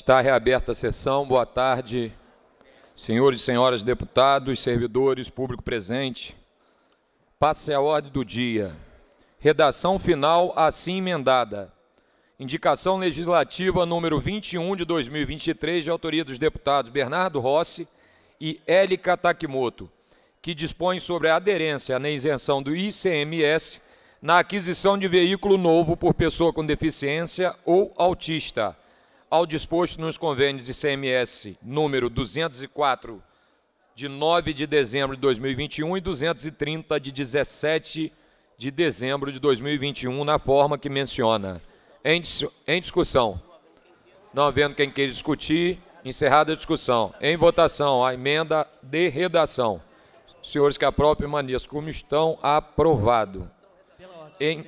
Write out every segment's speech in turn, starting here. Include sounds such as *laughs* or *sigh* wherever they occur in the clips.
Está reaberta a sessão. Boa tarde, senhores e senhoras deputados, servidores, público presente. Passe a ordem do dia. Redação final assim emendada. Indicação legislativa número 21 de 2023, de autoria dos deputados Bernardo Rossi e Élica Takimoto, que dispõe sobre a aderência na isenção do ICMS na aquisição de veículo novo por pessoa com deficiência ou autista ao disposto nos convênios de CMS número 204 de 9 de dezembro de 2021 e 230 de 17 de dezembro de 2021 na forma que menciona. Em, em discussão. Não havendo quem queira discutir, encerrada a discussão. Em votação, a emenda de redação. Senhores que própria permaneçam como estão, aprovado. Em...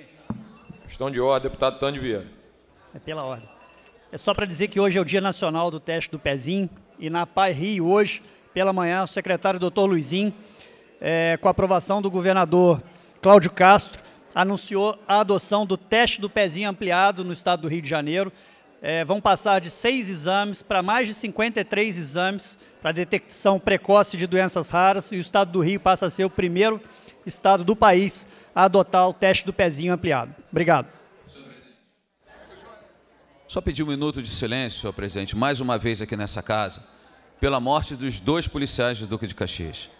Estão de ordem, deputado Tânio É pela ordem. É só para dizer que hoje é o Dia Nacional do Teste do Pezinho e na Pai Rio hoje, pela manhã, o secretário doutor Luizinho, é, com a aprovação do governador Cláudio Castro, anunciou a adoção do teste do pezinho ampliado no estado do Rio de Janeiro. É, vão passar de seis exames para mais de 53 exames para detecção precoce de doenças raras e o estado do Rio passa a ser o primeiro estado do país a adotar o teste do pezinho ampliado. Obrigado. Só pedir um minuto de silêncio, senhor presidente, mais uma vez aqui nessa casa, pela morte dos dois policiais do Duque de Caxias.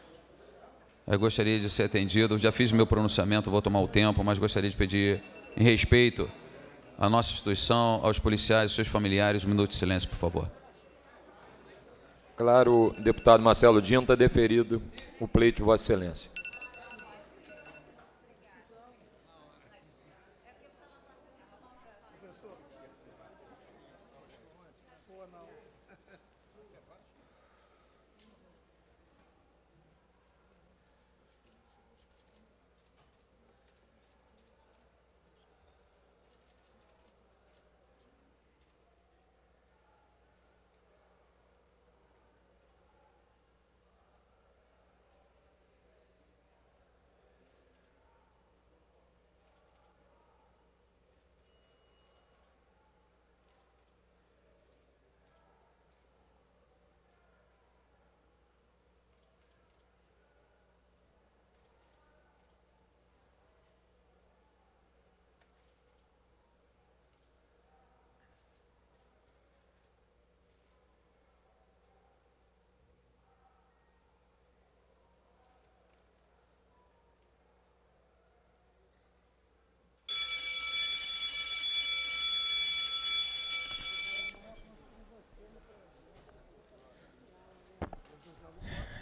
Eu gostaria de ser atendido, já fiz meu pronunciamento, vou tomar o tempo, mas gostaria de pedir, em respeito à nossa instituição, aos policiais, aos seus familiares, um minuto de silêncio, por favor. Claro, deputado Marcelo Dino, está deferido o pleito de Vossa Excelência.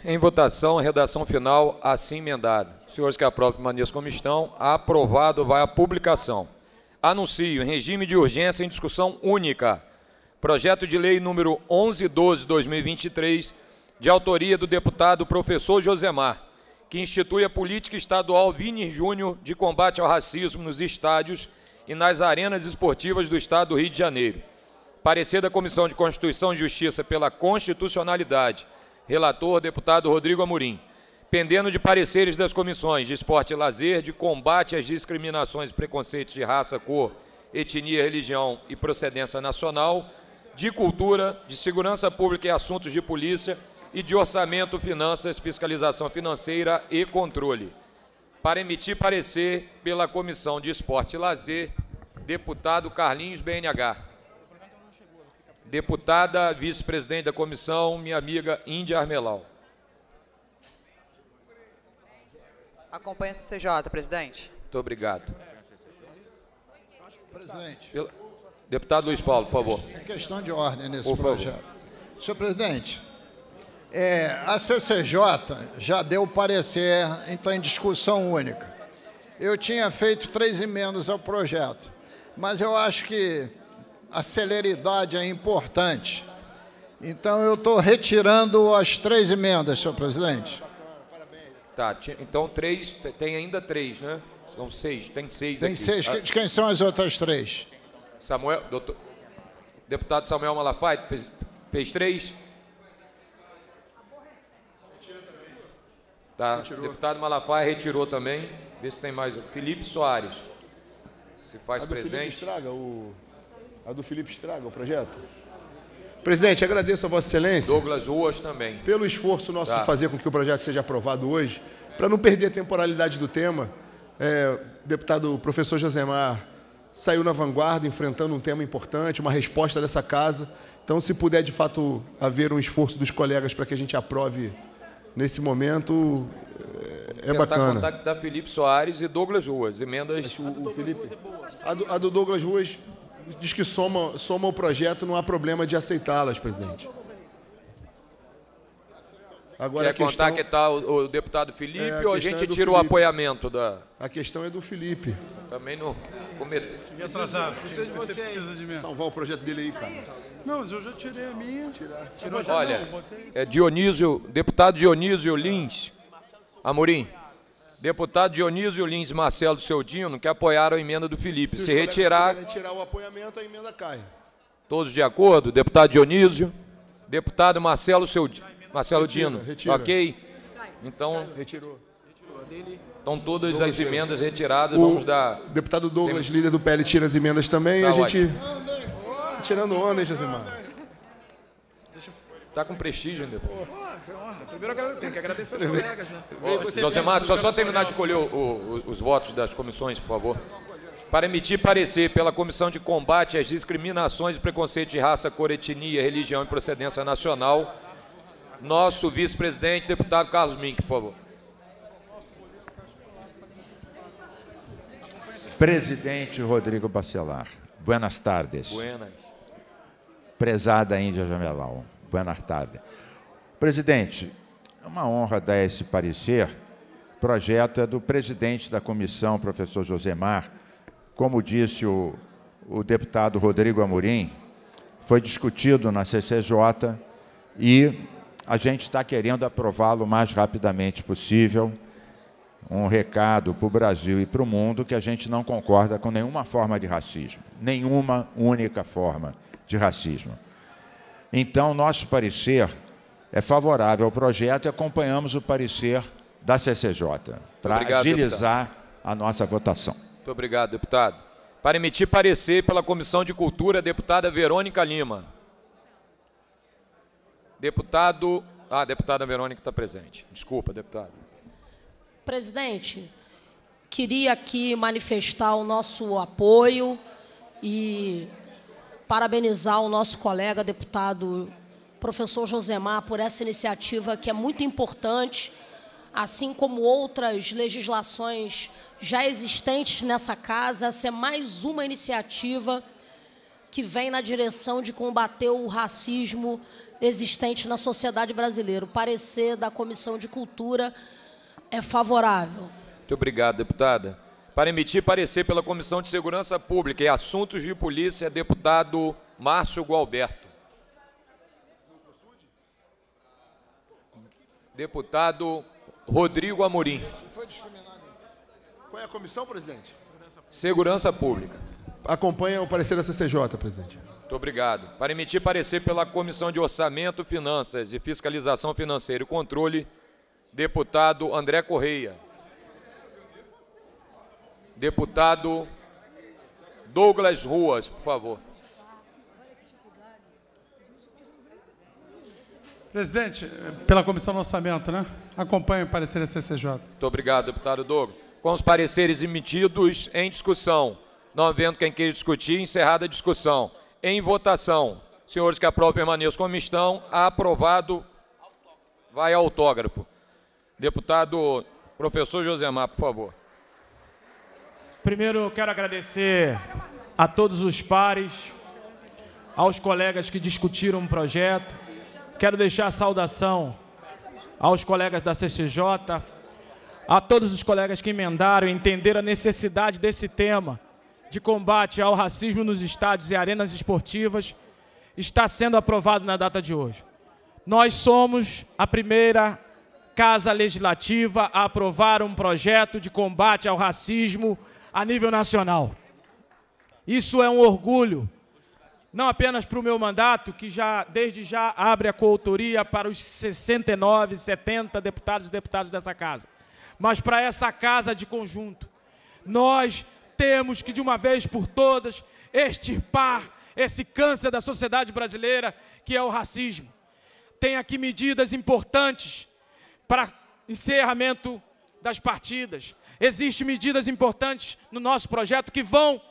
Em votação, a redação final assim emendada. Senhores que aprovam, permaneçam como estão. Aprovado, vai à publicação. Anuncio, em regime de urgência, em discussão única, projeto de lei número 1112-2023, de autoria do deputado professor Josemar, que institui a política estadual Vini Júnior de combate ao racismo nos estádios e nas arenas esportivas do Estado do Rio de Janeiro. Parecer da Comissão de Constituição e Justiça pela Constitucionalidade Relator, deputado Rodrigo Amorim. Pendendo de pareceres das comissões de esporte e lazer, de combate às discriminações e preconceitos de raça, cor, etnia, religião e procedência nacional, de cultura, de segurança pública e assuntos de polícia e de orçamento, finanças, fiscalização financeira e controle. Para emitir parecer pela Comissão de Esporte e Lazer, deputado Carlinhos BNH. Deputada vice-presidente da comissão, minha amiga Índia Armelau. Acompanha a CCJ, presidente. Muito obrigado. Presidente. Deputado Luiz Paulo, por favor. É questão de ordem nesse por projeto. Favor. Senhor presidente, é, a CCJ já deu parecer, então, em discussão única. Eu tinha feito três emendas ao projeto, mas eu acho que a celeridade é importante. Então, eu estou retirando as três emendas, senhor presidente. Tá, então três, tem ainda três, né? São seis, tem seis Tem aqui. seis, ah. de quem são as outras três? Samuel, doutor, deputado Samuel Malafaia fez, fez três? Tá, retirou. deputado Malafaia retirou também. Vê se tem mais. Felipe Soares, se faz presente. O estraga o... A do Felipe estraga o projeto? Presidente, agradeço a Vossa Excelência. Douglas Ruas também. Pelo esforço nosso tá. de fazer com que o projeto seja aprovado hoje, para não perder a temporalidade do tema, é, deputado professor Josemar saiu na vanguarda, enfrentando um tema importante, uma resposta dessa casa. Então, se puder, de fato, haver um esforço dos colegas para que a gente aprove nesse momento, é, é bacana. Da Felipe Soares e Douglas Ruas, emendas... o, o Felipe... a, do, a do Douglas Ruas diz que soma, soma o projeto, não há problema de aceitá-las, presidente. Agora, Quer questão... contar que está o, o, deputado Felipe é, a ou a gente é tira Felipe. o apoiamento da. A questão é do Felipe. Também não. Cometer. Cheguei atrasado. Precisa de você, você precisa de mim. Salvar o projeto dele aí, cara. Não, mas eu já tirei a minha. Tirou já Olha, não, é Dionísio, deputado Dionísio Lins. Amorim. Deputado Dionísio Lins Marcelo Seudino, que apoiaram a emenda do Felipe. Se, se retirar... retirar o apoiamento, a emenda cai. Todos de acordo? Deputado Dionísio, deputado Marcelo Seudino. Marcelo retira, Dino. Retira. Ok? Então. Retirou. Então, todas as emendas retiradas, o vamos dar. Deputado Douglas, Tem... líder do PL, tira as emendas também. Tá e a gente. Tirando onda, hein, Josimar? Tá com prestígio deputado. Primeiro eu tenho que agradecer aos *laughs* colegas, né? José Matos, só, só terminar de colher o, o, os votos das comissões, por favor. Para emitir parecer pela Comissão de Combate às Discriminações e Preconceito de Raça, Cor, Etnia, Religião e Procedência Nacional, nosso vice-presidente, deputado Carlos Mink, por favor. Presidente Rodrigo Bacelar, buenas tardes. Buenas. Prezada Índia Jamelão, buenas tardes. Presidente, é uma honra dar esse parecer. O projeto é do presidente da comissão, professor Josemar. Como disse o, o deputado Rodrigo Amorim, foi discutido na CCJ e a gente está querendo aprová-lo o mais rapidamente possível. Um recado para o Brasil e para o mundo que a gente não concorda com nenhuma forma de racismo, nenhuma única forma de racismo. Então, nosso parecer é favorável ao projeto e acompanhamos o parecer da CCJ para agilizar deputado. a nossa votação. Muito obrigado, deputado. Para emitir parecer pela Comissão de Cultura, deputada Verônica Lima. Deputado. Ah, a deputada Verônica está presente. Desculpa, deputado. Presidente, queria aqui manifestar o nosso apoio e parabenizar o nosso colega deputado professor Josemar por essa iniciativa que é muito importante, assim como outras legislações já existentes nessa casa. Essa é mais uma iniciativa que vem na direção de combater o racismo existente na sociedade brasileira. O parecer da Comissão de Cultura é favorável. Muito obrigado, deputada. Para emitir parecer pela Comissão de Segurança Pública e Assuntos de Polícia, deputado Márcio Gualberto. Deputado Rodrigo Amorim. Foi discriminado. Qual é a comissão, presidente? Segurança Pública. Acompanha o parecer da CCJ, presidente. Muito obrigado. Para emitir parecer pela Comissão de Orçamento, Finanças e Fiscalização Financeira e Controle, deputado André Correia. Deputado Douglas Ruas, por favor. Presidente, pela Comissão do Orçamento, né? Acompanhe o parecer da CCJ. Muito obrigado, deputado Douglas. Com os pareceres emitidos em discussão, não havendo quem queira discutir, encerrada a discussão. Em votação, senhores que aprovam permaneçam como estão, aprovado, vai autógrafo. Deputado professor Josemar, por favor. Primeiro, quero agradecer a todos os pares, aos colegas que discutiram o projeto, Quero deixar a saudação aos colegas da CCJ, a todos os colegas que emendaram e entenderam a necessidade desse tema de combate ao racismo nos estádios e arenas esportivas, está sendo aprovado na data de hoje. Nós somos a primeira casa legislativa a aprovar um projeto de combate ao racismo a nível nacional. Isso é um orgulho não apenas para o meu mandato, que já desde já abre a coautoria para os 69, 70 deputados e deputadas dessa casa, mas para essa casa de conjunto. Nós temos que, de uma vez por todas, extirpar esse câncer da sociedade brasileira, que é o racismo. Tem aqui medidas importantes para encerramento das partidas. Existem medidas importantes no nosso projeto que vão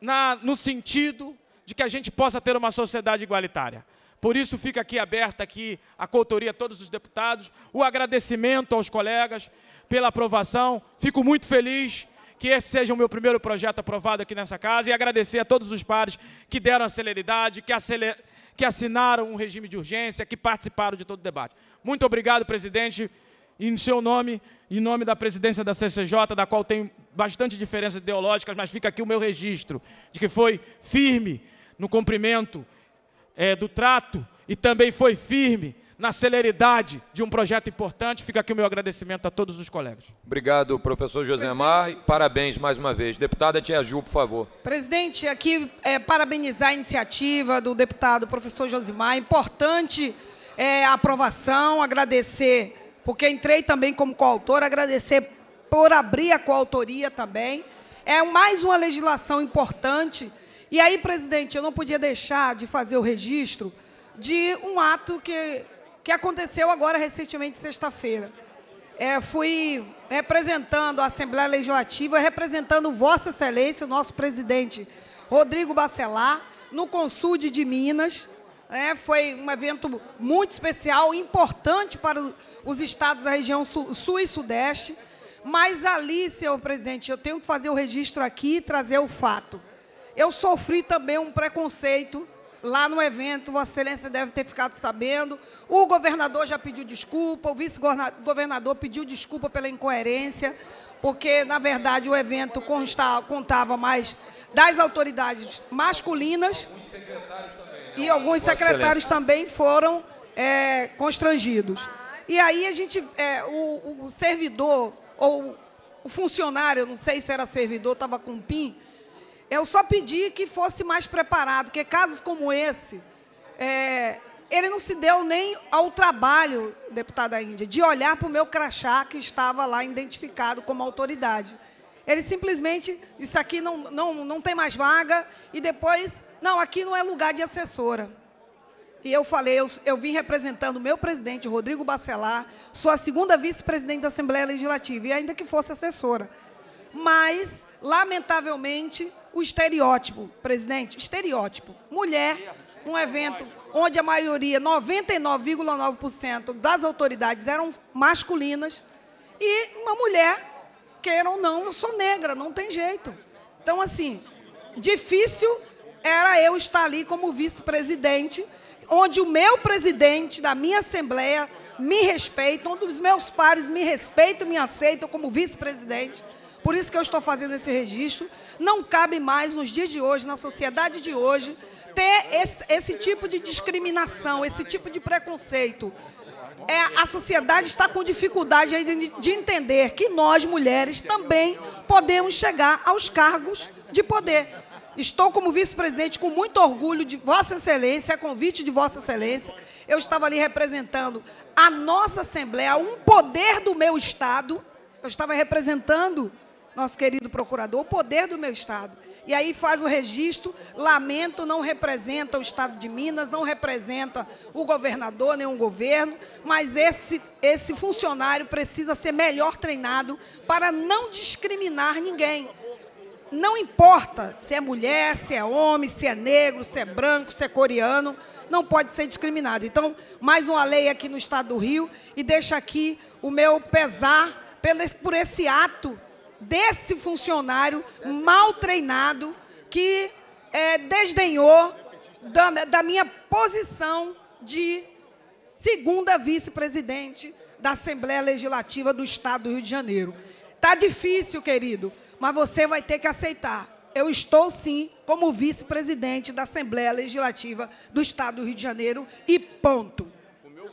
na, no sentido de que a gente possa ter uma sociedade igualitária. Por isso fica aqui aberta aqui a coautoria a todos os deputados, o agradecimento aos colegas pela aprovação. Fico muito feliz que esse seja o meu primeiro projeto aprovado aqui nessa casa e agradecer a todos os pares que deram a celeridade, que, aceler... que assinaram um regime de urgência, que participaram de todo o debate. Muito obrigado, presidente em seu nome, em nome da presidência da CCJ, da qual tem bastante diferença ideológicas, mas fica aqui o meu registro de que foi firme no cumprimento é, do trato e também foi firme na celeridade de um projeto importante. Fica aqui o meu agradecimento a todos os colegas. Obrigado, professor Josemar. Parabéns mais uma vez. Deputada Tia Ju, por favor. Presidente, aqui é, parabenizar a iniciativa do deputado professor Josemar. Importante é, a aprovação, agradecer porque entrei também como coautor, agradecer por abrir a coautoria também. É mais uma legislação importante. E aí, presidente, eu não podia deixar de fazer o registro de um ato que, que aconteceu agora recentemente, sexta-feira. É, fui representando a Assembleia Legislativa, representando Vossa Excelência, o nosso presidente Rodrigo Bacelar, no Consul de Minas, é, foi um evento muito especial, importante para os estados da região sul, sul e sudeste. Mas ali, senhor presidente, eu tenho que fazer o registro aqui e trazer o fato. Eu sofri também um preconceito lá no evento, Vossa Excelência deve ter ficado sabendo. O governador já pediu desculpa, o vice-governador pediu desculpa pela incoerência, porque, na verdade, o evento consta, contava mais das autoridades masculinas. Os secretários também e alguns secretários também foram é, constrangidos. E aí a gente, é, o, o, servidor ou o funcionário, não sei se era servidor, estava com PIN, eu só pedi que fosse mais preparado, porque casos como esse, é, ele não se deu nem ao trabalho, deputada Índia, de olhar para o meu crachá que estava lá identificado como autoridade. Ele simplesmente disse aqui não, não, não tem mais vaga e depois não, aqui não é lugar de assessora. E eu falei, eu, eu vim representando o meu presidente, Rodrigo Bacelar, sou a segunda vice-presidente da Assembleia Legislativa, e ainda que fosse assessora. Mas, lamentavelmente, o estereótipo, presidente, estereótipo. Mulher, um evento onde a maioria, 99,9% das autoridades eram masculinas, e uma mulher, queira ou não, eu sou negra, não tem jeito. Então, assim, difícil era eu estar ali como vice-presidente, onde o meu presidente da minha Assembleia me respeita, onde os meus pares me respeitam, me aceitam como vice-presidente. Por isso que eu estou fazendo esse registro. Não cabe mais, nos dias de hoje, na sociedade de hoje, ter esse, esse tipo de discriminação, esse tipo de preconceito. É, a sociedade está com dificuldade de, de entender que nós, mulheres, também podemos chegar aos cargos de poder. Estou como vice-presidente com muito orgulho de Vossa Excelência, a é convite de Vossa Excelência. Eu estava ali representando a nossa Assembleia, um poder do meu Estado. Eu estava representando nosso querido procurador, o poder do meu Estado. E aí faz o registro, lamento, não representa o Estado de Minas, não representa o governador, nenhum governo, mas esse, esse funcionário precisa ser melhor treinado para não discriminar ninguém. Não importa se é mulher, se é homem, se é negro, se é branco, se é coreano, não pode ser discriminado. Então, mais uma lei aqui no estado do Rio e deixa aqui o meu pesar por esse ato desse funcionário mal treinado que é, desdenhou da, da minha posição de segunda vice-presidente da Assembleia Legislativa do Estado do Rio de Janeiro. Está difícil, querido mas você vai ter que aceitar. Eu estou, sim, como vice-presidente da Assembleia Legislativa do Estado do Rio de Janeiro e ponto.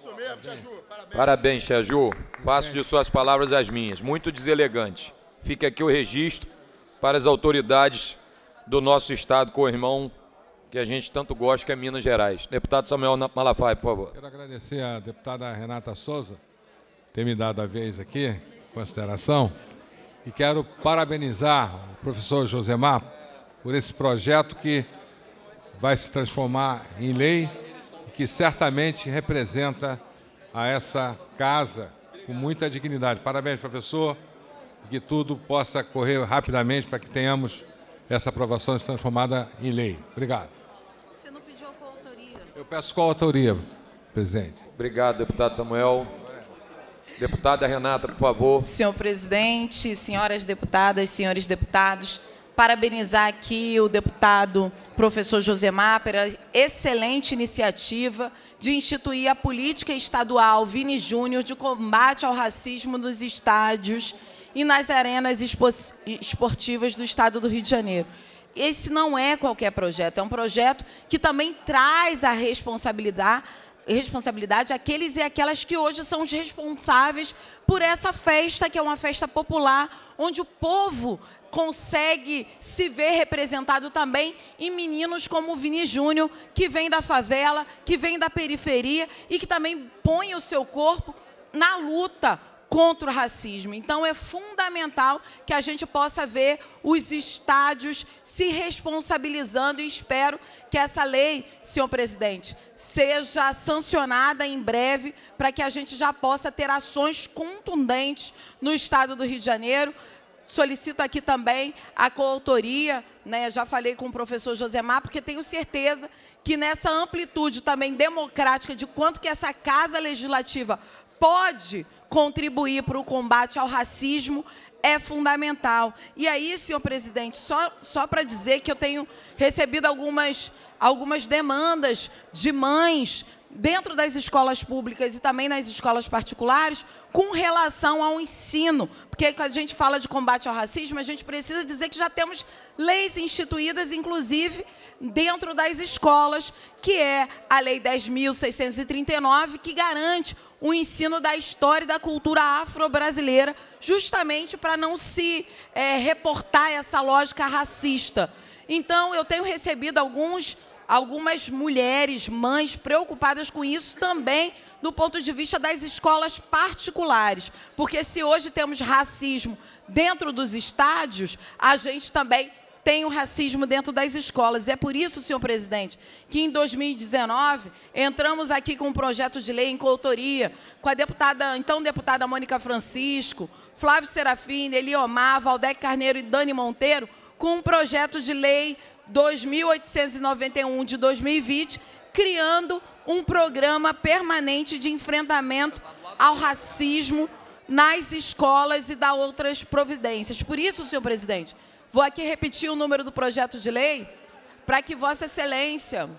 sou mesmo, Tia Ju. Parabéns. Parabéns, Tia Ju. Faço de suas palavras as minhas. Muito deselegante. Fica aqui o registro para as autoridades do nosso Estado com o irmão que a gente tanto gosta, que é Minas Gerais. Deputado Samuel Malafaia, por favor. Quero agradecer à deputada Renata Souza ter me dado a vez aqui, consideração e quero parabenizar o professor Josemar por esse projeto que vai se transformar em lei e que certamente representa a essa casa com muita dignidade. Parabéns, professor, e que tudo possa correr rapidamente para que tenhamos essa aprovação se transformada em lei. Obrigado. Você não pediu a coautoria? Eu peço coautoria, presidente. Obrigado, deputado Samuel. Deputada Renata, por favor. Senhor presidente, senhoras deputadas, senhores deputados, parabenizar aqui o deputado professor Josemar pela excelente iniciativa de instituir a política estadual Vini Júnior de combate ao racismo nos estádios e nas arenas esportivas do estado do Rio de Janeiro. Esse não é qualquer projeto, é um projeto que também traz a responsabilidade responsabilidade aqueles e aquelas que hoje são os responsáveis por essa festa, que é uma festa popular, onde o povo consegue se ver representado também em meninos como o Vini Júnior, que vem da favela, que vem da periferia e que também põe o seu corpo na luta contra o racismo. Então é fundamental que a gente possa ver os estádios se responsabilizando e espero que essa lei, senhor presidente, seja sancionada em breve para que a gente já possa ter ações contundentes no estado do Rio de Janeiro. Solicito aqui também a coautoria, né? já falei com o professor Josemar, porque tenho certeza que nessa amplitude também democrática de quanto que essa casa legislativa pode contribuir para o combate ao racismo é fundamental. E aí, senhor presidente, só, só para dizer que eu tenho recebido algumas, algumas demandas de mães dentro das escolas públicas e também nas escolas particulares com relação ao ensino. Porque quando a gente fala de combate ao racismo, a gente precisa dizer que já temos leis instituídas, inclusive, dentro das escolas, que é a Lei 10.639, que garante o ensino da história e da cultura afro-brasileira, justamente para não se é, reportar essa lógica racista. Então, eu tenho recebido alguns algumas mulheres, mães preocupadas com isso também do ponto de vista das escolas particulares. Porque se hoje temos racismo dentro dos estádios, a gente também tem o racismo dentro das escolas. É por isso, senhor presidente, que em 2019 entramos aqui com um projeto de lei em coautoria com a deputada, então deputada Mônica Francisco, Flávio Serafim, Eliomar, Valdec Carneiro e Dani Monteiro, com um projeto de lei 2891 de 2020, criando um programa permanente de enfrentamento ao racismo nas escolas e da outras providências. Por isso, senhor presidente, vou aqui repetir o número do projeto de lei para que Vossa Excelência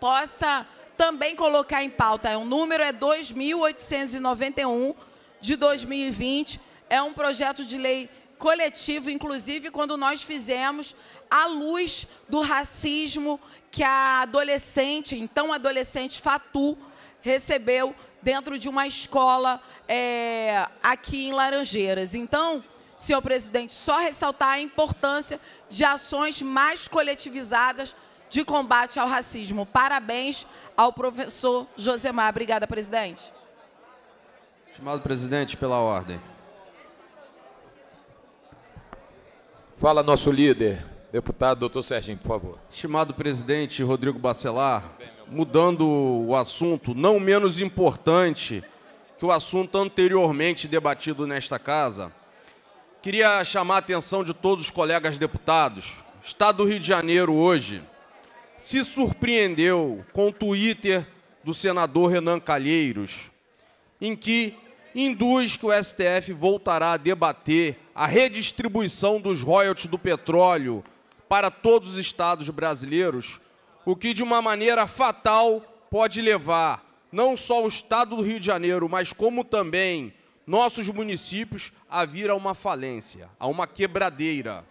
possa também colocar em pauta. O número é 2891 de 2020. É um projeto de lei coletivo, inclusive quando nós fizemos à luz do racismo que a adolescente, então adolescente Fatu, recebeu dentro de uma escola é, aqui em Laranjeiras. Então, senhor presidente, só ressaltar a importância de ações mais coletivizadas de combate ao racismo. Parabéns ao professor Josemar. Obrigada, presidente. Estimado presidente, pela ordem. Fala, nosso líder. Deputado doutor Serginho, por favor. Estimado presidente Rodrigo Bacelar, mudando o assunto, não menos importante que o assunto anteriormente debatido nesta casa, queria chamar a atenção de todos os colegas deputados. O Estado do Rio de Janeiro hoje se surpreendeu com o Twitter do senador Renan Calheiros, em que induz que o STF voltará a debater a redistribuição dos royalties do petróleo para todos os estados brasileiros, o que de uma maneira fatal pode levar não só o estado do Rio de Janeiro, mas como também nossos municípios a vir a uma falência, a uma quebradeira.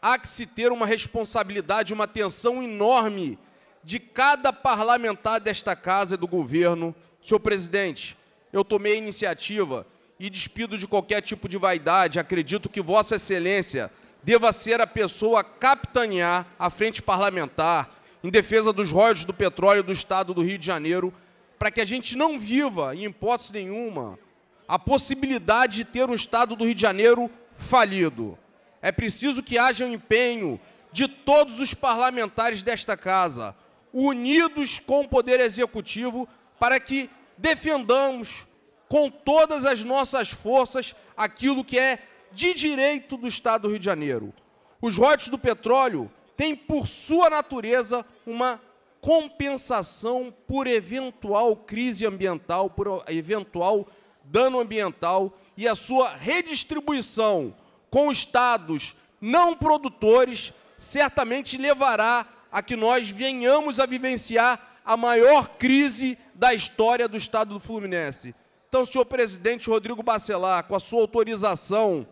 Há que se ter uma responsabilidade, uma atenção enorme de cada parlamentar desta casa e do governo. Senhor presidente, eu tomei a iniciativa e despido de qualquer tipo de vaidade, acredito que Vossa Excelência deva ser a pessoa a capitanear a frente parlamentar em defesa dos royalties do petróleo do Estado do Rio de Janeiro, para que a gente não viva, em hipótese nenhuma, a possibilidade de ter um Estado do Rio de Janeiro falido. É preciso que haja um empenho de todos os parlamentares desta Casa, unidos com o Poder Executivo, para que defendamos com todas as nossas forças aquilo que é de direito do Estado do Rio de Janeiro. Os royalties do petróleo têm, por sua natureza, uma compensação por eventual crise ambiental, por eventual dano ambiental e a sua redistribuição com estados não produtores certamente levará a que nós venhamos a vivenciar a maior crise da história do estado do Fluminense. Então, senhor presidente Rodrigo Bacelar, com a sua autorização,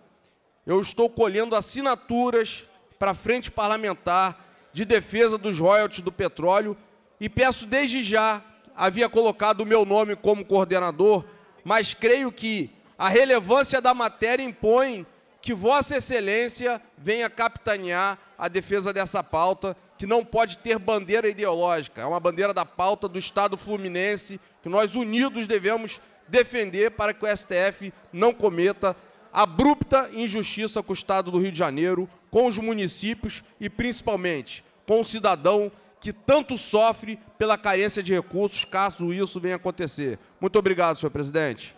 eu estou colhendo assinaturas para a Frente Parlamentar de Defesa dos Royalties do Petróleo e peço desde já, havia colocado o meu nome como coordenador, mas creio que a relevância da matéria impõe que Vossa Excelência venha capitanear a defesa dessa pauta, que não pode ter bandeira ideológica, é uma bandeira da pauta do Estado fluminense, que nós unidos devemos defender para que o STF não cometa abrupta injustiça com o Estado do Rio de Janeiro, com os municípios e, principalmente, com o cidadão que tanto sofre pela carência de recursos, caso isso venha acontecer. Muito obrigado, senhor presidente.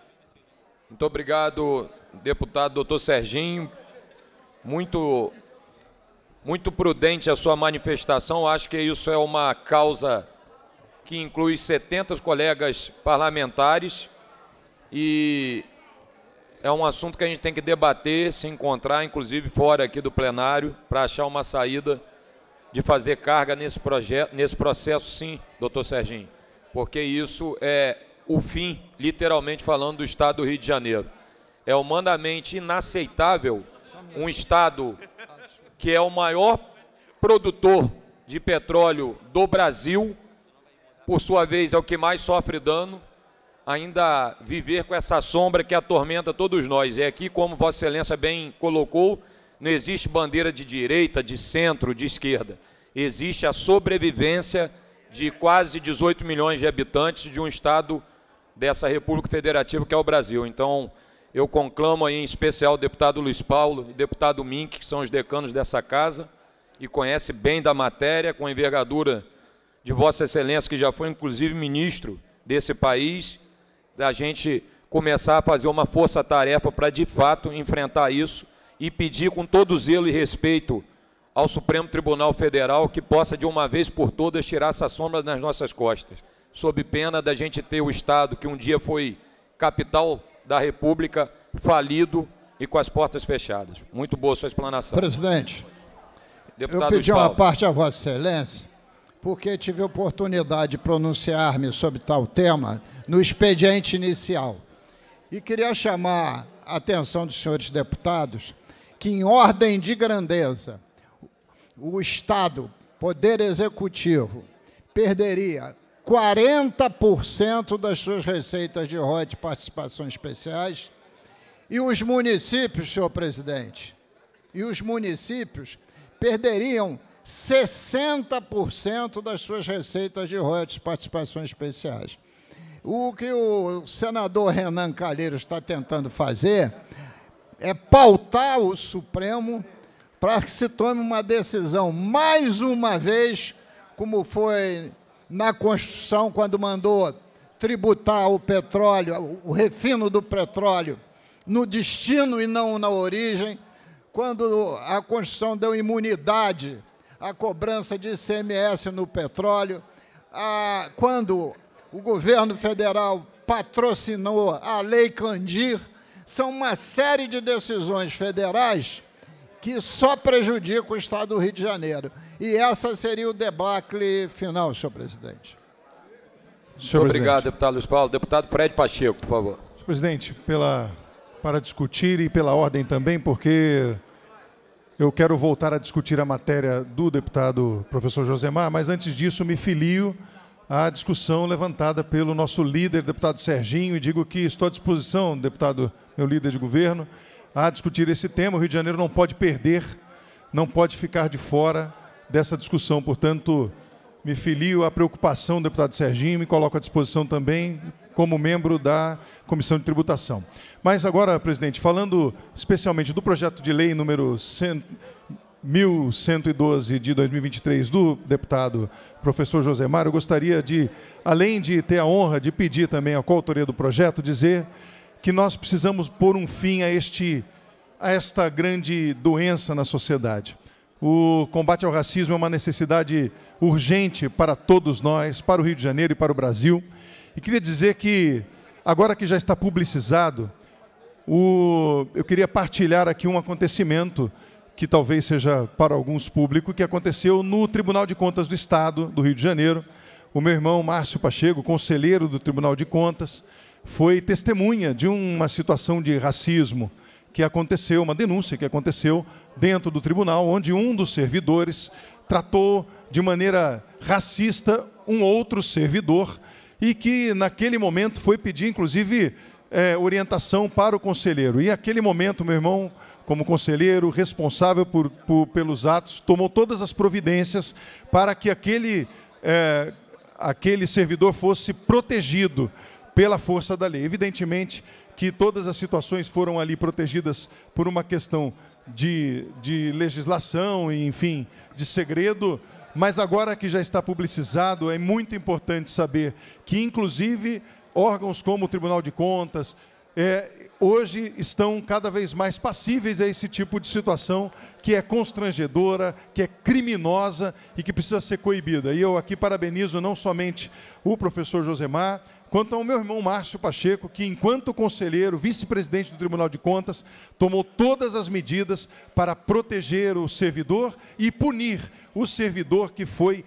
Muito obrigado, deputado doutor Serginho. Muito, muito prudente a sua manifestação. Acho que isso é uma causa que inclui 70 colegas parlamentares e é um assunto que a gente tem que debater, se encontrar, inclusive fora aqui do plenário, para achar uma saída de fazer carga nesse projeto, nesse processo, sim, doutor Serginho, porque isso é o fim, literalmente falando, do Estado do Rio de Janeiro. É humanamente inaceitável um Estado que é o maior produtor de petróleo do Brasil, por sua vez é o que mais sofre dano, ainda viver com essa sombra que atormenta todos nós. É aqui, como Vossa Excelência bem colocou, não existe bandeira de direita, de centro, de esquerda. Existe a sobrevivência de quase 18 milhões de habitantes de um Estado dessa República Federativa que é o Brasil. Então, eu conclamo aí, em especial, o deputado Luiz Paulo e o deputado Mink, que são os decanos dessa casa e conhece bem da matéria, com a envergadura de Vossa Excelência, que já foi, inclusive, ministro desse país, da gente começar a fazer uma força-tarefa para, de fato, enfrentar isso e pedir com todo zelo e respeito ao Supremo Tribunal Federal que possa, de uma vez por todas, tirar essa sombra das nossas costas, sob pena da gente ter o Estado, que um dia foi capital da República, falido e com as portas fechadas. Muito boa sua explanação. Presidente, Deputado eu pedi uma parte a Vossa Excelência porque tive oportunidade de pronunciar-me sobre tal tema no expediente inicial. E queria chamar a atenção dos senhores deputados que, em ordem de grandeza, o Estado, Poder Executivo, perderia 40% das suas receitas de royalties de participações especiais. E os municípios, senhor presidente, e os municípios perderiam 60% das suas receitas de royalties participações especiais. O que o senador Renan Calheiros está tentando fazer é pautar o Supremo para que se tome uma decisão, mais uma vez, como foi na Constituição, quando mandou tributar o petróleo, o refino do petróleo, no destino e não na origem, quando a Constituição deu imunidade a cobrança de ICMS no petróleo, a, quando o governo federal patrocinou a Lei Candir, são uma série de decisões federais que só prejudicam o Estado do Rio de Janeiro. E essa seria o debacle final, senhor presidente. Senhor Obrigado, presidente. deputado Luiz Paulo. Deputado Fred Pacheco, por favor. Senhor presidente, pela, para discutir e pela ordem também, porque eu quero voltar a discutir a matéria do deputado professor Josemar, mas antes disso me filio à discussão levantada pelo nosso líder, deputado Serginho, e digo que estou à disposição, deputado, meu líder de governo, a discutir esse tema. O Rio de Janeiro não pode perder, não pode ficar de fora dessa discussão. Portanto, me filio à preocupação do deputado Serginho, me coloco à disposição também, como membro da Comissão de Tributação. Mas agora, presidente, falando especialmente do projeto de lei número 1112 de 2023 do deputado professor José eu gostaria de, além de ter a honra de pedir também a coautoria do projeto, dizer que nós precisamos pôr um fim a, este, a esta grande doença na sociedade. O combate ao racismo é uma necessidade urgente para todos nós, para o Rio de Janeiro e para o Brasil. E queria dizer que, agora que já está publicizado, o, eu queria partilhar aqui um acontecimento que talvez seja para alguns público, que aconteceu no Tribunal de Contas do Estado do Rio de Janeiro. O meu irmão Márcio Pacheco, conselheiro do Tribunal de Contas, foi testemunha de uma situação de racismo que aconteceu, uma denúncia que aconteceu dentro do tribunal, onde um dos servidores tratou de maneira racista um outro servidor e que naquele momento foi pedir, inclusive, é, orientação para o conselheiro. E aquele momento, meu irmão, como conselheiro responsável por, por, pelos atos, tomou todas as providências para que aquele, é, aquele servidor fosse protegido pela força da lei. Evidentemente que todas as situações foram ali protegidas por uma questão de, de legislação, enfim, de segredo, mas agora que já está publicizado, é muito importante saber que, inclusive, órgãos como o Tribunal de Contas, é, hoje estão cada vez mais passíveis a esse tipo de situação que é constrangedora, que é criminosa e que precisa ser coibida. E eu aqui parabenizo não somente o professor Josemar, Quanto ao meu irmão Márcio Pacheco, que, enquanto conselheiro, vice-presidente do Tribunal de Contas, tomou todas as medidas para proteger o servidor e punir o servidor que foi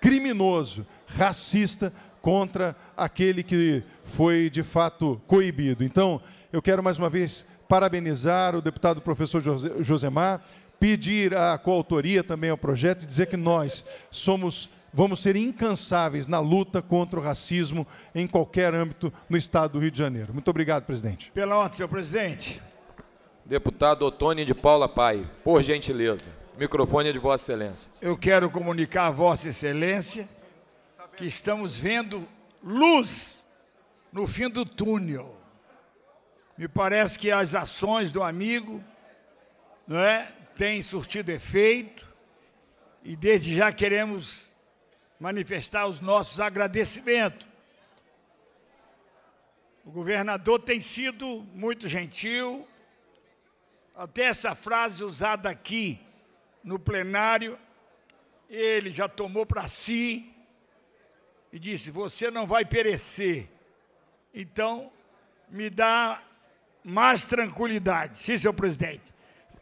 criminoso, racista contra aquele que foi de fato coibido. Então, eu quero mais uma vez parabenizar o deputado professor Josemar, pedir a coautoria também ao projeto e dizer que nós somos vamos ser incansáveis na luta contra o racismo em qualquer âmbito no Estado do Rio de Janeiro. Muito obrigado, presidente. Pela ordem, senhor presidente. Deputado Otônio de Paula Pai, por gentileza. Microfone é de Vossa Excelência. Eu quero comunicar a Vossa Excelência que estamos vendo luz no fim do túnel. Me parece que as ações do amigo não é, têm surtido efeito e desde já queremos manifestar os nossos agradecimentos. O governador tem sido muito gentil, até essa frase usada aqui no plenário, ele já tomou para si e disse: Você não vai perecer. Então, me dá mais tranquilidade. Sim, senhor presidente.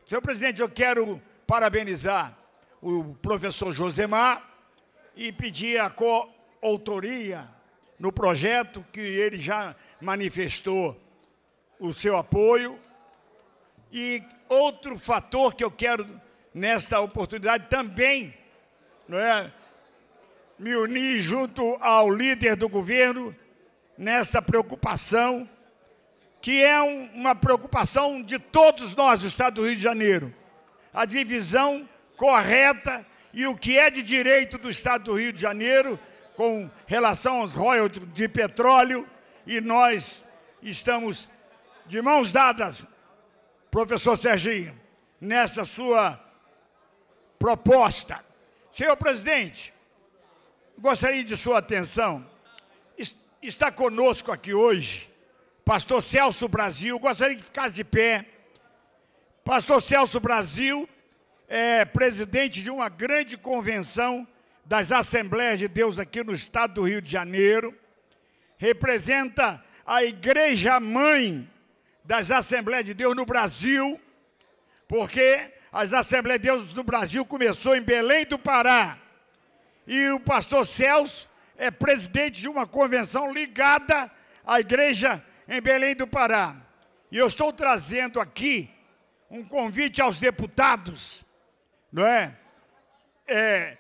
Senhor presidente, eu quero parabenizar o professor Josemar e pedir a coautoria no projeto que ele já manifestou o seu apoio. E outro fator que eu quero nesta oportunidade também, não é, me unir junto ao líder do governo nessa preocupação que é um, uma preocupação de todos nós, do Estado do Rio de Janeiro, a divisão correta e o que é de direito do Estado do Rio de Janeiro com relação aos royalties de petróleo e nós estamos de mãos dadas, professor Serginho, nessa sua proposta. Senhor presidente, gostaria de sua atenção. Está conosco aqui hoje pastor Celso Brasil, gostaria que ficasse de pé. Pastor Celso Brasil, é, presidente de uma grande convenção das Assembleias de Deus aqui no estado do Rio de Janeiro, representa a igreja mãe das Assembleias de Deus no Brasil, porque as Assembleias de Deus do Brasil começou em Belém do Pará. E o pastor Celso é presidente de uma convenção ligada à igreja em Belém do Pará. E eu estou trazendo aqui um convite aos deputados não é? é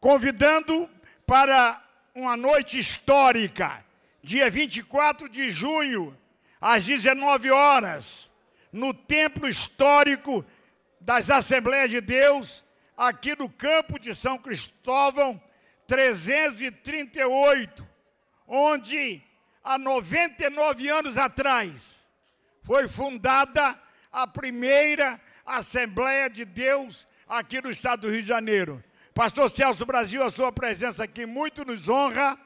convidando para uma noite histórica, dia 24 de junho, às 19 horas, no Templo Histórico das Assembleias de Deus, aqui no campo de São Cristóvão, 338, onde há 99 anos atrás foi fundada a primeira Assembleia de Deus aqui no estado do Rio de Janeiro. Pastor Celso Brasil, a sua presença aqui muito nos honra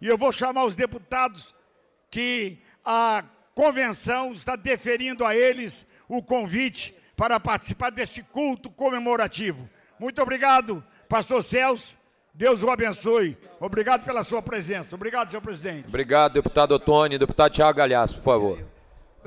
e eu vou chamar os deputados que a convenção está deferindo a eles o convite para participar deste culto comemorativo. Muito obrigado, pastor Celso. Deus o abençoe. Obrigado pela sua presença. Obrigado, senhor presidente. Obrigado, deputado Otônio. Deputado Tiago Galhaço, por favor.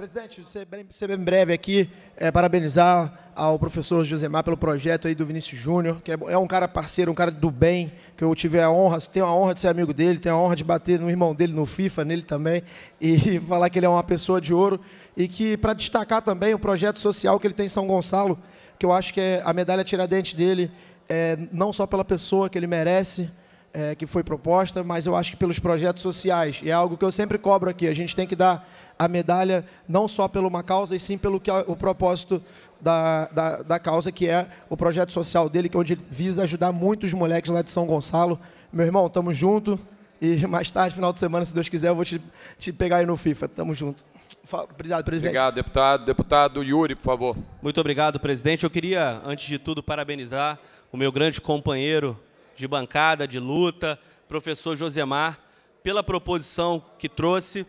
Presidente, ser é bem, ser é bem breve aqui, é, parabenizar ao professor Josemar pelo projeto aí do Vinícius Júnior, que é, é, um cara parceiro, um cara do bem, que eu tive a honra, tenho a honra de ser amigo dele, tenho a honra de bater no irmão dele no FIFA, nele também, e *laughs* falar que ele é uma pessoa de ouro, e que para destacar também o projeto social que ele tem em São Gonçalo, que eu acho que é a medalha tiradente dele, é, não só pela pessoa que ele merece, é, que foi proposta, mas eu acho que pelos projetos sociais. E é algo que eu sempre cobro aqui. A gente tem que dar a medalha não só por uma causa, e sim pelo que é o propósito da, da, da, causa, que é o projeto social dele, que é onde ele visa ajudar muitos moleques lá de São Gonçalo. Meu irmão, estamos junto. E mais tarde, final de semana, se Deus quiser, eu vou te, te pegar aí no FIFA. Tamo junto. Obrigado, presidente. Obrigado, deputado. Deputado Yuri, por favor. Muito obrigado, presidente. Eu queria, antes de tudo, parabenizar o meu grande companheiro, de bancada, de luta, professor Josemar, pela proposição que trouxe,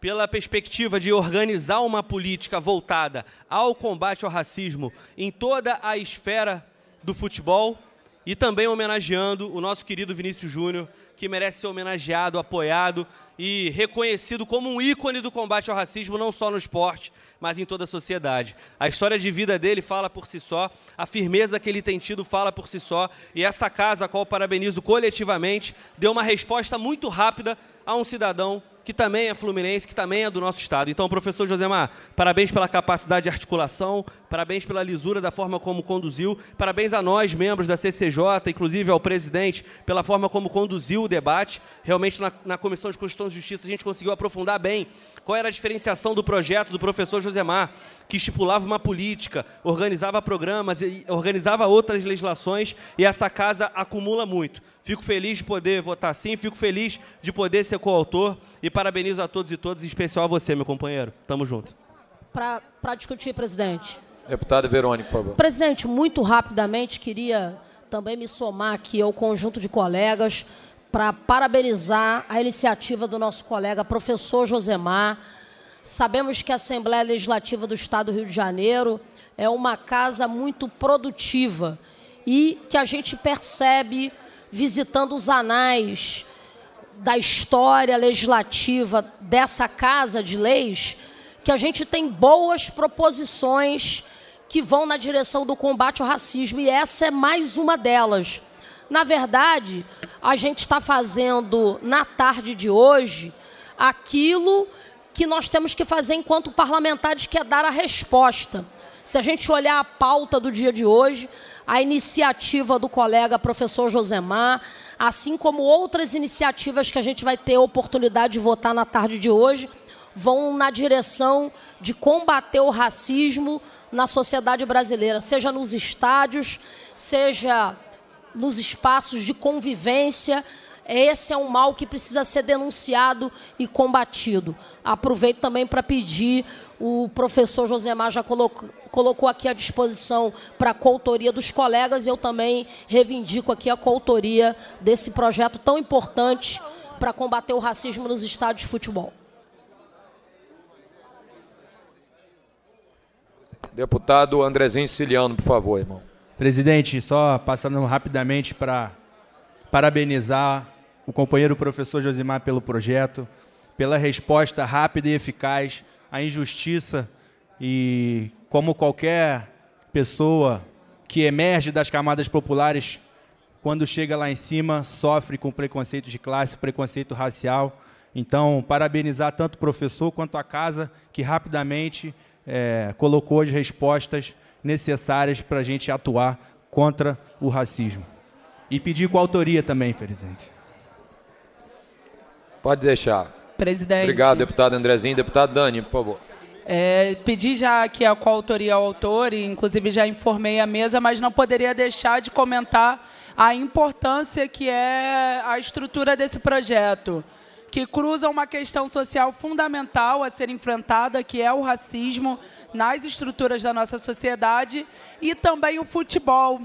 pela perspectiva de organizar uma política voltada ao combate ao racismo em toda a esfera do futebol e também homenageando o nosso querido Vinícius Júnior, que merece ser homenageado, apoiado e reconhecido como um ícone do combate ao racismo, não só no esporte, mas em toda a sociedade. A história de vida dele fala por si só, a firmeza que ele tem tido fala por si só, e essa casa, a qual parabenizo coletivamente, deu uma resposta muito rápida a um cidadão que também é fluminense, que também é do nosso estado. Então, professor Josemar, parabéns pela capacidade de articulação, parabéns pela lisura da forma como conduziu, parabéns a nós, membros da CCJ, inclusive ao presidente, pela forma como conduziu o debate. Realmente, na, na Comissão de Constituição e Justiça, a gente conseguiu aprofundar bem qual era a diferenciação do projeto do professor Josemar, que estipulava uma política, organizava programas, organizava outras legislações, e essa casa acumula muito. Fico feliz de poder votar sim, fico feliz de poder ser coautor e parabenizo a todos e todas, em especial a você, meu companheiro. Tamo junto. Para discutir, presidente. Deputada Verônica, por favor. Presidente, muito rapidamente queria também me somar aqui ao conjunto de colegas para parabenizar a iniciativa do nosso colega professor Josemar. Sabemos que a Assembleia Legislativa do Estado do Rio de Janeiro é uma casa muito produtiva e que a gente percebe visitando os anais da história legislativa dessa Casa de Leis que a gente tem boas proposições que vão na direção do combate ao racismo, e essa é mais uma delas. Na verdade, a gente está fazendo, na tarde de hoje, aquilo que nós temos que fazer enquanto parlamentares, que é dar a resposta. Se a gente olhar a pauta do dia de hoje, a iniciativa do colega professor Josemar, assim como outras iniciativas que a gente vai ter a oportunidade de votar na tarde de hoje, vão na direção de combater o racismo na sociedade brasileira, seja nos estádios, seja nos espaços de convivência, esse é um mal que precisa ser denunciado e combatido. Aproveito também para pedir, o professor Josemar já colocou, colocou aqui à disposição para a coautoria dos colegas, eu também reivindico aqui a coautoria desse projeto tão importante para combater o racismo nos estádios de futebol. Deputado Andrezinho Siciliano, por favor, irmão. Presidente, só passando rapidamente para parabenizar o companheiro professor Josimar pelo projeto, pela resposta rápida e eficaz à injustiça e como qualquer pessoa que emerge das camadas populares, quando chega lá em cima, sofre com preconceito de classe, preconceito racial. Então, parabenizar tanto o professor quanto a casa, que rapidamente é, colocou as respostas necessárias para a gente atuar contra o racismo. E pedir com autoria também, presidente. Pode deixar. Presidente. Obrigado, deputado Andrezinho. Deputado Dani, por favor. É, pedi já aqui a qual autoria ao autor, e inclusive já informei a mesa, mas não poderia deixar de comentar a importância que é a estrutura desse projeto, que cruza uma questão social fundamental a ser enfrentada, que é o racismo nas estruturas da nossa sociedade, e também o futebol,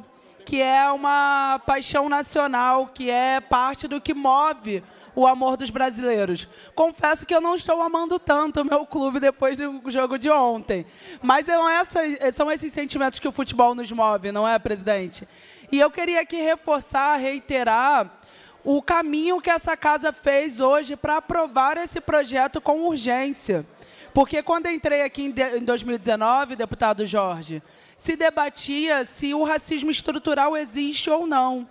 que é uma paixão nacional, que é parte do que move o amor dos brasileiros. Confesso que eu não estou amando tanto o meu clube depois do jogo de ontem. Mas são, essas, são esses sentimentos que o futebol nos move, não é, presidente? E eu queria aqui reforçar, reiterar o caminho que essa casa fez hoje para aprovar esse projeto com urgência. Porque quando entrei aqui em 2019, deputado Jorge, se debatia se o racismo estrutural existe ou não.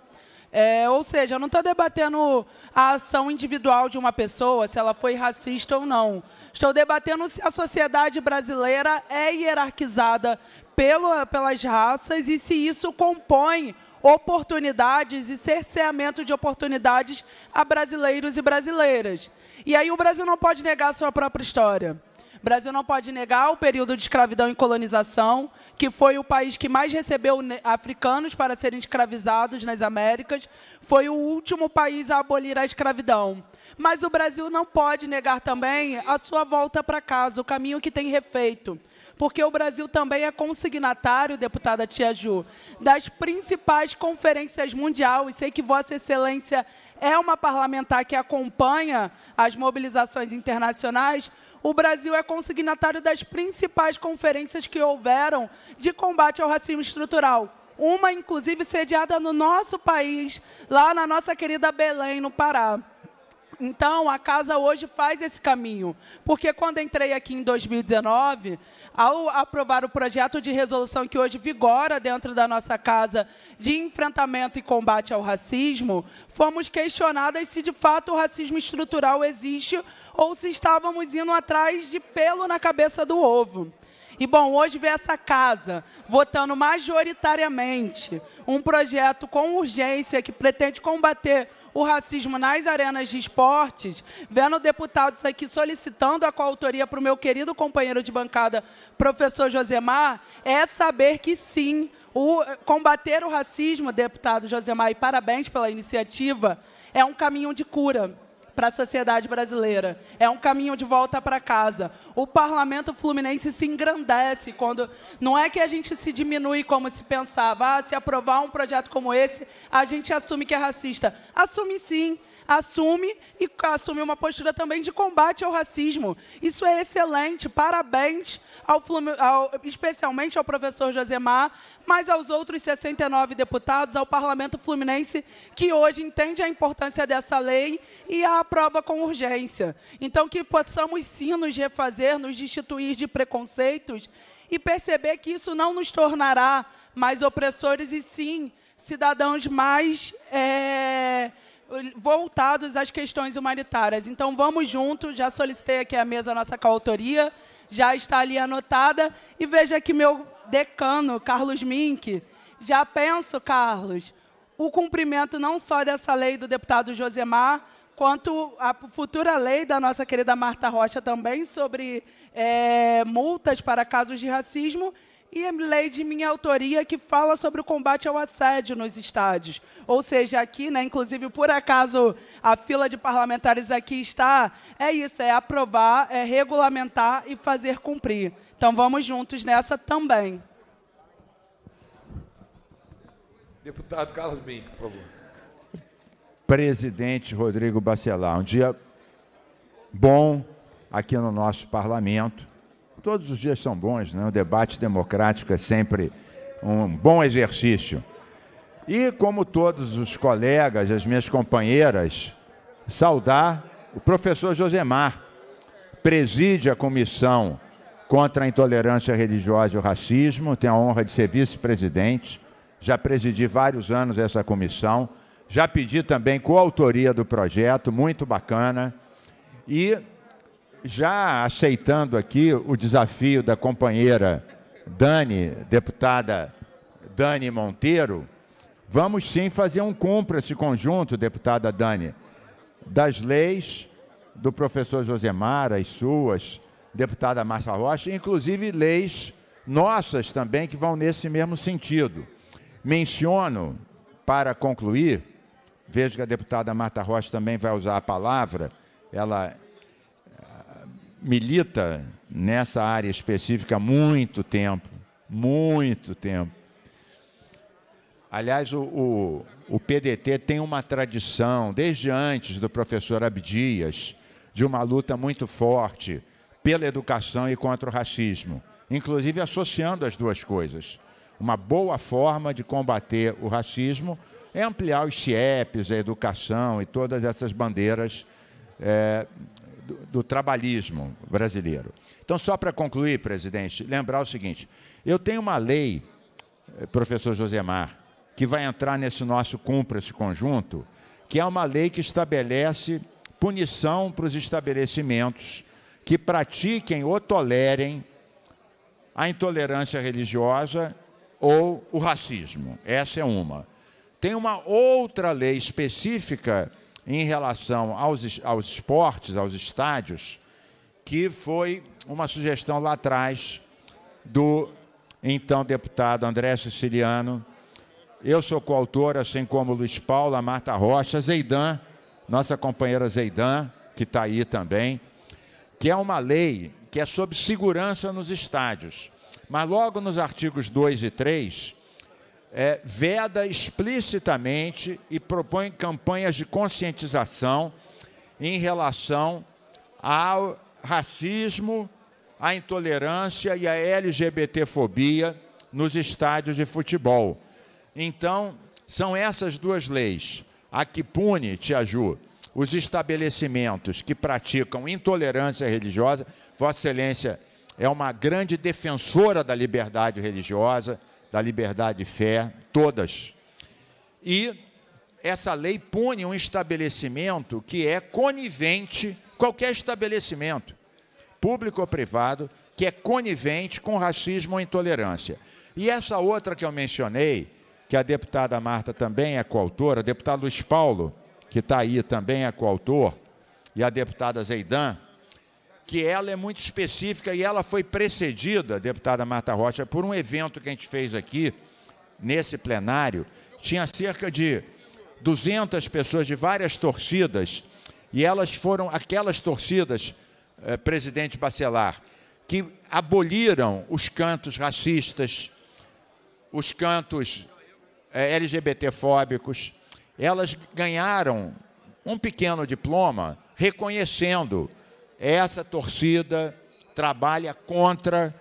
É, ou seja, eu não estou debatendo a ação individual de uma pessoa, se ela foi racista ou não. Estou debatendo se a sociedade brasileira é hierarquizada pelo, pelas raças e se isso compõe oportunidades e cerceamento de oportunidades a brasileiros e brasileiras. E aí o Brasil não pode negar a sua própria história. O Brasil não pode negar o período de escravidão e colonização, que foi o país que mais recebeu africanos para serem escravizados nas Américas, foi o último país a abolir a escravidão. Mas o Brasil não pode negar também a sua volta para casa, o caminho que tem refeito porque o Brasil também é consignatário, deputada Tia Ju, das principais conferências mundiais. Sei que Vossa Excelência é uma parlamentar que acompanha as mobilizações internacionais, o Brasil é consignatário das principais conferências que houveram de combate ao racismo estrutural. Uma, inclusive, sediada no nosso país, lá na nossa querida Belém, no Pará. Então, a casa hoje faz esse caminho. Porque quando entrei aqui em 2019, ao aprovar o projeto de resolução que hoje vigora dentro da nossa casa de enfrentamento e combate ao racismo, fomos questionadas se de fato o racismo estrutural existe ou se estávamos indo atrás de pelo na cabeça do ovo. E, bom, hoje vê essa casa votando majoritariamente um projeto com urgência que pretende combater o racismo nas arenas de esportes, vendo deputados aqui solicitando a coautoria para o meu querido companheiro de bancada, professor Josemar, é saber que sim, o, combater o racismo, deputado Josemar, e parabéns pela iniciativa, é um caminho de cura para a sociedade brasileira. É um caminho de volta para casa. O parlamento fluminense se engrandece quando. Não é que a gente se diminui como se pensava. Ah, se aprovar um projeto como esse, a gente assume que é racista. Assume sim assume e assume uma postura também de combate ao racismo. Isso é excelente. Parabéns ao, ao, especialmente ao professor Josemar, mas aos outros 69 deputados, ao parlamento fluminense que hoje entende a importância dessa lei e a aprova com urgência. Então que possamos sim nos refazer, nos destituir de preconceitos e perceber que isso não nos tornará mais opressores e sim cidadãos mais é, voltados às questões humanitárias. Então, vamos juntos, já solicitei aqui à mesa a nossa coautoria, já está ali anotada, e veja que meu decano, Carlos Mink, já penso, Carlos, o cumprimento não só dessa lei do deputado Josemar, quanto à futura lei da nossa querida Marta Rocha também sobre é, multas para casos de racismo, e é lei de minha autoria que fala sobre o combate ao assédio nos estádios. Ou seja, aqui, né, inclusive, por acaso, a fila de parlamentares aqui está, é isso, é aprovar, é regulamentar e fazer cumprir. Então, vamos juntos nessa também. Deputado Carlos Bim, por favor. Presidente Rodrigo Bacelar, um dia bom aqui no nosso parlamento todos os dias são bons, né? o debate democrático é sempre um bom exercício. E como todos os colegas, as minhas companheiras, saudar o professor Josemar, preside a comissão contra a intolerância religiosa e o racismo, Tem a honra de ser vice-presidente, já presidi vários anos essa comissão, já pedi também coautoria do projeto, muito bacana. E já aceitando aqui o desafio da companheira Dani, deputada Dani Monteiro, vamos sim fazer um esse conjunto, deputada Dani, das leis do professor Josemar, as suas, deputada Márcia Rocha, inclusive leis nossas também que vão nesse mesmo sentido. Menciono, para concluir, vejo que a deputada Marta Rocha também vai usar a palavra, ela milita nessa área específica há muito tempo muito tempo. Aliás, o, o, o, PDT tem uma tradição, desde antes do professor Abdias, de uma luta muito forte pela educação e contra o racismo, inclusive associando as duas coisas. Uma boa forma de combater o racismo é ampliar os CIEPs, a educação e todas essas bandeiras é, do, trabalhismo brasileiro. Então, só para concluir, presidente, lembrar o seguinte: eu tenho uma lei, eh, professor Josemar, que vai entrar nesse nosso cúmplice conjunto, que é uma lei que estabelece punição para os estabelecimentos que pratiquem ou tolerem a intolerância religiosa ou o racismo. Essa é uma. Tem uma outra lei específica em relação aos, aos esportes, aos estádios, que foi uma sugestão lá atrás do então deputado André Siciliano. Eu sou coautor, assim como Luiz Paulo, Marta Rocha, Zeidan, nossa companheira Zeidan, que está aí também, que é uma lei que é sobre segurança nos estádios. Mas logo nos artigos 2 e 3, é, veda explicitamente e propõe campanhas de conscientização em relação ao racismo, à intolerância e à LGBTfobia nos estádios de futebol. Então, são essas duas leis a que pune, Tia Ju, os estabelecimentos que praticam intolerância religiosa. Vossa Excelência é uma grande defensora da liberdade religiosa da liberdade de fé, todas. E essa lei pune um estabelecimento que é conivente, qualquer estabelecimento, público ou privado, que é conivente com racismo ou intolerância. E essa outra que eu mencionei, que a deputada Marta também é coautora, a deputado Luiz Paulo, que está aí também é coautor, e a deputada Zeidan, que ela é muito específica e ela foi precedida, deputada Marta Rocha, por um evento que a gente fez aqui, nesse plenário. Tinha cerca de 200 pessoas de várias torcidas e elas foram aquelas torcidas, eh, presidente Bacelar, que aboliram os cantos racistas, os cantos eh, LGBTfóbicos. Elas ganharam um pequeno diploma reconhecendo essa torcida trabalha contra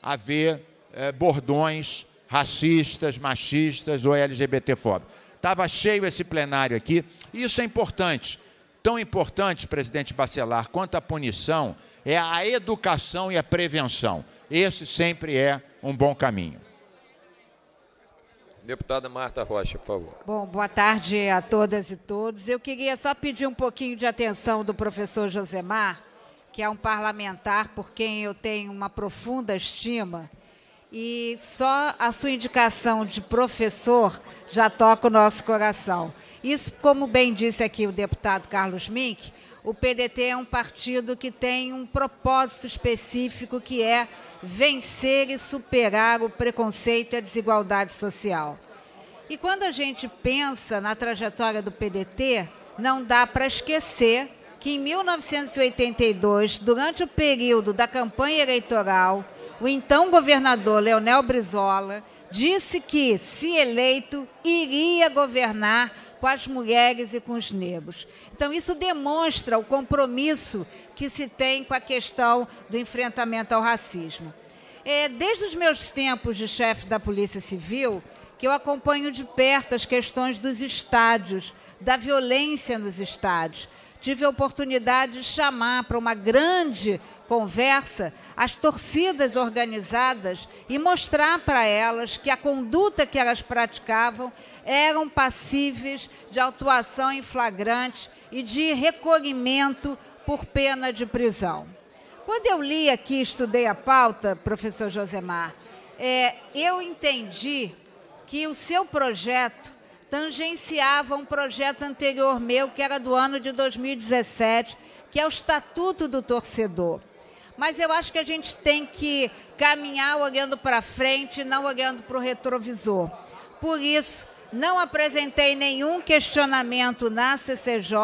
haver eh, bordões racistas, machistas ou LGBTfóbicos. Estava cheio esse plenário aqui. Isso é importante. Tão importante, presidente Bacelar, quanto a punição, é a educação e a prevenção. Esse sempre é um bom caminho. Deputada Marta Rocha, por favor. Bom, boa tarde a todas e todos. Eu queria só pedir um pouquinho de atenção do professor Josemar que é um parlamentar por quem eu tenho uma profunda estima, e só a sua indicação de professor já toca o nosso coração. Isso, como bem disse aqui o deputado Carlos Mink, o PDT é um partido que tem um propósito específico que é vencer e superar o preconceito e a desigualdade social. E quando a gente pensa na trajetória do PDT, não dá para esquecer que em 1982, durante o período da campanha eleitoral, o então governador Leonel Brizola disse que, se eleito, iria governar com as mulheres e com os negros. Então, isso demonstra o compromisso que se tem com a questão do enfrentamento ao racismo. É, desde os meus tempos de chefe da Polícia Civil, que eu acompanho de perto as questões dos estádios, da violência nos estádios, tive a oportunidade de chamar para uma grande conversa as torcidas organizadas e mostrar para elas que a conduta que elas praticavam eram passíveis de autuação em flagrante e de recolhimento por pena de prisão. Quando eu li aqui, estudei a pauta, professor Josemar, é, eu entendi que o seu projeto tangenciava um projeto anterior meu, que era do ano de 2017, que é o Estatuto do Torcedor. Mas eu acho que a gente tem que caminhar olhando para frente, não olhando para o retrovisor. Por isso, não apresentei nenhum questionamento na CCJ,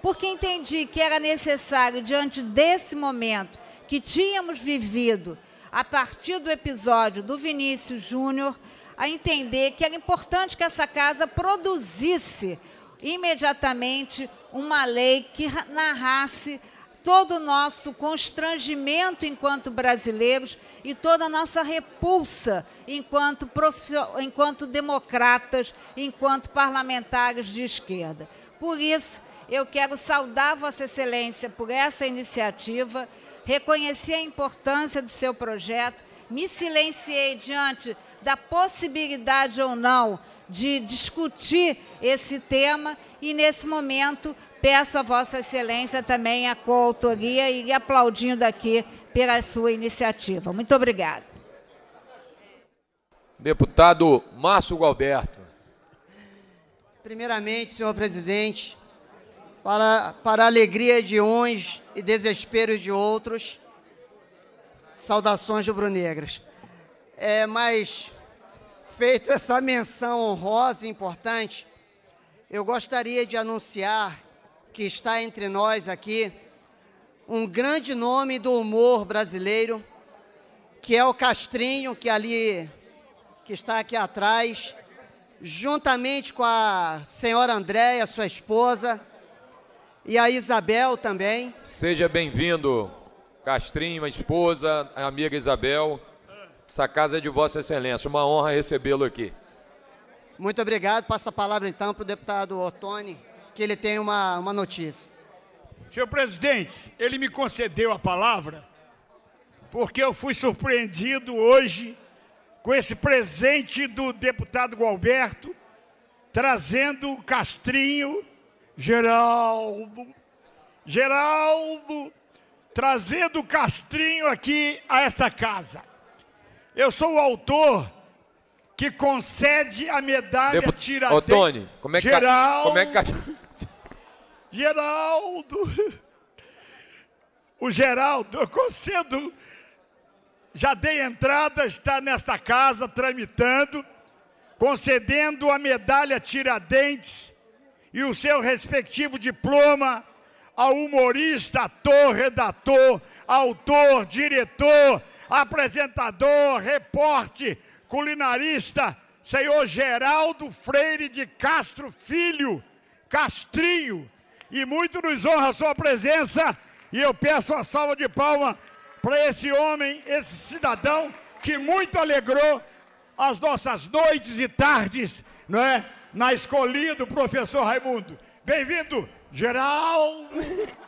porque entendi que era necessário, diante desse momento que tínhamos vivido, a partir do episódio do Vinícius Júnior, a entender que era importante que essa casa produzisse imediatamente uma lei que narrasse todo o nosso constrangimento enquanto brasileiros e toda a nossa repulsa enquanto, enquanto democratas, enquanto parlamentares de esquerda. Por isso, eu quero saudar Vossa Excelência por essa iniciativa, reconhecer a importância do seu projeto, me silenciei diante da possibilidade ou não de discutir esse tema e, nesse momento, peço a Vossa Excelência também a coautoria e aplaudindo aqui pela sua iniciativa. Muito obrigada. Deputado Márcio Galberto. Primeiramente, senhor presidente, para, para a alegria de uns e desesperos de outros, saudações rubro-negras. É, mas, feito essa menção honrosa e importante, eu gostaria de anunciar que está entre nós aqui um grande nome do humor brasileiro, que é o Castrinho, que ali que está aqui atrás, juntamente com a senhora Andréia, sua esposa, e a Isabel também. Seja bem-vindo, Castrinho, a esposa, a amiga Isabel. Essa casa é de Vossa Excelência. Uma honra recebê-lo aqui. Muito obrigado. Passa a palavra então para o deputado Ottoni, que ele tem uma, uma notícia. Senhor presidente, ele me concedeu a palavra porque eu fui surpreendido hoje com esse presente do deputado Gualberto, trazendo o Castrinho Geraldo. Geraldo, trazendo o Castrinho aqui a esta casa. Eu sou o autor que concede a medalha Deput... Tira Ô, Tony, como é que. Geraldo... Como é que... Geraldo. O Geraldo, eu concedo. Já dei entrada, está nesta casa tramitando, concedendo a medalha Tiradentes e o seu respectivo diploma ao humorista, ator, redator, autor, diretor, apresentador, repórter, culinarista, senhor Geraldo Freire de Castro Filho, Castrinho. E muito nos honra a sua presença e eu peço a salva de palmas para esse homem, esse cidadão que muito alegrou as nossas noites e tardes, não é? Na escolha do professor Raimundo. Bem-vindo, Geraldo. *laughs*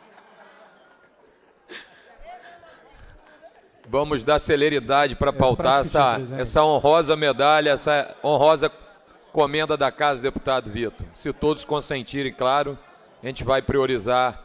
Vamos dar celeridade para é, pautar é, essa, né, essa honrosa medalha, essa honrosa comenda da casa, deputado Vitor. Se todos consentirem, claro, a gente vai priorizar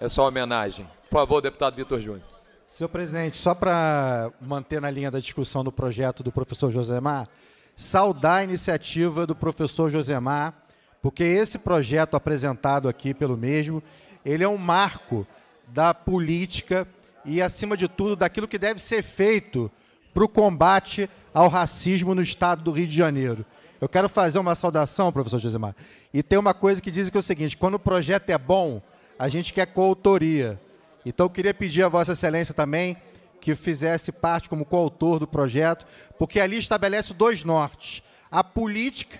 essa homenagem. Por favor, deputado Vitor Júnior. Senhor presidente, só para manter na linha da discussão do projeto do professor Josemar, saudar a iniciativa do professor Josemar, porque esse projeto apresentado aqui pelo mesmo, ele é um marco da política e, acima de tudo, daquilo que deve ser feito para o combate ao racismo no estado do Rio de Janeiro. Eu quero fazer uma saudação, professor Josimar. E tem uma coisa que diz que é o seguinte: quando o projeto é bom, a gente quer coautoria. Então eu queria pedir a Vossa Excelência também que fizesse parte como coautor do projeto, porque ali estabelece dois nortes: a política,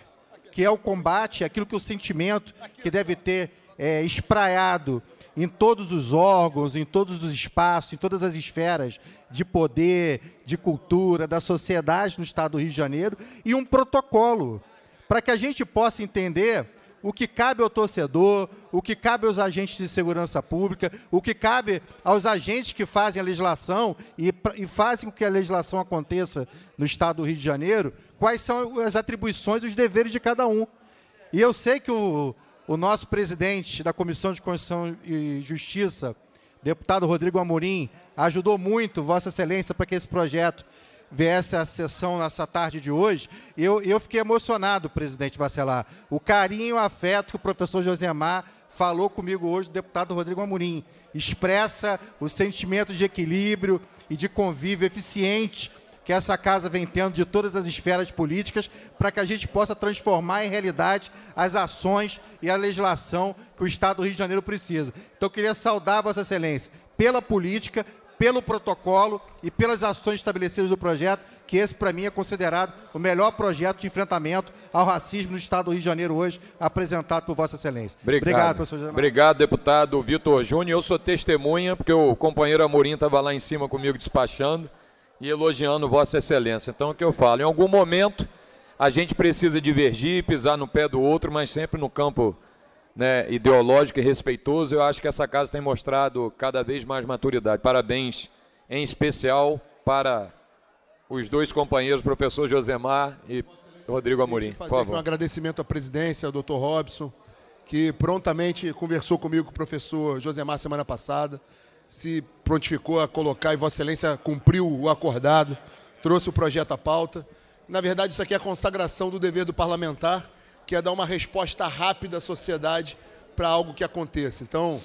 que é o combate, aquilo que o sentimento que deve ter é, espraiado em todos os órgãos, em todos os espaços, em todas as esferas de poder, de cultura, da sociedade no estado do Rio de Janeiro, e um protocolo para que a gente possa entender o que cabe ao torcedor, o que cabe aos agentes de segurança pública, o que cabe aos agentes que fazem a legislação e, e, fazem com que a legislação aconteça no Estado do Rio de Janeiro, quais são as atribuições, os deveres de cada um. E eu sei que o, o nosso presidente da Comissão de Constituição e Justiça, deputado Rodrigo Amorim, ajudou muito, Vossa Excelência, para que esse projeto viesse à sessão nessa tarde de hoje. Eu, eu fiquei emocionado, presidente Bacelar. O carinho, o afeto que o professor Josemar falou comigo hoje, o deputado Rodrigo Amorim. Expressa o sentimento de equilíbrio e de convívio eficiente que essa casa vem tendo de todas as esferas políticas para que a gente possa transformar em realidade as ações e a legislação que o Estado do Rio de Janeiro precisa. Então, eu queria saudar Vossa Excelência pela política, pelo protocolo e pelas ações estabelecidas do projeto, que esse, para mim, é considerado o melhor projeto de enfrentamento ao racismo no Estado do Rio de Janeiro hoje, apresentado por Vossa Excelência. Obrigado, Obrigado professor Germano. Obrigado, deputado Vitor Júnior. Eu sou testemunha, porque o companheiro Amorim estava lá em cima comigo despachando e elogiando Vossa Excelência. Então, é o que eu falo, em algum momento a gente precisa divergir, pisar no pé do outro, mas sempre no campo né, ideológico e respeitoso. Eu acho que essa casa tem mostrado cada vez mais maturidade. Parabéns, em especial, para os dois companheiros, professor Josemar e Rodrigo Amorim. Por favor. um agradecimento à presidência, ao doutor Robson, que prontamente conversou comigo, com o professor Josemar, semana passada se prontificou a colocar e Vossa Excelência cumpriu o acordado, trouxe o projeto à pauta. Na verdade, isso aqui é a consagração do dever do parlamentar, que é dar uma resposta rápida à sociedade para algo que aconteça. Então,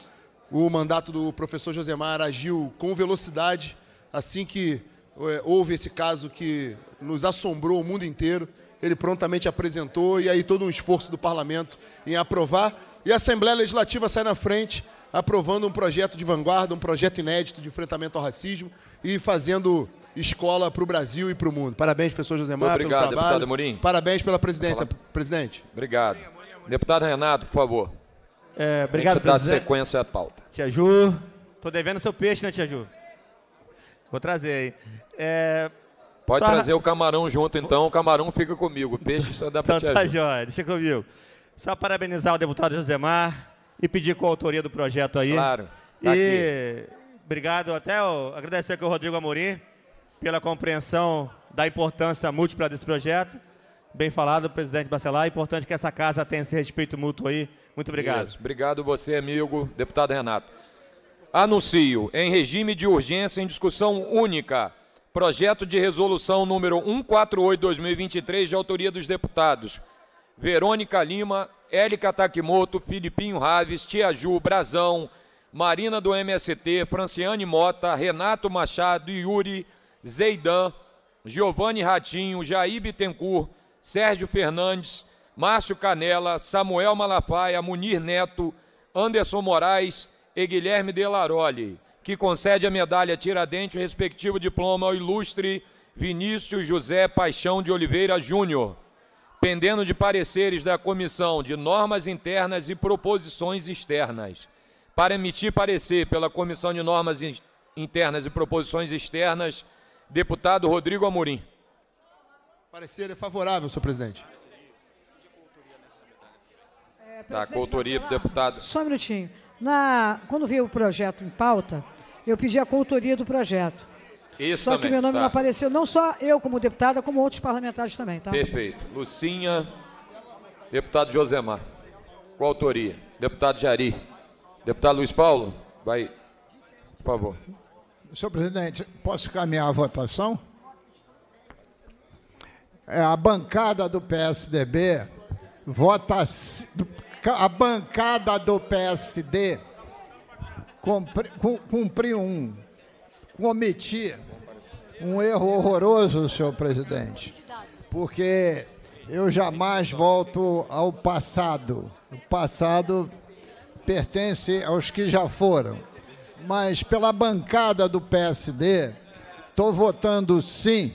o mandato do professor Josemar agiu com velocidade assim que é, houve esse caso que nos assombrou o mundo inteiro. Ele prontamente apresentou e aí todo um esforço do parlamento em aprovar. E a Assembleia Legislativa sai na frente aprovando um projeto de vanguarda, um projeto inédito de enfrentamento ao racismo e fazendo escola para o Brasil e para o mundo. Parabéns, professor Josemar, Obrigado, pelo trabalho. deputado Mourinho. Parabéns pela presidência, presidente. Obrigado. Deputado Renato, por favor. É, obrigado, presidente. dar sequência à pauta. Tia Ju, tô devendo seu peixe, né, Tia Ju? Vou trazer aí. É... Pode Só... trazer o camarão junto, então. O camarão fica comigo. O peixe só dá para então, Tia tá, Jóia. Deixa comigo. Só parabenizar o deputado Josemar e pedir com a autoria do projeto aí. Claro. Tá e aqui. obrigado até eu, agradecer aqui ao Rodrigo Amorim pela compreensão da importância múltipla desse projeto. Bem falado, presidente Bacelar. É importante que essa casa tenha esse respeito mútuo aí. Muito obrigado. Isso. Obrigado você, amigo, deputado Renato. Anuncio, em regime de urgência, em discussão única, projeto de resolução número 148-2023, de autoria dos deputados Verônica Lima, Élica Takimoto, Filipinho Raves, Tia Ju, Brazão, Marina do MST, Franciane Mota, Renato Machado, Yuri, Zeidan, Giovanni Ratinho, Jair Bittencourt, Sérgio Fernandes, Márcio Canela, Samuel Malafaia, Munir Neto, Anderson Moraes e Guilherme Delaroli, que concede a medalha Tiradentes, o respectivo diploma ao ilustre Vinícius José Paixão de Oliveira Júnior dependendo de pareceres da Comissão de Normas Internas e Proposições Externas. Para emitir parecer pela Comissão de Normas Internas e Proposições Externas, deputado Rodrigo Amorim. Parecer é favorável, senhor presidente. É, tá, do ah, deputado. Só um minutinho. Na, quando veio o projeto em pauta, eu pedi a coautoria do projeto. Isso só também, que meu nome tá. não apareceu, não só eu como deputada, como outros parlamentares também, tá? Perfeito. Lucinha, deputado Josemar. Com autoria. Deputado Jari. Deputado Luiz Paulo, vai, por favor. Senhor presidente, posso caminhar a votação? É, a bancada do PSDB vota a bancada do PSD cumpriu um omitir um erro horroroso, senhor presidente, porque eu jamais volto ao passado. O passado pertence aos que já foram. Mas pela bancada do PSD, estou votando sim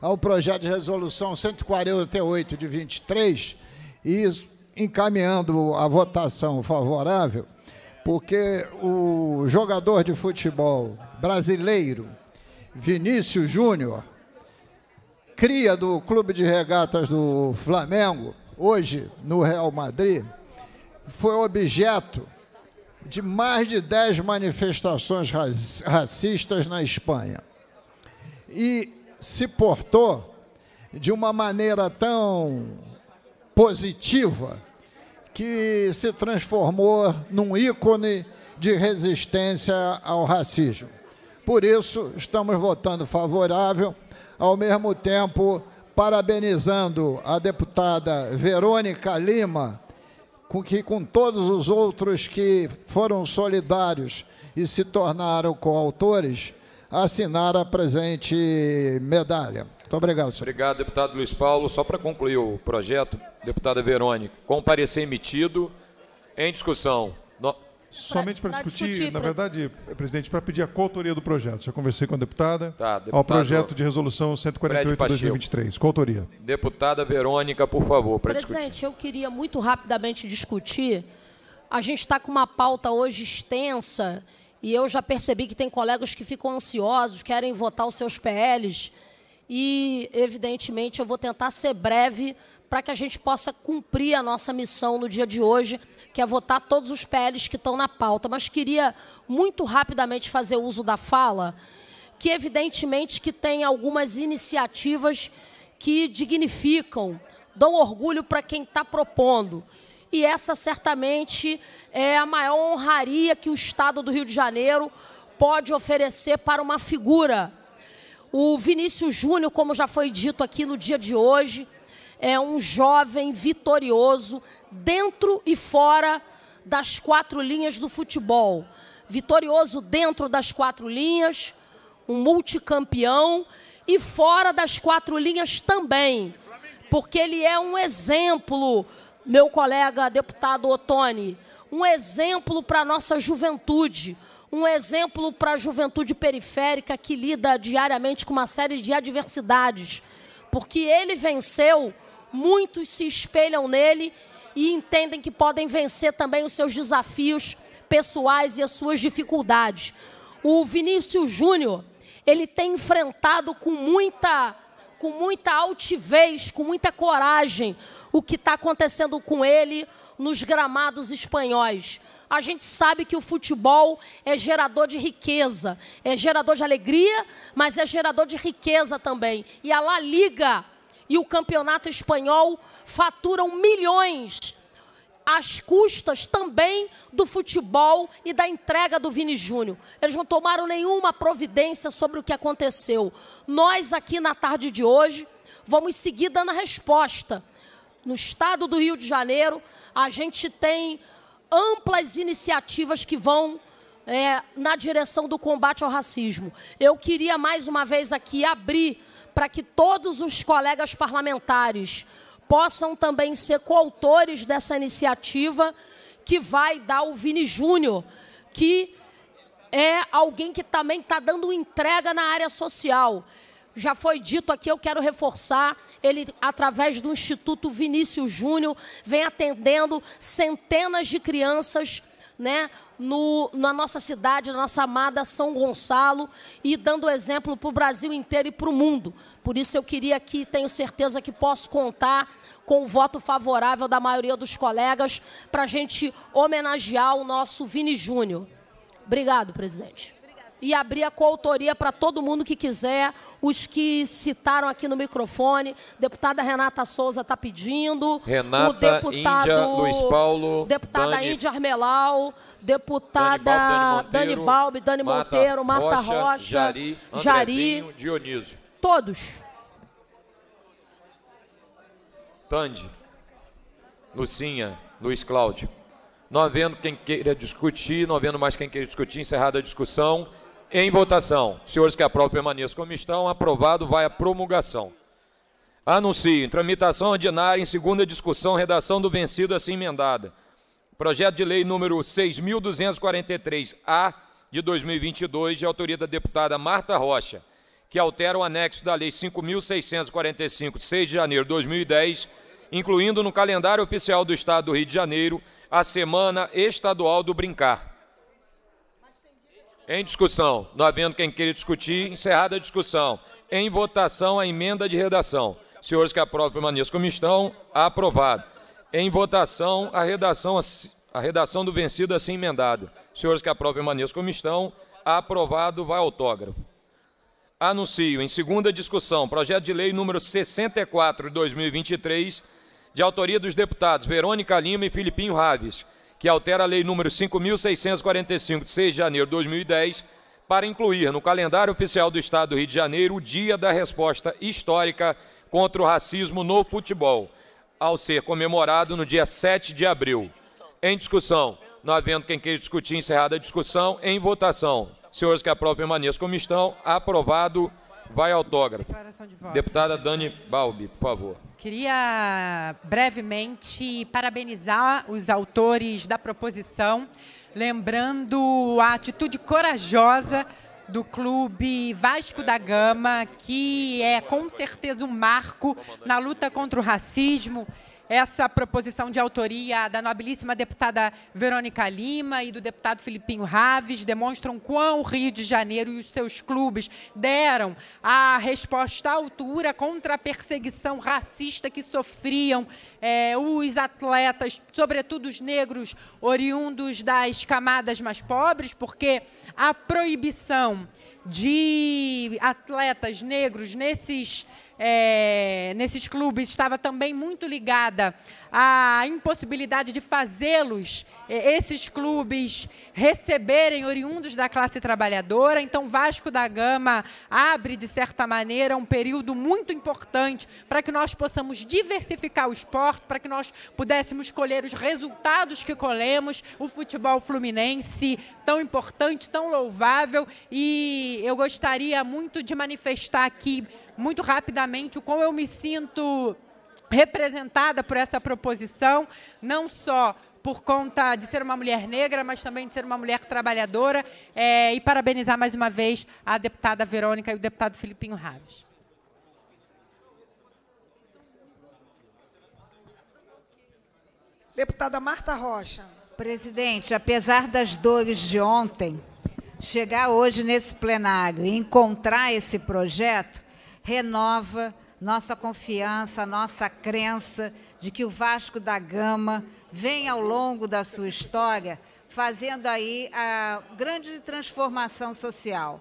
ao projeto de resolução 148 de 23 e encaminhando a votação favorável, porque o jogador de futebol brasileiro Vinícius Júnior, cria do Clube de Regatas do Flamengo, hoje no Real Madrid, foi objeto de mais de 10 manifestações racistas na Espanha. E se portou de uma maneira tão positiva que se transformou num ícone de resistência ao racismo. Por isso, estamos votando favorável, ao mesmo tempo parabenizando a deputada Verônica Lima, com que com todos os outros que foram solidários e se tornaram coautores, assinar a presente medalha. Muito obrigado, senhor. Obrigado, deputado Luiz Paulo. Só para concluir o projeto, deputada Verônica, com parecer emitido, em discussão. No... Somente para discutir, discutir, na verdade, presidente, para pedir a coautoria do projeto. Já conversei com a deputada tá, ao projeto de resolução 148 de 2023. Coautoria. Deputada Verônica, por favor, para discutir. Presidente, eu queria muito rapidamente discutir. A gente está com uma pauta hoje extensa e eu já percebi que tem colegas que ficam ansiosos, querem votar os seus PLs. E, evidentemente, eu vou tentar ser breve para que a gente possa cumprir a nossa missão no dia de hoje quer é votar todos os PLs que estão na pauta, mas queria muito rapidamente fazer uso da fala, que evidentemente que tem algumas iniciativas que dignificam, dão orgulho para quem está propondo. E essa certamente é a maior honraria que o Estado do Rio de Janeiro pode oferecer para uma figura. O Vinícius Júnior, como já foi dito aqui no dia de hoje, é um jovem vitorioso dentro e fora das quatro linhas do futebol. Vitorioso dentro das quatro linhas, um multicampeão e fora das quatro linhas também, porque ele é um exemplo, meu colega deputado Otoni, um exemplo para a nossa juventude, um exemplo para a juventude periférica que lida diariamente com uma série de adversidades, porque ele venceu muitos se espelham nele e entendem que podem vencer também os seus desafios pessoais e as suas dificuldades. O Vinícius Júnior, ele tem enfrentado com muita com muita altivez, com muita coragem, o que está acontecendo com ele nos gramados espanhóis. A gente sabe que o futebol é gerador de riqueza, é gerador de alegria, mas é gerador de riqueza também. E a La Liga e o campeonato espanhol faturam milhões às custas também do futebol e da entrega do Vini Júnior. Eles não tomaram nenhuma providência sobre o que aconteceu. Nós, aqui na tarde de hoje, vamos seguir dando a resposta. No estado do Rio de Janeiro, a gente tem amplas iniciativas que vão é, na direção do combate ao racismo. Eu queria mais uma vez aqui abrir para que todos os colegas parlamentares possam também ser coautores dessa iniciativa que vai dar o Vini Júnior, que é alguém que também está dando entrega na área social. Já foi dito aqui, eu quero reforçar, ele, através do Instituto Vinícius Júnior, vem atendendo centenas de crianças né, no, na nossa cidade, na nossa amada São Gonçalo, e dando exemplo para o Brasil inteiro e para o mundo. Por isso eu queria aqui, tenho certeza que posso contar com o voto favorável da maioria dos colegas para a gente homenagear o nosso Vini Júnior. Obrigado, presidente e abrir a coautoria para todo mundo que quiser. Os que citaram aqui no microfone, deputada Renata Souza está pedindo. Renata, o deputado, Índia, Luiz Paulo, deputada Dani, Índia Armelau, deputada Dani Balbi, Dani Monteiro, Dani Marta, Marta Rocha, Rocha, Jari, Jari, Dionísio. Todos. Tande, Lucinha, Luiz Cláudio. Não havendo quem queira discutir, não havendo mais quem queira discutir, encerrada a discussão. Em votação. Senhores que aprovam, permaneçam como estão. Aprovado, vai à promulgação. Anuncio. Em tramitação ordinária, em segunda discussão, redação do vencido assim emendada. Projeto de lei número 6.243-A de 2022, de autoria da deputada Marta Rocha, que altera o anexo da lei 5.645, de 6 de janeiro de 2010, incluindo no calendário oficial do Estado do Rio de Janeiro a Semana Estadual do Brincar em discussão. Não havendo quem queira discutir, encerrada a discussão. Em votação, a emenda de redação. Senhores que aprovam, permaneçam como estão. Aprovado. Em votação, a redação, a redação do vencido assim emendada. Senhores que aprovam, permaneçam como estão. Aprovado, vai autógrafo. Anuncio em segunda discussão projeto de lei número 64 de 2023, de autoria dos deputados Verônica Lima e Filipinho Raves que altera a Lei Número 5.645, de 6 de janeiro de 2010, para incluir no calendário oficial do Estado do Rio de Janeiro o Dia da Resposta Histórica contra o Racismo no Futebol, ao ser comemorado no dia 7 de abril. Em discussão, não havendo quem queira discutir, encerrada a discussão, em votação. Senhores que aprovam permaneçam como estão. Aprovado. Vai autógrafo. De Deputada Dani Balbi, por favor. Queria brevemente parabenizar os autores da proposição, lembrando a atitude corajosa do clube Vasco da Gama, que é com certeza um marco na luta contra o racismo essa proposição de autoria da nobilíssima deputada Verônica Lima e do deputado Filipinho Raves demonstram quão o Rio de Janeiro e os seus clubes deram a resposta à altura contra a perseguição racista que sofriam é, os atletas, sobretudo os negros oriundos das camadas mais pobres, porque a proibição de atletas negros nesses é, nesses clubes estava também muito ligada à impossibilidade de fazê-los, é, esses clubes, receberem oriundos da classe trabalhadora. Então, Vasco da Gama abre, de certa maneira, um período muito importante para que nós possamos diversificar o esporte, para que nós pudéssemos colher os resultados que colhemos, o futebol fluminense, tão importante, tão louvável. E eu gostaria muito de manifestar aqui muito rapidamente o como eu me sinto representada por essa proposição, não só por conta de ser uma mulher negra, mas também de ser uma mulher trabalhadora. É, e parabenizar mais uma vez a deputada Verônica e o deputado Filipinho Raves. Deputada Marta Rocha. Presidente, apesar das dores de ontem, chegar hoje nesse plenário e encontrar esse projeto renova nossa confiança, nossa crença de que o Vasco da Gama vem ao longo da sua história fazendo aí a grande transformação social.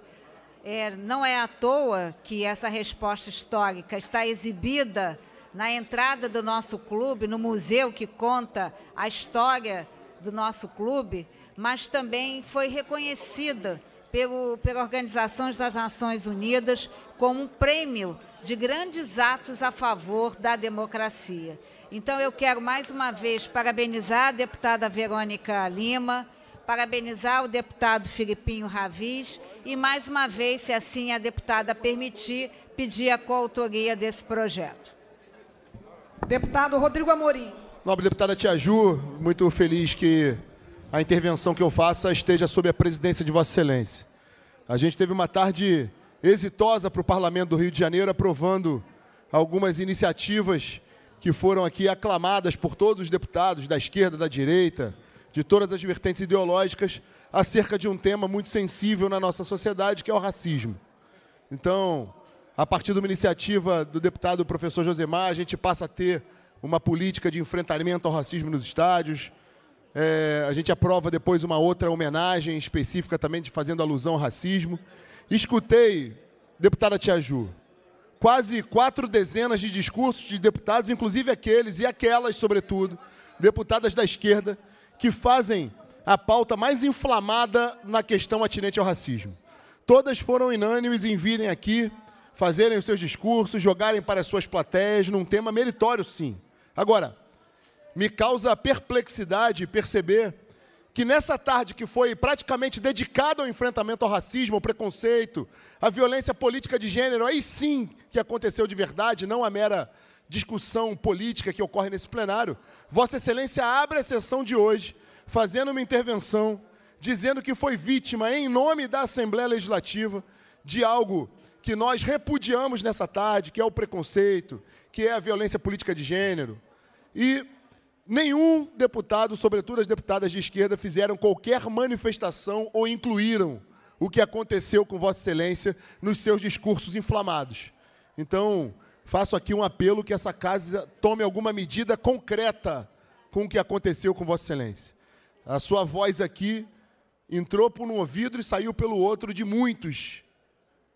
É, não é à toa que essa resposta histórica está exibida na entrada do nosso clube, no museu que conta a história do nosso clube, mas também foi reconhecida pelo, pela Organização das Nações Unidas como um prêmio de grandes atos a favor da democracia. Então, eu quero mais uma vez parabenizar a deputada Verônica Lima, parabenizar o deputado Filipinho Ravis e, mais uma vez, se assim a deputada permitir, pedir a coautoria desse projeto. Deputado Rodrigo Amorim. Nobre deputada Tia Ju, muito feliz que a intervenção que eu faça esteja sob a presidência de Vossa Excelência. A gente teve uma tarde exitosa para o Parlamento do Rio de Janeiro, aprovando algumas iniciativas que foram aqui aclamadas por todos os deputados da esquerda, da direita, de todas as vertentes ideológicas, acerca de um tema muito sensível na nossa sociedade, que é o racismo. Então, a partir de uma iniciativa do deputado professor Josemar, a gente passa a ter uma política de enfrentamento ao racismo nos estádios, é, a gente aprova depois uma outra homenagem específica também, de fazendo alusão ao racismo. Escutei, deputada Tia Ju, quase quatro dezenas de discursos de deputados, inclusive aqueles e aquelas, sobretudo, deputadas da esquerda, que fazem a pauta mais inflamada na questão atinente ao racismo. Todas foram inânimes em virem aqui, fazerem os seus discursos, jogarem para as suas plateias num tema meritório, sim. Agora, me causa perplexidade perceber que nessa tarde que foi praticamente dedicada ao enfrentamento ao racismo, ao preconceito, à violência política de gênero, aí sim que aconteceu de verdade, não a mera discussão política que ocorre nesse plenário, Vossa Excelência abre a sessão de hoje fazendo uma intervenção dizendo que foi vítima, em nome da Assembleia Legislativa, de algo que nós repudiamos nessa tarde, que é o preconceito, que é a violência política de gênero. E Nenhum deputado, sobretudo as deputadas de esquerda, fizeram qualquer manifestação ou incluíram o que aconteceu com Vossa Excelência nos seus discursos inflamados. Então, faço aqui um apelo que essa casa tome alguma medida concreta com o que aconteceu com Vossa Excelência. A sua voz aqui entrou por um ouvido e saiu pelo outro de muitos.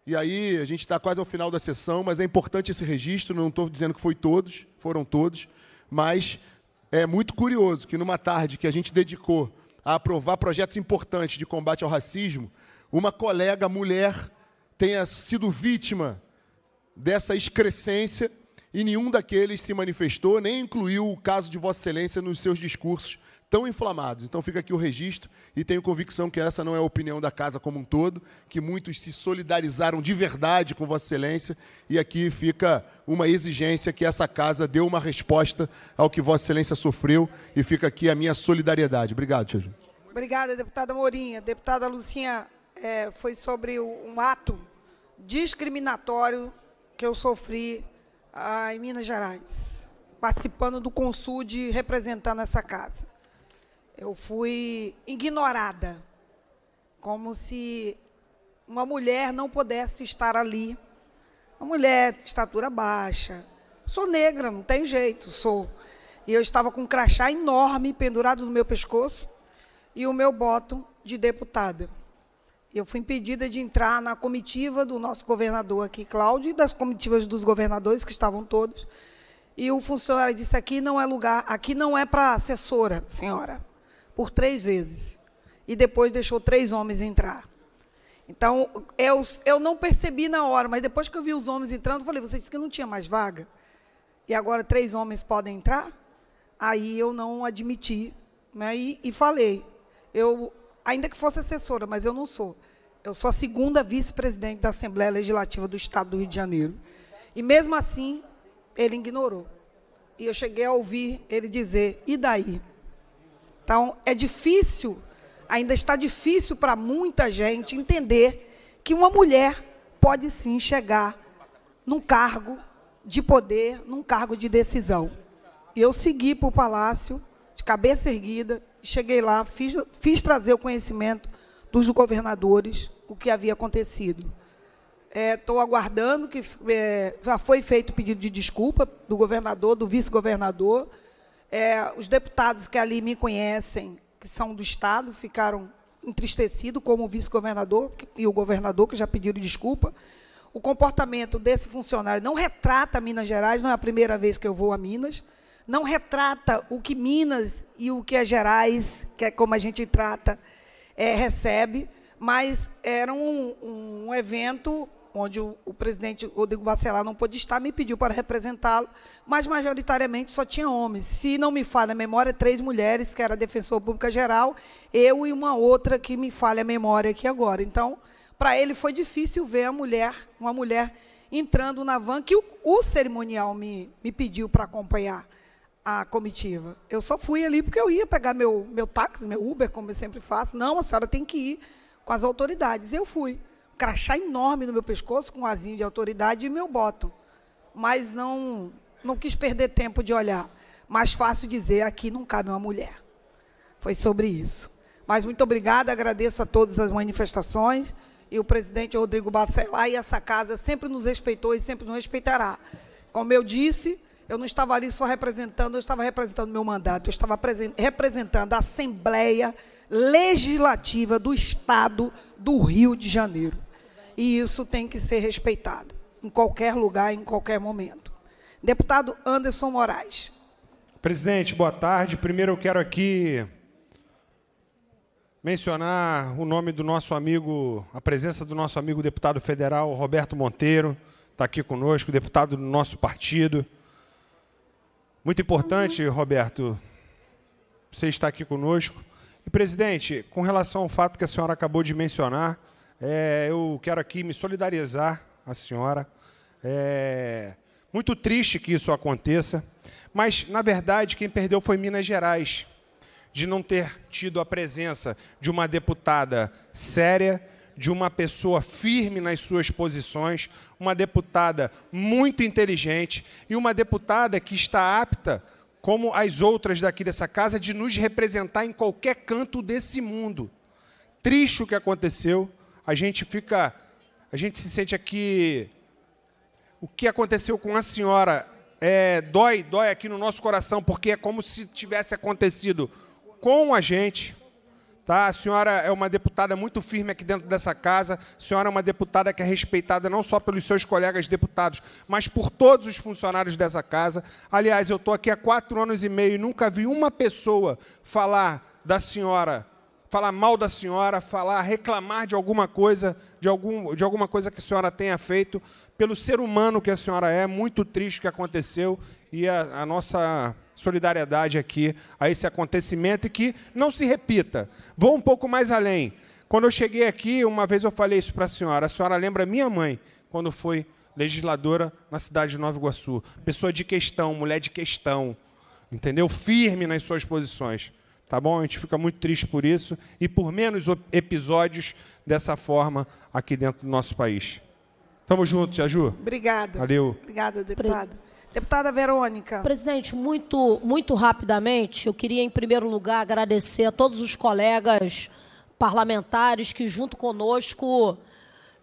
E aí, a gente está quase ao final da sessão, mas é importante esse registro, não estou dizendo que foi todos, foram todos, mas é muito curioso que numa tarde que a gente dedicou a aprovar projetos importantes de combate ao racismo, uma colega mulher tenha sido vítima dessa excrescência e nenhum daqueles se manifestou, nem incluiu o caso de Vossa Excelência nos seus discursos tão inflamados. Então fica aqui o registro e tenho convicção que essa não é a opinião da casa como um todo, que muitos se solidarizaram de verdade com Vossa Excelência e aqui fica uma exigência que essa casa dê uma resposta ao que Vossa Excelência sofreu e fica aqui a minha solidariedade. Obrigado, Tia Ju. Obrigada, deputada Morinha. Deputada Lucinha, é, foi sobre um ato discriminatório que eu sofri ah, em Minas Gerais, participando do Consul de representando essa casa. Eu fui ignorada, como se uma mulher não pudesse estar ali. Uma mulher de estatura baixa. Sou negra, não tem jeito, sou. E eu estava com um crachá enorme pendurado no meu pescoço e o meu boto de deputada. Eu fui impedida de entrar na comitiva do nosso governador aqui, Cláudio, e das comitivas dos governadores que estavam todos. E o funcionário disse: aqui não é lugar, aqui não é para assessora, senhora por três vezes. E depois deixou três homens entrar. Então, eu, eu não percebi na hora, mas depois que eu vi os homens entrando, eu falei: você disse que não tinha mais vaga? E agora três homens podem entrar? Aí eu não admiti. Né? E, e falei: eu, ainda que fosse assessora, mas eu não sou. Eu sou a segunda vice-presidente da Assembleia Legislativa do Estado do Rio de Janeiro. E mesmo assim, ele ignorou. E eu cheguei a ouvir ele dizer: e daí? Então, é difícil, ainda está difícil para muita gente entender que uma mulher pode sim chegar num cargo de poder, num cargo de decisão. E eu segui para o palácio, de cabeça erguida, cheguei lá, fiz, fiz trazer o conhecimento dos governadores, o que havia acontecido. Estou é, aguardando que é, já foi feito pedido de desculpa do governador, do vice-governador, é, os deputados que ali me conhecem, que são do Estado, ficaram entristecidos, como o vice-governador e o governador, que já pediram desculpa. O comportamento desse funcionário não retrata Minas Gerais, não é a primeira vez que eu vou a Minas, não retrata o que Minas e o que as é Gerais, que é como a gente trata, é, recebe, mas era um, um evento onde o, o presidente Rodrigo Bacelar não pôde estar, me pediu para representá-lo, mas majoritariamente só tinha homens. Se não me falha a memória, três mulheres, que era defensor pública geral, eu e uma outra que me falha a memória aqui agora. Então, para ele foi difícil ver a mulher, uma mulher entrando na van, que o, o cerimonial me, me pediu para acompanhar a comitiva. Eu só fui ali porque eu ia pegar meu, meu táxi, meu Uber, como eu sempre faço. Não, a senhora tem que ir com as autoridades. Eu fui crachá enorme no meu pescoço, com um asinho de autoridade e meu boto. Mas não, não quis perder tempo de olhar. Mais fácil dizer, aqui não cabe uma mulher. Foi sobre isso. Mas muito obrigada, agradeço a todas as manifestações. E o presidente Rodrigo Bacelar e essa casa sempre nos respeitou e sempre nos respeitará. Como eu disse, eu não estava ali só representando, eu estava representando meu mandato, eu estava representando a Assembleia Legislativa do Estado do Rio de Janeiro e isso tem que ser respeitado em qualquer lugar, em qualquer momento. Deputado Anderson Moraes. Presidente, boa tarde. Primeiro eu quero aqui mencionar o nome do nosso amigo, a presença do nosso amigo deputado federal Roberto Monteiro, está aqui conosco, deputado do nosso partido. Muito importante, Roberto, você estar aqui conosco. E, presidente, com relação ao fato que a senhora acabou de mencionar, é, eu quero aqui me solidarizar à senhora. É muito triste que isso aconteça, mas, na verdade, quem perdeu foi Minas Gerais, de não ter tido a presença de uma deputada séria, de uma pessoa firme nas suas posições, uma deputada muito inteligente e uma deputada que está apta, como as outras daqui dessa casa, de nos representar em qualquer canto desse mundo. Triste o que aconteceu, a gente fica, a gente se sente aqui. O que aconteceu com a senhora é, dói, dói aqui no nosso coração, porque é como se tivesse acontecido com a gente. Tá? A senhora é uma deputada muito firme aqui dentro dessa casa. A senhora é uma deputada que é respeitada não só pelos seus colegas deputados, mas por todos os funcionários dessa casa. Aliás, eu estou aqui há quatro anos e meio e nunca vi uma pessoa falar da senhora falar mal da senhora, falar, reclamar de alguma coisa, de, algum, de alguma coisa que a senhora tenha feito, pelo ser humano que a senhora é, muito triste que aconteceu, e a, a nossa solidariedade aqui a esse acontecimento e que não se repita. Vou um pouco mais além. Quando eu cheguei aqui, uma vez eu falei isso para a senhora, a senhora lembra minha mãe, quando foi legisladora na cidade de Nova Iguaçu. Pessoa de questão, mulher de questão, entendeu? Firme nas suas posições tá bom? A gente fica muito triste por isso e por menos episódios dessa forma aqui dentro do nosso país. Tamo junto, Tia Ju. Obrigada. Valeu. Obrigada, deputado. Pre... Deputada Verônica. Presidente, muito, muito rapidamente, eu queria, em primeiro lugar, agradecer a todos os colegas parlamentares que, junto conosco,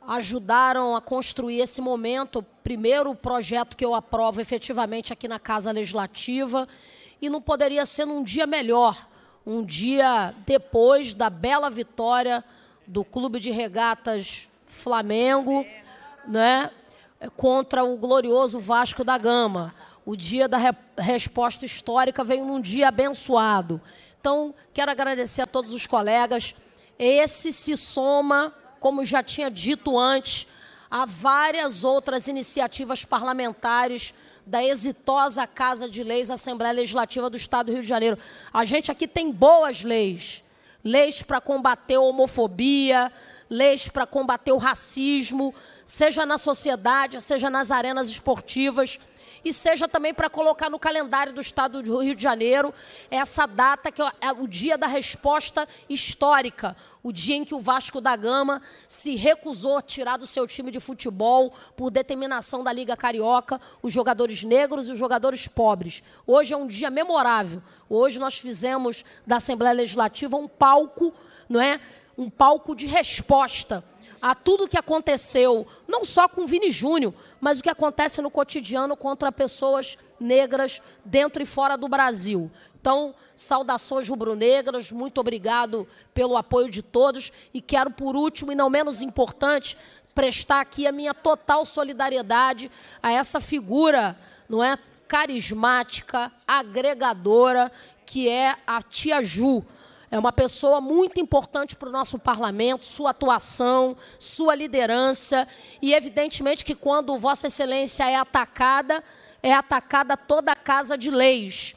ajudaram a construir esse momento. Primeiro, projeto que eu aprovo efetivamente aqui na Casa Legislativa. E não poderia ser num dia melhor um dia depois da bela vitória do Clube de Regatas Flamengo, né, contra o glorioso Vasco da Gama. O dia da re resposta histórica veio num dia abençoado. Então, quero agradecer a todos os colegas. Esse se soma, como já tinha dito antes, a várias outras iniciativas parlamentares da exitosa Casa de Leis Assembleia Legislativa do Estado do Rio de Janeiro. A gente aqui tem boas leis. Leis para combater a homofobia, leis para combater o racismo, seja na sociedade, seja nas arenas esportivas e seja também para colocar no calendário do Estado do Rio de Janeiro essa data que é o dia da resposta histórica, o dia em que o Vasco da Gama se recusou a tirar do seu time de futebol por determinação da Liga Carioca os jogadores negros e os jogadores pobres. Hoje é um dia memorável. Hoje nós fizemos da Assembleia Legislativa um palco, não é? Um palco de resposta a tudo o que aconteceu, não só com Vini Júnior, mas o que acontece no cotidiano contra pessoas negras dentro e fora do Brasil. Então, saudações rubro-negras, muito obrigado pelo apoio de todos e quero, por último e não menos importante, prestar aqui a minha total solidariedade a essa figura, não é, carismática, agregadora, que é a tia Ju, é uma pessoa muito importante para o nosso parlamento, sua atuação, sua liderança. E, evidentemente, que quando Vossa Excelência é atacada, é atacada toda a Casa de Leis.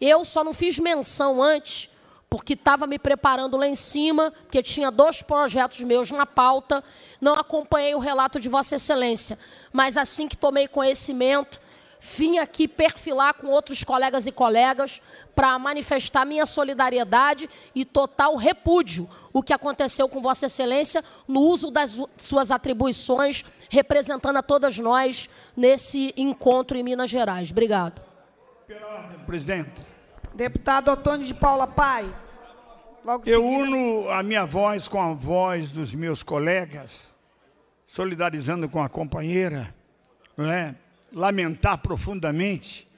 Eu só não fiz menção antes, porque estava me preparando lá em cima, porque tinha dois projetos meus na pauta, não acompanhei o relato de Vossa Excelência. Mas assim que tomei conhecimento, vim aqui perfilar com outros colegas e colegas para manifestar minha solidariedade e total repúdio o que aconteceu com Vossa Excelência no uso das suas atribuições, representando a todas nós nesse encontro em Minas Gerais. Obrigado. Presidente. Deputado Antônio de Paula Pai. Logo Eu seguindo. uno a minha voz com a voz dos meus colegas, solidarizando com a companheira, não é? lamentar profundamente,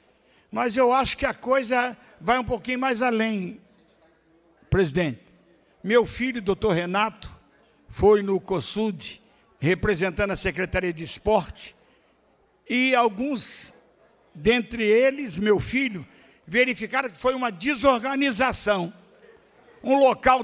mas eu acho que a coisa vai um pouquinho mais além, presidente. Meu filho, doutor Renato, foi no COSUD, representando a Secretaria de Esporte, e alguns, dentre eles, meu filho, verificaram que foi uma desorganização, um local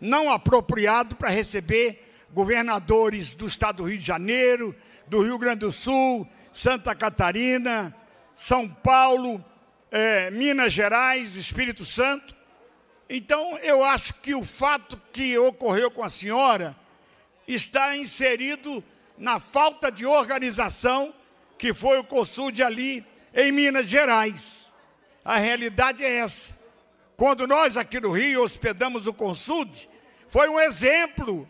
não apropriado para receber governadores do estado do Rio de Janeiro, do Rio Grande do Sul, Santa Catarina, São Paulo, é, Minas Gerais, Espírito Santo. Então, eu acho que o fato que ocorreu com a senhora está inserido na falta de organização que foi o de ali em Minas Gerais. A realidade é essa. Quando nós aqui no Rio hospedamos o Consul, foi um exemplo,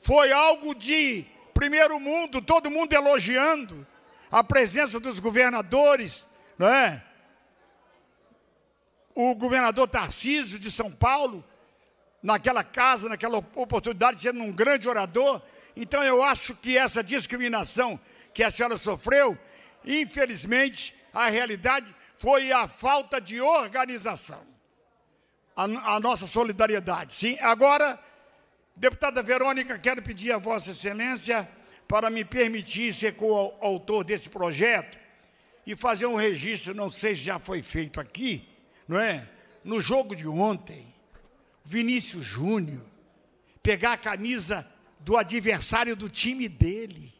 foi algo de primeiro mundo, todo mundo elogiando a presença dos governadores, não é? O governador Tarcísio de São Paulo, naquela casa, naquela oportunidade, sendo um grande orador. Então eu acho que essa discriminação que a senhora sofreu, infelizmente, a realidade foi a falta de organização. A, a nossa solidariedade. Sim, agora Deputada Verônica, quero pedir a Vossa Excelência para me permitir ser coautor desse projeto e fazer um registro, não sei se já foi feito aqui, não é? No jogo de ontem, Vinícius Júnior pegar a camisa do adversário do time dele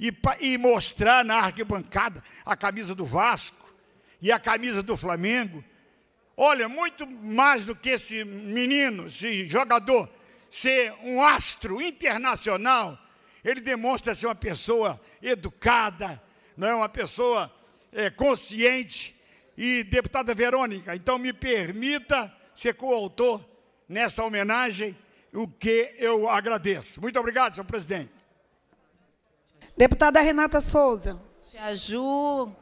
e, e mostrar na arquibancada a camisa do Vasco e a camisa do Flamengo. Olha, muito mais do que esse menino, esse jogador, ser um astro internacional, ele demonstra ser uma pessoa educada, não é uma pessoa é, consciente. E deputada Verônica, então me permita ser coautor nessa homenagem, o que eu agradeço. Muito obrigado, senhor presidente. Deputada Renata Souza. Tia Ju,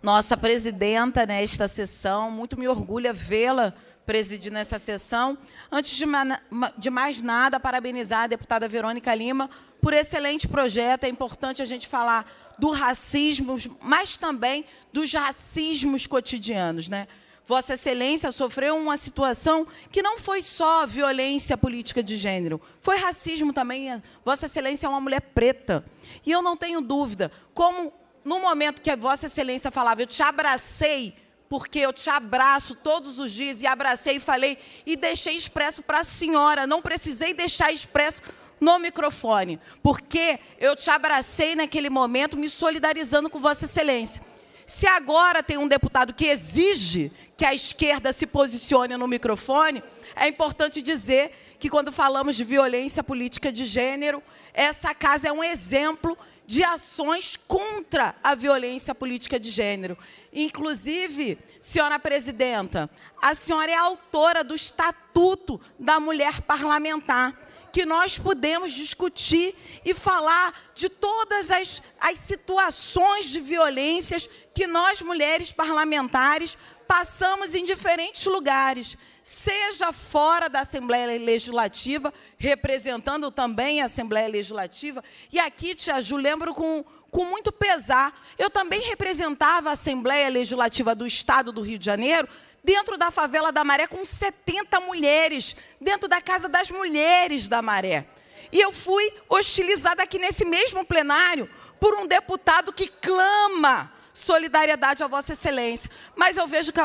nossa presidenta nesta sessão, muito me orgulha vê-la presidindo essa sessão. Antes de, mais nada, parabenizar a deputada Verônica Lima por excelente projeto. É importante a gente falar do racismo, mas também dos racismos cotidianos, né? Vossa Excelência sofreu uma situação que não foi só violência política de gênero, foi racismo também. Vossa Excelência é uma mulher preta. E eu não tenho dúvida, como no momento que a Vossa Excelência falava, eu te abracei porque eu te abraço todos os dias e abracei e falei e deixei expresso para a senhora, não precisei deixar expresso no microfone, porque eu te abracei naquele momento me solidarizando com Vossa Excelência. Se agora tem um deputado que exige que a esquerda se posicione no microfone, é importante dizer que quando falamos de violência política de gênero, essa casa é um exemplo de ações contra a violência política de gênero. Inclusive, senhora presidenta, a senhora é autora do Estatuto da Mulher Parlamentar, que nós podemos discutir e falar de todas as, as situações de violências que nós, mulheres parlamentares, passamos em diferentes lugares, seja fora da Assembleia Legislativa, representando também a Assembleia Legislativa. E aqui, Tia Ju, lembro com, com muito pesar, eu também representava a Assembleia Legislativa do Estado do Rio de Janeiro, dentro da favela da Maré, com 70 mulheres, dentro da Casa das Mulheres da Maré. E eu fui hostilizada aqui nesse mesmo plenário por um deputado que clama solidariedade a Vossa Excelência. Mas eu vejo, que,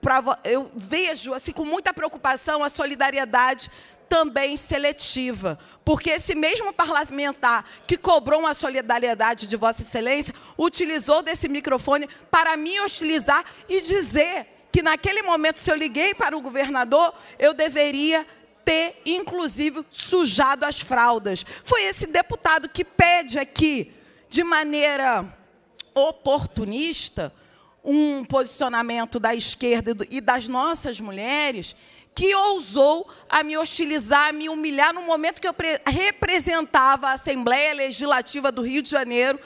pra, eu vejo assim, com muita preocupação a solidariedade também seletiva, porque esse mesmo parlamentar que cobrou uma solidariedade de Vossa Excelência utilizou desse microfone para me hostilizar e dizer que naquele momento, se eu liguei para o governador, eu deveria ter, inclusive, sujado as fraldas. Foi esse deputado que pede aqui, de maneira oportunista um posicionamento da esquerda e das nossas mulheres que ousou a me hostilizar, a me humilhar no momento que eu representava a Assembleia Legislativa do Rio de Janeiro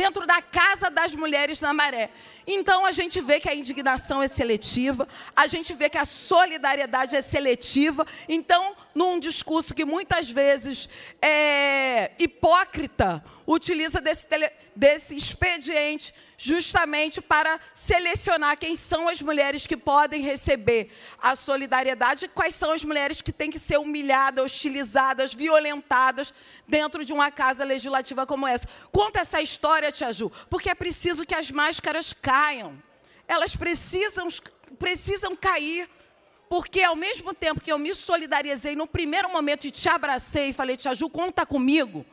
dentro da Casa das Mulheres na Maré. Então a gente vê que a indignação é seletiva, a gente vê que a solidariedade é seletiva. Então, num discurso que muitas vezes é hipócrita, utiliza desse, tele, desse expediente justamente para selecionar quem são as mulheres que podem receber a solidariedade e quais são as mulheres que têm que ser humilhadas, hostilizadas, violentadas dentro de uma casa legislativa como essa. Conta essa história, Tia Ju, porque é preciso que as máscaras caiam. Elas precisam, precisam cair. Porque ao mesmo tempo que eu me solidarizei no primeiro momento e te abracei e falei, Tia Ju, conta comigo,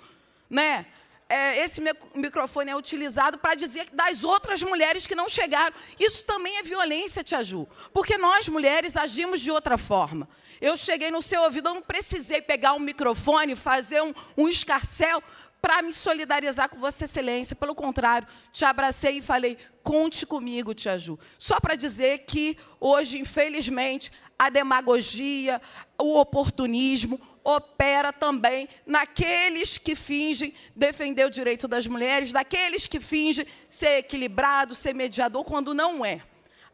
né? é, esse microfone é utilizado para dizer das outras mulheres que não chegaram. Isso também é violência, Tia Ju, porque nós mulheres agimos de outra forma. Eu cheguei no seu ouvido, eu não precisei pegar um microfone, fazer um, um escarcel para me solidarizar com Vossa Excelência. Pelo contrário, te abracei e falei: conte comigo, Tia Ju. Só para dizer que hoje, infelizmente, a demagogia, o oportunismo, opera também naqueles que fingem defender o direito das mulheres, daqueles que fingem ser equilibrado, ser mediador, quando não é.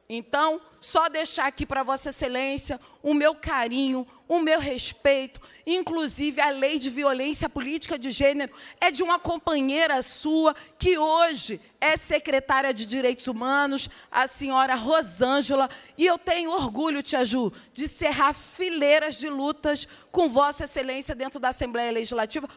Então, só deixar aqui para Vossa Excelência o meu carinho, o meu respeito. Inclusive, a lei de violência política de gênero é de uma companheira sua, que hoje é secretária de Direitos Humanos, a senhora Rosângela. E eu tenho orgulho, Tia Ju, de cerrar fileiras de lutas com Vossa Excelência dentro da Assembleia Legislativa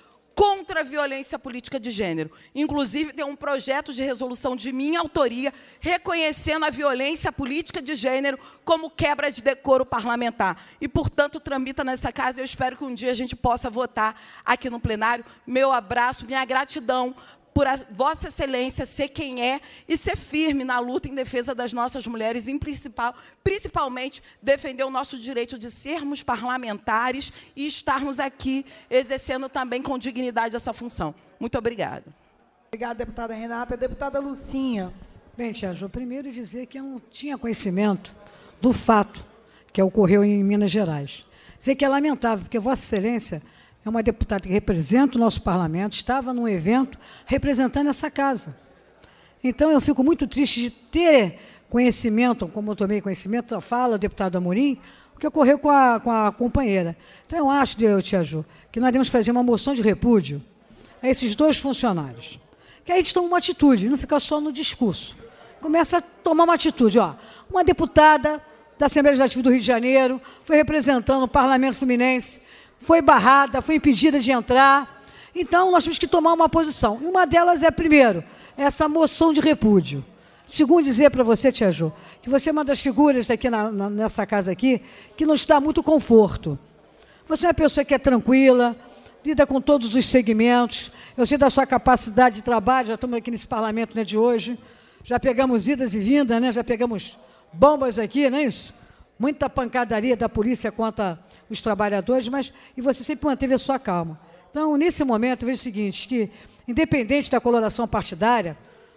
contra a violência política de gênero. Inclusive, tem um projeto de resolução de minha autoria reconhecendo a violência política de gênero como quebra de decoro parlamentar. E, portanto, tramita nessa casa eu espero que um dia a gente possa votar aqui no plenário. Meu abraço, minha gratidão por a, Vossa Excelência ser quem é e ser firme na luta em defesa das nossas mulheres, em principal, principalmente defender o nosso direito de sermos parlamentares e estarmos aqui exercendo também com dignidade essa função. Muito obrigada. Obrigada, deputada Renata. Deputada Lucinha. Bem, Tiago, primeiro dizer que eu não tinha conhecimento do fato que ocorreu em Minas Gerais. Dizer que é lamentável, porque Vossa Excelência é uma deputada que representa o nosso parlamento, estava num evento representando essa casa. Então, eu fico muito triste de ter conhecimento, como eu tomei conhecimento, a fala do deputado Amorim, o que ocorreu com a, com a companheira. Então, eu acho, eu te ajudo, que nós devemos fazer uma moção de repúdio a esses dois funcionários. Que aí gente toma uma atitude, não fica só no discurso. Começa a tomar uma atitude. Ó. Uma deputada da Assembleia Legislativa do Rio de Janeiro foi representando o Parlamento Fluminense foi barrada, foi impedida de entrar. Então, nós temos que tomar uma posição. E uma delas é, primeiro, essa moção de repúdio. Segundo, dizer para você, Tia Ju, que você é uma das figuras aqui na, na, nessa casa aqui que nos dá muito conforto. Você é uma pessoa que é tranquila, lida com todos os segmentos. Eu sei da sua capacidade de trabalho, já estamos aqui nesse parlamento né, de hoje. Já pegamos idas e vindas, né? já pegamos bombas aqui, não é isso? muita pancadaria da polícia contra os trabalhadores, mas e você sempre manteve a sua calma. Então, nesse momento, eu vejo o seguinte, que independente da coloração partidária,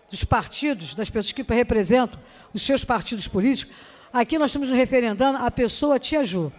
dos partidos, das pessoas que representam os seus partidos políticos, aqui nós estamos referendando a pessoa Tia Ju.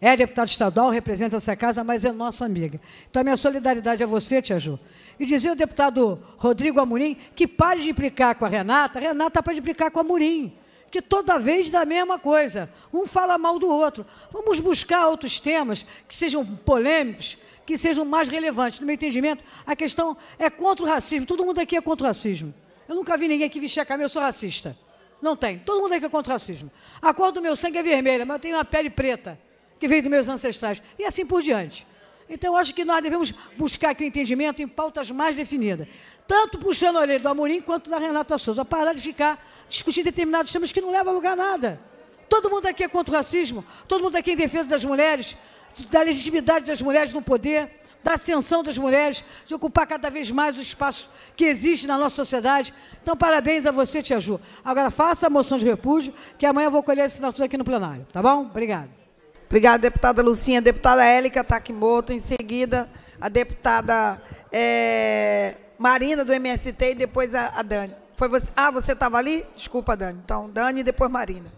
É deputado estadual, representa essa casa, mas é nossa amiga. Então, a minha solidariedade a você, Tia Ju. E dizia o deputado Rodrigo Amorim que pare de implicar com a Renata. Renata pode de implicar com a Amorim que toda vez dá a mesma coisa. Um fala mal do outro. Vamos buscar outros temas que sejam polêmicos, que sejam mais relevantes. No meu entendimento, a questão é contra o racismo. Todo mundo aqui é contra o racismo. Eu nunca vi ninguém que vestir a camisa, eu sou racista. Não tem. Todo mundo aqui é contra o racismo. A cor do meu sangue é vermelha, mas eu tenho uma pele preta, que veio dos meus ancestrais. E assim por diante. Então, eu acho que nós devemos buscar aqui o entendimento em pautas mais definidas tanto puxando o olho Orelha do Amorim quanto da Renata Souza. Parar de ficar discutindo determinados temas que não levam a lugar nada. Todo mundo aqui é contra o racismo, todo mundo aqui é em defesa das mulheres, da legitimidade das mulheres no poder, da ascensão das mulheres, de ocupar cada vez mais o espaço que existe na nossa sociedade. Então, parabéns a você, Tia Ju. Agora, faça a moção de repúdio, que amanhã eu vou colher as assinaturas aqui no plenário. Tá bom? Obrigada. Obrigada, deputada Lucinha. Deputada Élica Takimoto, tá em seguida, a deputada é, Marina do MST e depois a, a Dani. Foi você? Ah, você estava ali? Desculpa, Dani. Então, Dani e depois Marina.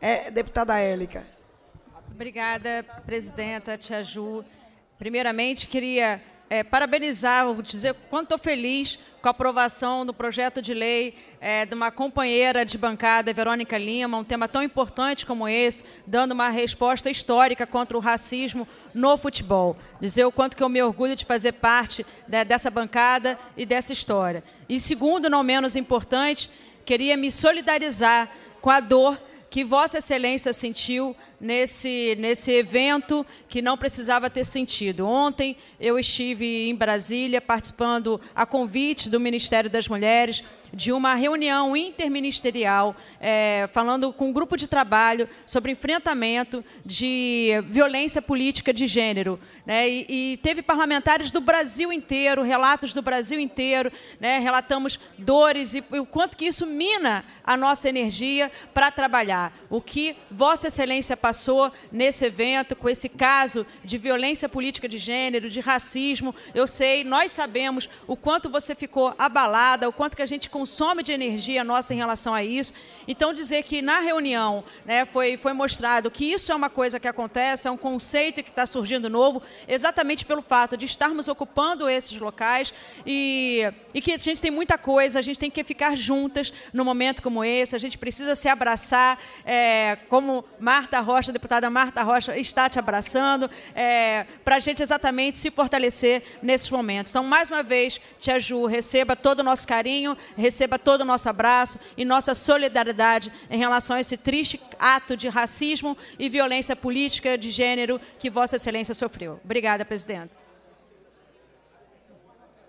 É, deputada Élica. Obrigada, presidenta Tia Ju. Primeiramente, queria é, parabenizar, vou dizer quanto estou feliz com a aprovação do projeto de lei é, de uma companheira de bancada, Verônica Lima, um tema tão importante como esse, dando uma resposta histórica contra o racismo no futebol. Dizer o quanto que eu me orgulho de fazer parte né, dessa bancada e dessa história. E segundo, não menos importante, queria me solidarizar com a dor que Vossa Excelência sentiu nesse, nesse evento que não precisava ter sentido. Ontem eu estive em Brasília participando a convite do Ministério das Mulheres de uma reunião interministerial é, falando com um grupo de trabalho sobre enfrentamento de violência política de gênero. Né? E, e, teve parlamentares do Brasil inteiro, relatos do Brasil inteiro, né? relatamos dores e, e o quanto que isso mina a nossa energia para trabalhar. O que Vossa Excelência passou nesse evento com esse caso de violência política de gênero, de racismo. Eu sei, nós sabemos o quanto você ficou abalada, o quanto que a gente consome de energia nossa em relação a isso. Então dizer que na reunião né, foi, foi mostrado que isso é uma coisa que acontece, é um conceito que está surgindo novo, exatamente pelo fato de estarmos ocupando esses locais e, e que a gente tem muita coisa, a gente tem que ficar juntas num momento como esse, a gente precisa se abraçar, é, como Marta Rocha Rocha, a deputada Marta Rocha, está te abraçando, é, para a gente exatamente se fortalecer nesses momentos. Então, mais uma vez, Tia Ju, receba todo o nosso carinho, receba todo o nosso abraço e nossa solidariedade em relação a esse triste ato de racismo e violência política de gênero que Vossa Excelência sofreu. Obrigada, presidente.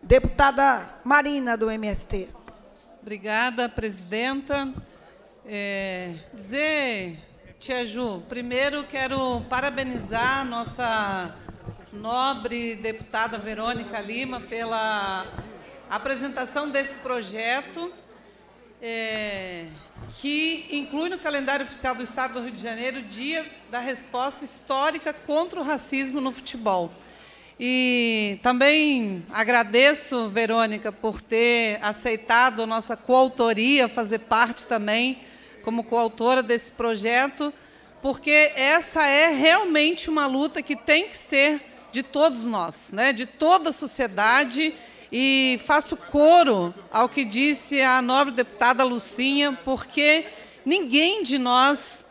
Deputada Marina, do MST. Obrigada, presidenta. É, dizer Tia Ju, primeiro quero parabenizar nossa nobre deputada Verônica Lima pela apresentação desse projeto, é, que inclui no calendário oficial do Estado do Rio de Janeiro o dia da resposta histórica contra o racismo no futebol. E também agradeço, Verônica, por ter aceitado a nossa coautoria, fazer parte também como coautora desse projeto, porque essa é realmente uma luta que tem que ser de todos nós, né? de toda a sociedade. E faço coro ao que disse a nobre deputada Lucinha, porque ninguém de nós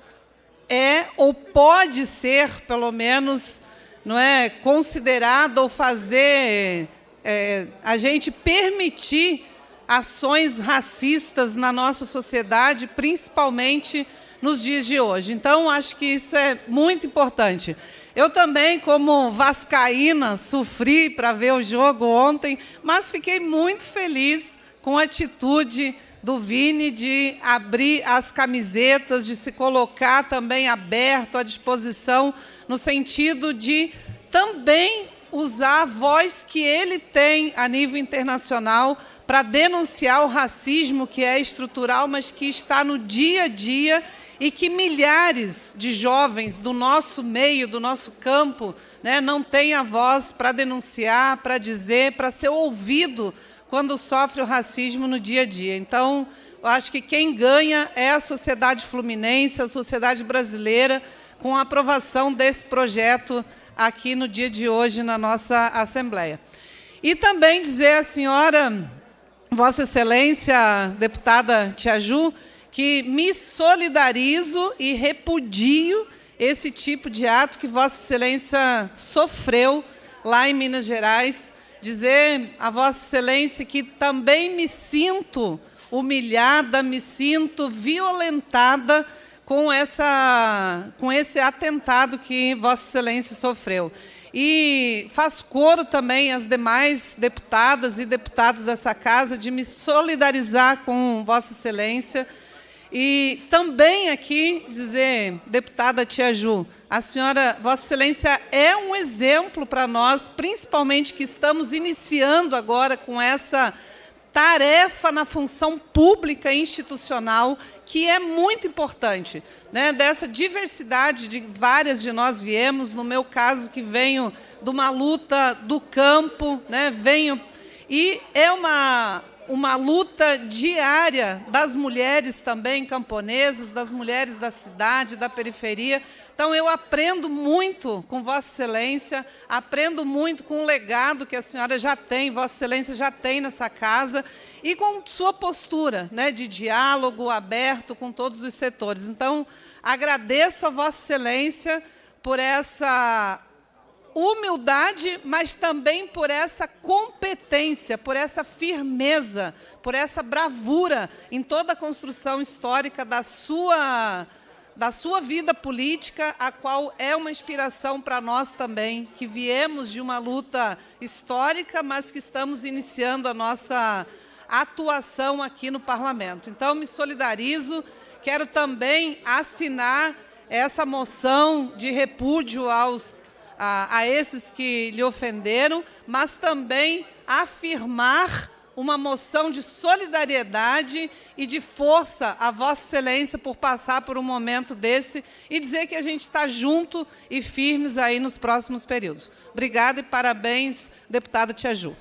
é ou pode ser, pelo menos, não é considerado ou fazer é, a gente permitir ações racistas na nossa sociedade, principalmente nos dias de hoje. Então, acho que isso é muito importante. Eu também, como vascaína, sofri para ver o jogo ontem, mas fiquei muito feliz com a atitude do Vini de abrir as camisetas, de se colocar também aberto à disposição no sentido de também usar a voz que ele tem a nível internacional para denunciar o racismo que é estrutural, mas que está no dia a dia e que milhares de jovens do nosso meio, do nosso campo, né, não têm a voz para denunciar, para dizer, para ser ouvido quando sofre o racismo no dia a dia. Então, eu acho que quem ganha é a sociedade fluminense, a sociedade brasileira, com a aprovação desse projeto aqui no dia de hoje na nossa Assembleia. E também dizer à senhora, Vossa Excelência, deputada Tiaju, que me solidarizo e repudio esse tipo de ato que Vossa Excelência sofreu lá em Minas Gerais. Dizer a Vossa Excelência que também me sinto humilhada, me sinto violentada com, essa, com esse atentado que Vossa Excelência sofreu. E faz coro também às demais deputadas e deputados dessa casa de me solidarizar com Vossa Excelência. E também aqui dizer, deputada Tia Ju, a senhora, Vossa Excelência, é um exemplo para nós, principalmente que estamos iniciando agora com essa tarefa na função pública institucional que é muito importante, né? dessa diversidade de várias de nós viemos, no meu caso, que venho de uma luta do campo, né? venho. E é uma, uma luta diária das mulheres também camponesas, das mulheres da cidade, da periferia. Então, eu aprendo muito com Vossa Excelência, aprendo muito com o legado que a senhora já tem, Vossa Excelência já tem nessa casa, e com sua postura né, de diálogo aberto com todos os setores. Então, agradeço a Vossa Excelência por essa humildade, mas também por essa competência, por essa firmeza, por essa bravura em toda a construção histórica da sua da sua vida política, a qual é uma inspiração para nós também, que viemos de uma luta histórica, mas que estamos iniciando a nossa atuação aqui no parlamento. Então, me solidarizo, quero também assinar essa moção de repúdio aos, a, a esses que lhe ofenderam, mas também afirmar uma moção de solidariedade e de força a Vossa Excelência por passar por um momento desse e dizer que a gente está junto e firmes aí nos próximos períodos. Obrigada e parabéns, deputada Tia Ju.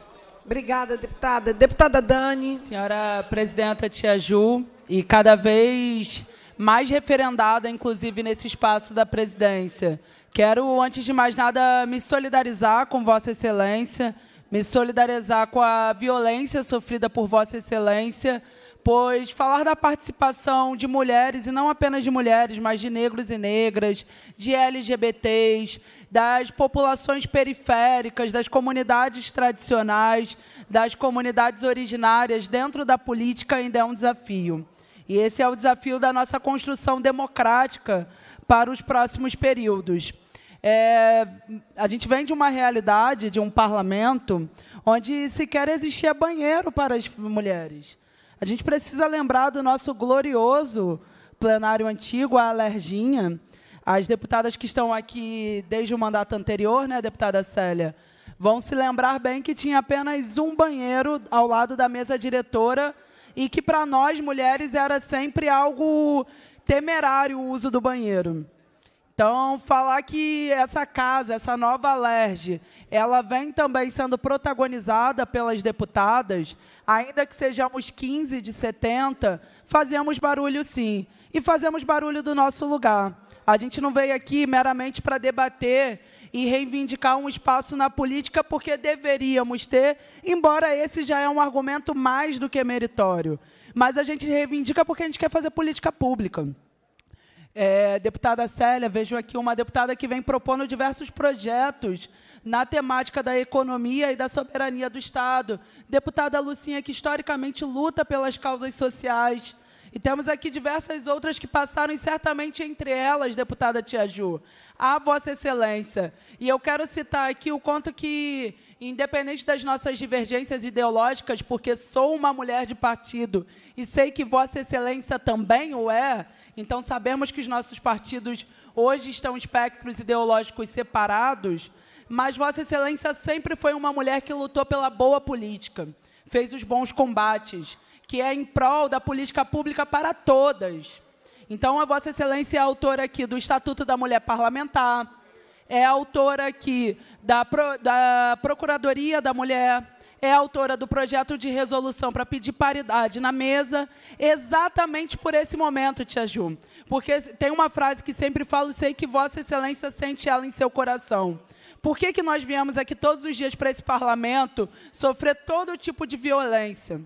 Obrigada, deputada. Deputada Dani. Senhora presidenta Tia Ju, e cada vez mais referendada, inclusive, nesse espaço da presidência. Quero, antes de mais nada, me solidarizar com Vossa Excelência, me solidarizar com a violência sofrida por Vossa Excelência pois falar da participação de mulheres, e não apenas de mulheres, mas de negros e negras, de LGBTs, das populações periféricas, das comunidades tradicionais, das comunidades originárias dentro da política ainda é um desafio. E esse é o desafio da nossa construção democrática para os próximos períodos. É, a gente vem de uma realidade, de um parlamento, onde sequer existia banheiro para as mulheres a gente precisa lembrar do nosso glorioso plenário antigo, a Alerginha. As deputadas que estão aqui desde o mandato anterior, né, deputada Célia, vão se lembrar bem que tinha apenas um banheiro ao lado da mesa diretora e que para nós mulheres era sempre algo temerário o uso do banheiro. Então, falar que essa casa, essa nova LERJ, ela vem também sendo protagonizada pelas deputadas, ainda que sejamos 15 de 70, fazemos barulho sim. E fazemos barulho do nosso lugar. A gente não veio aqui meramente para debater e reivindicar um espaço na política, porque deveríamos ter, embora esse já é um argumento mais do que meritório. Mas a gente reivindica porque a gente quer fazer política pública. É, deputada Célia, vejo aqui uma deputada que vem propondo diversos projetos na temática da economia e da soberania do Estado. Deputada Lucinha, que historicamente luta pelas causas sociais. E temos aqui diversas outras que passaram, certamente entre elas, deputada Tia Ju, a Vossa Excelência. E eu quero citar aqui o quanto que, independente das nossas divergências ideológicas, porque sou uma mulher de partido e sei que Vossa Excelência também o é, então, sabemos que os nossos partidos hoje estão espectros ideológicos separados, mas Vossa Excelência sempre foi uma mulher que lutou pela boa política, fez os bons combates, que é em prol da política pública para todas. Então, a Vossa Excelência é autora aqui do Estatuto da Mulher Parlamentar, é autora aqui da, da Procuradoria da Mulher, é autora do projeto de resolução para pedir paridade na mesa, exatamente por esse momento, tia Ju. Porque tem uma frase que sempre falo, sei que Vossa Excelência sente ela em seu coração. Por que, que nós viemos aqui todos os dias para esse parlamento sofrer todo tipo de violência?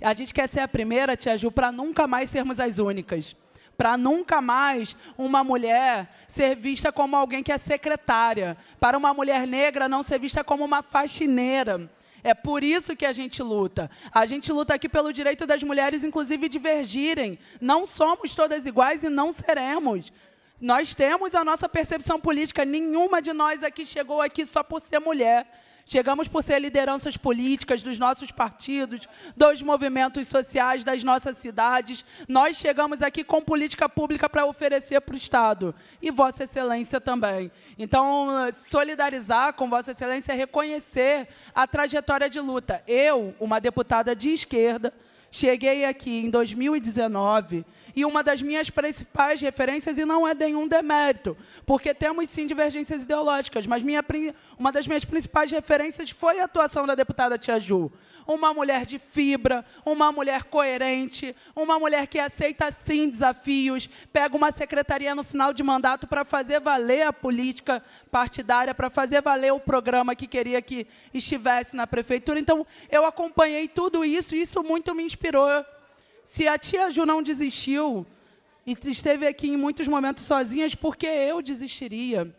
A gente quer ser a primeira, tia Ju, para nunca mais sermos as únicas. Para nunca mais uma mulher ser vista como alguém que é secretária. Para uma mulher negra não ser vista como uma faxineira. É por isso que a gente luta. A gente luta aqui pelo direito das mulheres, inclusive, divergirem. Não somos todas iguais e não seremos. Nós temos a nossa percepção política. Nenhuma de nós aqui chegou aqui só por ser mulher. Chegamos por ser lideranças políticas dos nossos partidos, dos movimentos sociais das nossas cidades. Nós chegamos aqui com política pública para oferecer para o Estado e Vossa Excelência também. Então, solidarizar com Vossa Excelência é reconhecer a trajetória de luta. Eu, uma deputada de esquerda, cheguei aqui em 2019 e uma das minhas principais referências, e não é nenhum demérito, porque temos sim divergências ideológicas, mas minha, uma das minhas principais referências foi a atuação da deputada Tia Ju. Uma mulher de fibra, uma mulher coerente, uma mulher que aceita sim desafios, pega uma secretaria no final de mandato para fazer valer a política partidária, para fazer valer o programa que queria que estivesse na prefeitura. Então, eu acompanhei tudo isso, e isso muito me inspirou se a tia Ju não desistiu e esteve aqui em muitos momentos sozinhas, por que eu desistiria?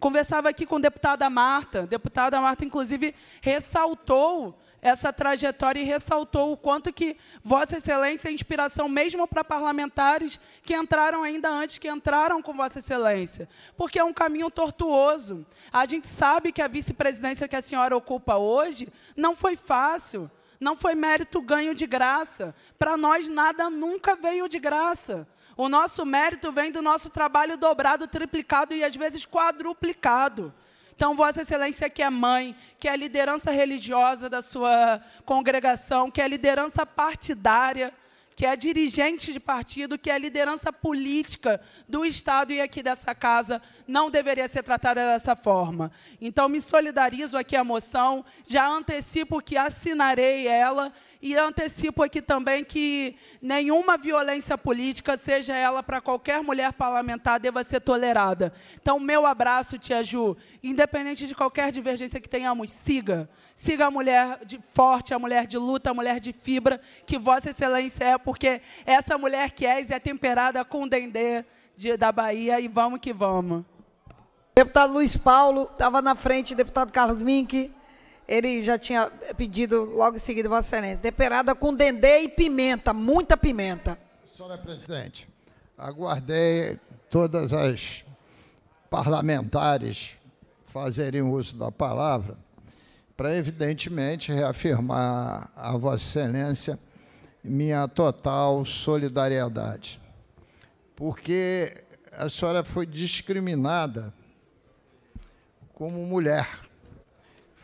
Conversava aqui com a deputada Marta. A deputada Marta, inclusive, ressaltou essa trajetória e ressaltou o quanto que Vossa Excelência é inspiração mesmo para parlamentares que entraram ainda antes que entraram com Vossa Excelência, porque é um caminho tortuoso. A gente sabe que a vice-presidência que a senhora ocupa hoje não foi fácil. Não foi mérito ganho de graça. Para nós, nada nunca veio de graça. O nosso mérito vem do nosso trabalho dobrado, triplicado e às vezes quadruplicado. Então, Vossa Excelência, que é mãe, que é liderança religiosa da sua congregação, que é liderança partidária, que é dirigente de partido, que é liderança política do Estado e aqui dessa casa, não deveria ser tratada dessa forma. Então, me solidarizo aqui à moção, já antecipo que assinarei ela e antecipo aqui também que nenhuma violência política, seja ela para qualquer mulher parlamentar, deva ser tolerada. Então, meu abraço, tia Ju. Independente de qualquer divergência que tenhamos, siga. Siga a mulher de forte, a mulher de luta, a mulher de fibra, que Vossa Excelência é, porque essa mulher que és é temperada com dendê de, da Bahia e vamos que vamos. Deputado Luiz Paulo, estava na frente, deputado Carlos Mink ele já tinha pedido logo em seguida, Vossa Excelência, temperada com dendê e pimenta, muita pimenta. Senhora é Presidente, aguardei todas as parlamentares fazerem uso da palavra para, evidentemente, reafirmar a Vossa Excelência minha total solidariedade. Porque a senhora foi discriminada como mulher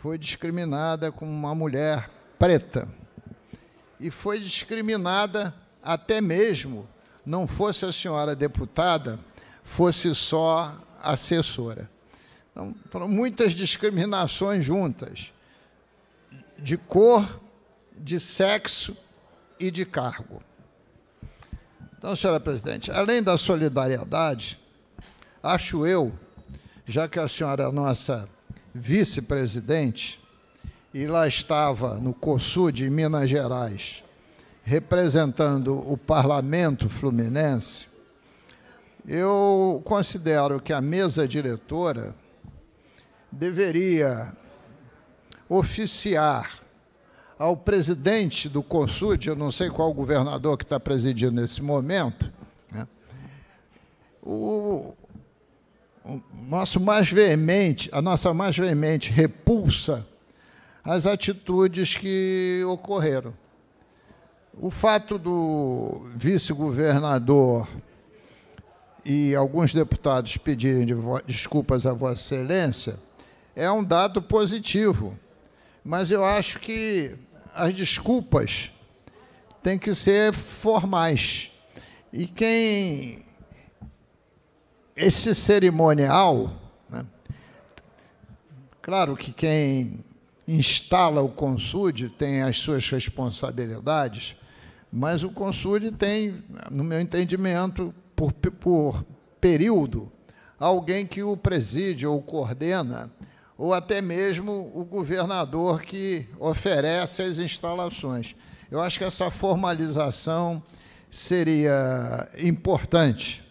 foi discriminada como uma mulher preta. E foi discriminada até mesmo, não fosse a senhora deputada, fosse só assessora. Então, foram muitas discriminações juntas, de cor, de sexo e de cargo. Então, senhora presidente, além da solidariedade, acho eu, já que a senhora é a nossa vice-presidente, e lá estava no COSUD, em Minas Gerais, representando o parlamento fluminense, eu considero que a mesa diretora deveria oficiar ao presidente do COSUD, eu não sei qual governador que está presidindo nesse momento, né, o, nosso mais veemente, a nossa mais veemente repulsa às atitudes que ocorreram. O fato do vice-governador e alguns deputados pedirem desculpas a Vossa Excelência é um dado positivo, mas eu acho que as desculpas têm que ser formais. E quem esse cerimonial, né? claro que quem instala o Consude tem as suas responsabilidades, mas o Consude tem, no meu entendimento, por, por período, alguém que o preside ou coordena, ou até mesmo o governador que oferece as instalações. Eu acho que essa formalização seria importante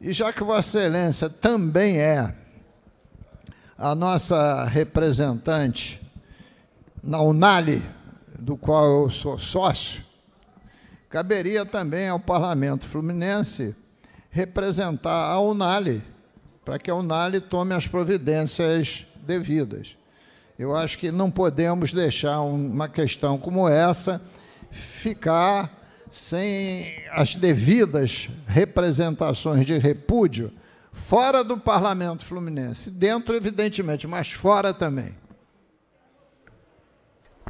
e já que Vossa Excelência também é a nossa representante na Unali, do qual eu sou sócio, caberia também ao Parlamento Fluminense representar a Unali, para que a Unali tome as providências devidas. Eu acho que não podemos deixar uma questão como essa ficar sem as devidas representações de repúdio, fora do parlamento fluminense, dentro, evidentemente, mas fora também.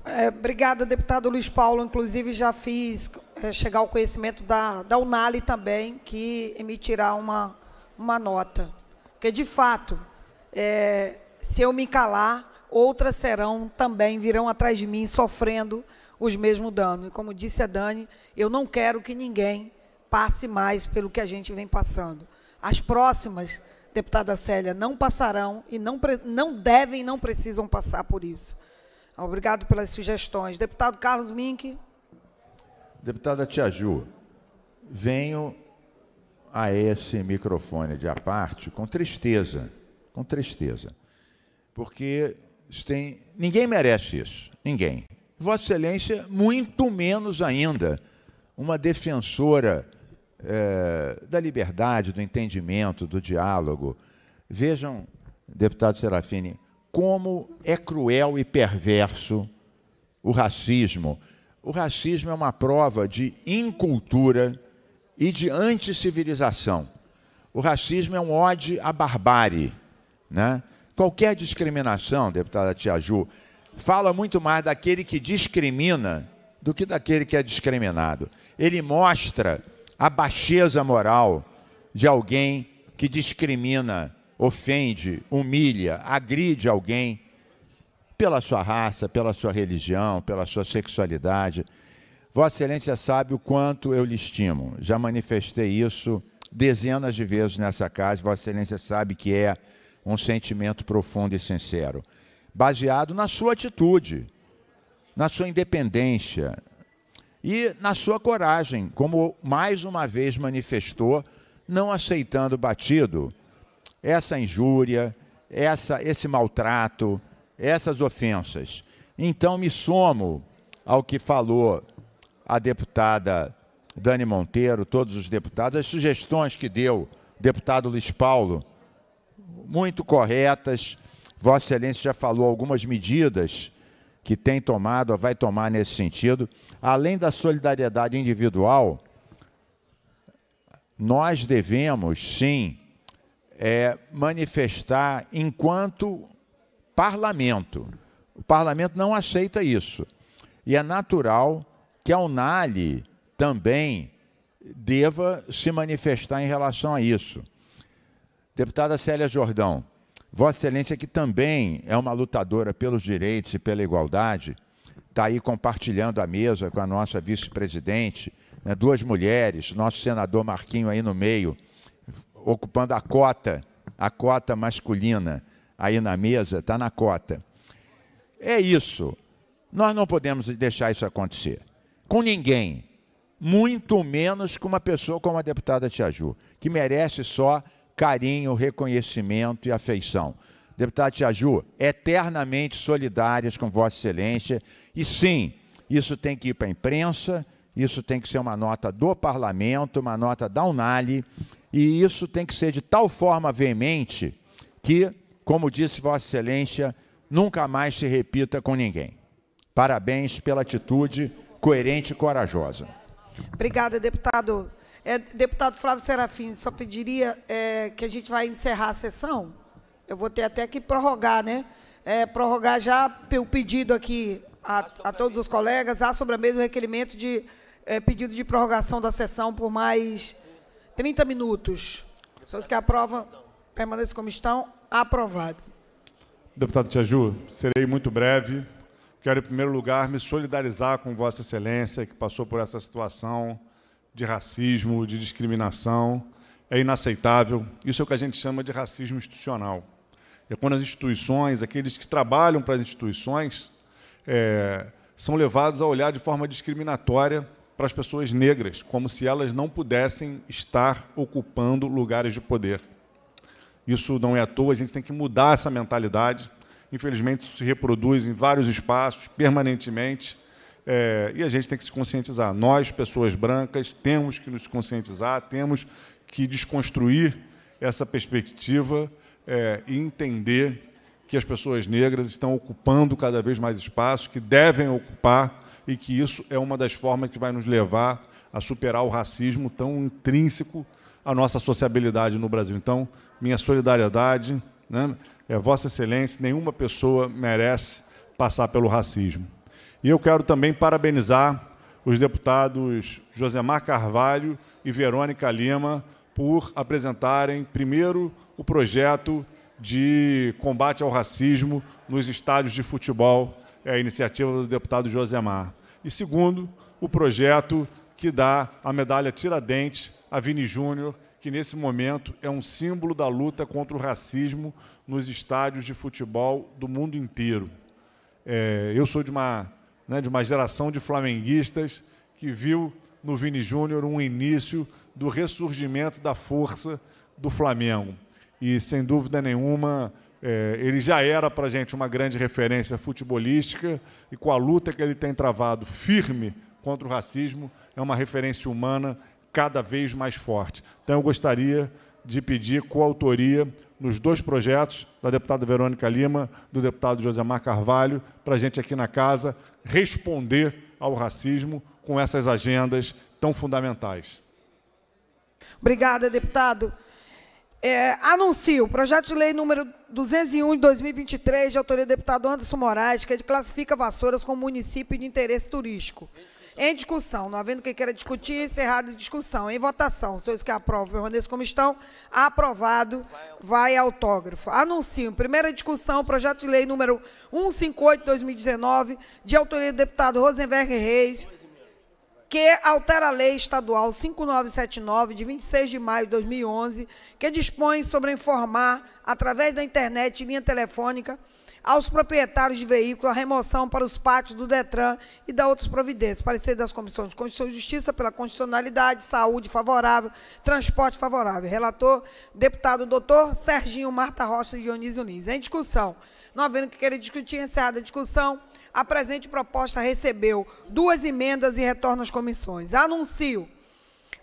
É, obrigada, deputado Luiz Paulo. Inclusive, já fiz é, chegar ao conhecimento da, da Unali também, que emitirá uma, uma nota. Porque, de fato, é, se eu me calar, outras serão também, virão atrás de mim sofrendo os mesmos danos. E como disse a Dani, eu não quero que ninguém passe mais pelo que a gente vem passando. As próximas, deputada Célia, não passarão e não, não devem não precisam passar por isso. Obrigado pelas sugestões. Deputado Carlos Mink. Deputada Tia Ju, venho a esse microfone de aparte com tristeza, com tristeza, porque tem, ninguém merece isso, ninguém. Vossa Excelência, muito menos ainda, uma defensora é, da liberdade, do entendimento, do diálogo. Vejam, deputado Serafini, como é cruel e perverso o racismo. O racismo é uma prova de incultura e de anticivilização. O racismo é um ódio à barbárie. Né? Qualquer discriminação, deputada Tia Ju, fala muito mais daquele que discrimina do que daquele que é discriminado. Ele mostra a baixeza moral de alguém que discrimina, ofende, humilha, agride alguém pela sua raça, pela sua religião, pela sua sexualidade. Vossa Excelência sabe o quanto eu lhe estimo. Já manifestei isso dezenas de vezes nessa casa. Vossa Excelência sabe que é um sentimento profundo e sincero baseado na sua atitude, na sua independência e na sua coragem, como mais uma vez manifestou, não aceitando batido essa injúria, essa, esse maltrato, essas ofensas. Então me somo ao que falou a deputada Dani Monteiro, todos os deputados, as sugestões que deu o deputado Luiz Paulo, muito corretas Vossa Excelência já falou algumas medidas que tem tomado, ou vai tomar nesse sentido. Além da solidariedade individual, nós devemos, sim, é, manifestar enquanto parlamento. O parlamento não aceita isso. E é natural que a Unali também deva se manifestar em relação a isso. Deputada Célia Jordão, Vossa Excelência, que também é uma lutadora pelos direitos e pela igualdade, está aí compartilhando a mesa com a nossa vice-presidente, né, duas mulheres, nosso senador Marquinho aí no meio, ocupando a cota, a cota masculina aí na mesa, está na cota. É isso. Nós não podemos deixar isso acontecer. Com ninguém. Muito menos com uma pessoa como a deputada Tiaju, que merece só carinho, reconhecimento e afeição. Deputado Tiaju, eternamente solidárias com Vossa Excelência. E sim, isso tem que ir para a imprensa, isso tem que ser uma nota do parlamento, uma nota da Unali, e isso tem que ser de tal forma veemente que, como disse Vossa Excelência, nunca mais se repita com ninguém. Parabéns pela atitude coerente e corajosa. Obrigada, deputado é, deputado Flávio Serafim, só pediria é, que a gente vai encerrar a sessão. Eu vou ter até que prorrogar, né? É, prorrogar já o pedido aqui a, a todos os colegas, há sobre a mesa o requerimento de é, pedido de prorrogação da sessão por mais 30 minutos. Pessoas que aprovam, permaneçam como estão, aprovado. Deputado Tiaju, serei muito breve. Quero, em primeiro lugar, me solidarizar com Vossa Excelência, que passou por essa situação de racismo, de discriminação. É inaceitável. Isso é o que a gente chama de racismo institucional. É quando as instituições, aqueles que trabalham para as instituições, é, são levados a olhar de forma discriminatória para as pessoas negras, como se elas não pudessem estar ocupando lugares de poder. Isso não é à toa, a gente tem que mudar essa mentalidade. Infelizmente, isso se reproduz em vários espaços, permanentemente. É, e a gente tem que se conscientizar. Nós, pessoas brancas, temos que nos conscientizar, temos que desconstruir essa perspectiva é, e entender que as pessoas negras estão ocupando cada vez mais espaço, que devem ocupar, e que isso é uma das formas que vai nos levar a superar o racismo tão intrínseco à nossa sociabilidade no Brasil. Então, minha solidariedade, né? é Vossa Excelência, nenhuma pessoa merece passar pelo racismo. E eu quero também parabenizar os deputados Josemar Carvalho e Verônica Lima por apresentarem, primeiro, o projeto de combate ao racismo nos estádios de futebol, é a iniciativa do deputado Josemar. E segundo, o projeto que dá a medalha Tiradentes a Vini Júnior, que nesse momento é um símbolo da luta contra o racismo nos estádios de futebol do mundo inteiro. É, eu sou de uma né, de uma geração de flamenguistas que viu no Vini Júnior um início do ressurgimento da força do Flamengo. E, sem dúvida nenhuma, é, ele já era para a gente uma grande referência futebolística e com a luta que ele tem travado firme contra o racismo, é uma referência humana cada vez mais forte. Então, eu gostaria de pedir coautoria nos dois projetos, da deputada Verônica Lima, do deputado Josemar Carvalho, para a gente aqui na casa responder ao racismo com essas agendas tão fundamentais. Obrigada, deputado. É, anuncio o projeto de lei número 201 de 2023, de autoria do deputado Anderson Moraes, que é classifica Vassouras como município de interesse turístico. Em discussão, não havendo quem queira discutir, encerrado a discussão. Em votação, os senhores que aprovam permaneçam como estão. Aprovado, vai autógrafo. Anuncio, primeira discussão, projeto de lei número 158-2019, de de autoria do deputado Rosenberg Reis, que altera a Lei Estadual 5979, de 26 de maio de 2011, que dispõe sobre informar, através da internet e linha telefônica, aos proprietários de veículo a remoção para os pátios do Detran e da outras providências. Parecer das comissões de Constituição e Justiça pela constitucionalidade, saúde favorável, transporte favorável. Relator, deputado doutor Serginho Marta Rocha e Dionísio Lins. Em discussão, não havendo que querer discutir, encerrada a discussão, a presente proposta recebeu duas emendas e retorna às comissões. Anuncio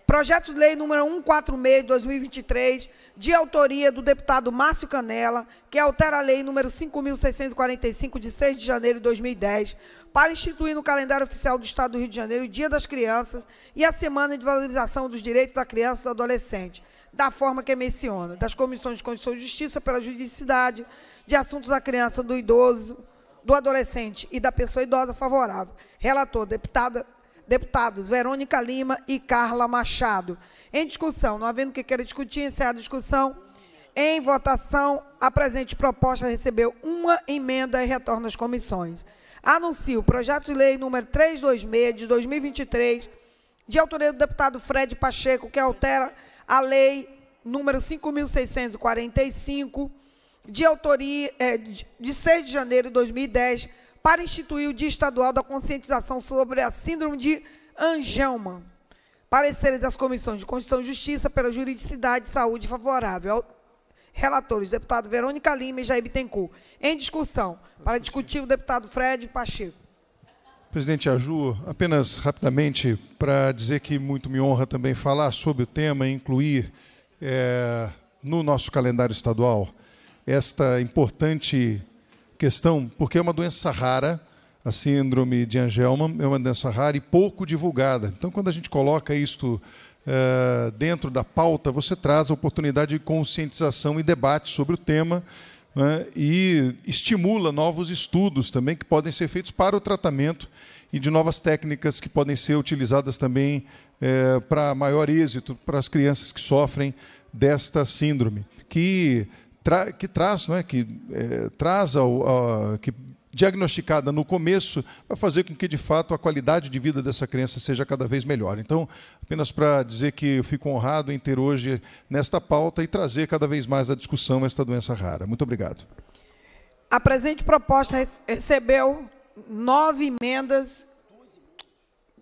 Projeto de lei número 146 de 2023, de autoria do deputado Márcio Canela, que altera a lei número 5645 de 6 de janeiro de 2010, para instituir no calendário oficial do Estado do Rio de Janeiro o Dia das Crianças e a Semana de Valorização dos Direitos da Criança e do Adolescente, da forma que menciona, das comissões de Constituição e Justiça pela Judicidade, de Assuntos da Criança, do Idoso, do Adolescente e da Pessoa Idosa favorável. Relator, deputada deputados Verônica Lima e Carla Machado. Em discussão, não havendo que queira discutir, encerra a discussão. Em votação, a presente proposta recebeu uma emenda e retorna às comissões. Anuncio o projeto de lei número 326 de 2023, de autoria do deputado Fred Pacheco, que altera a lei número 5645 de autoria é, de 6 de janeiro de 2010 para instituir o Dia Estadual da Conscientização sobre a Síndrome de Angelman. Pareceres das Comissões de Constituição e Justiça pela Juridicidade e Saúde favorável. Relatores, deputado Verônica Lima e Jair Bittencourt. Em discussão, para discutir o deputado Fred Pacheco. Presidente Aju, apenas rapidamente para dizer que muito me honra também falar sobre o tema e incluir é, no nosso calendário estadual esta importante questão, porque é uma doença rara, a síndrome de Angelman é uma doença rara e pouco divulgada. Então, quando a gente coloca isto eh, dentro da pauta, você traz a oportunidade de conscientização e debate sobre o tema né, e estimula novos estudos também que podem ser feitos para o tratamento e de novas técnicas que podem ser utilizadas também eh, para maior êxito para as crianças que sofrem desta síndrome, que tra que traz, não é? que é, traz ao, a, que diagnosticada no começo, vai fazer com que, de fato, a qualidade de vida dessa criança seja cada vez melhor. Então, apenas para dizer que eu fico honrado em ter hoje nesta pauta e trazer cada vez mais à discussão esta doença rara. Muito obrigado. A presente proposta recebeu nove emendas,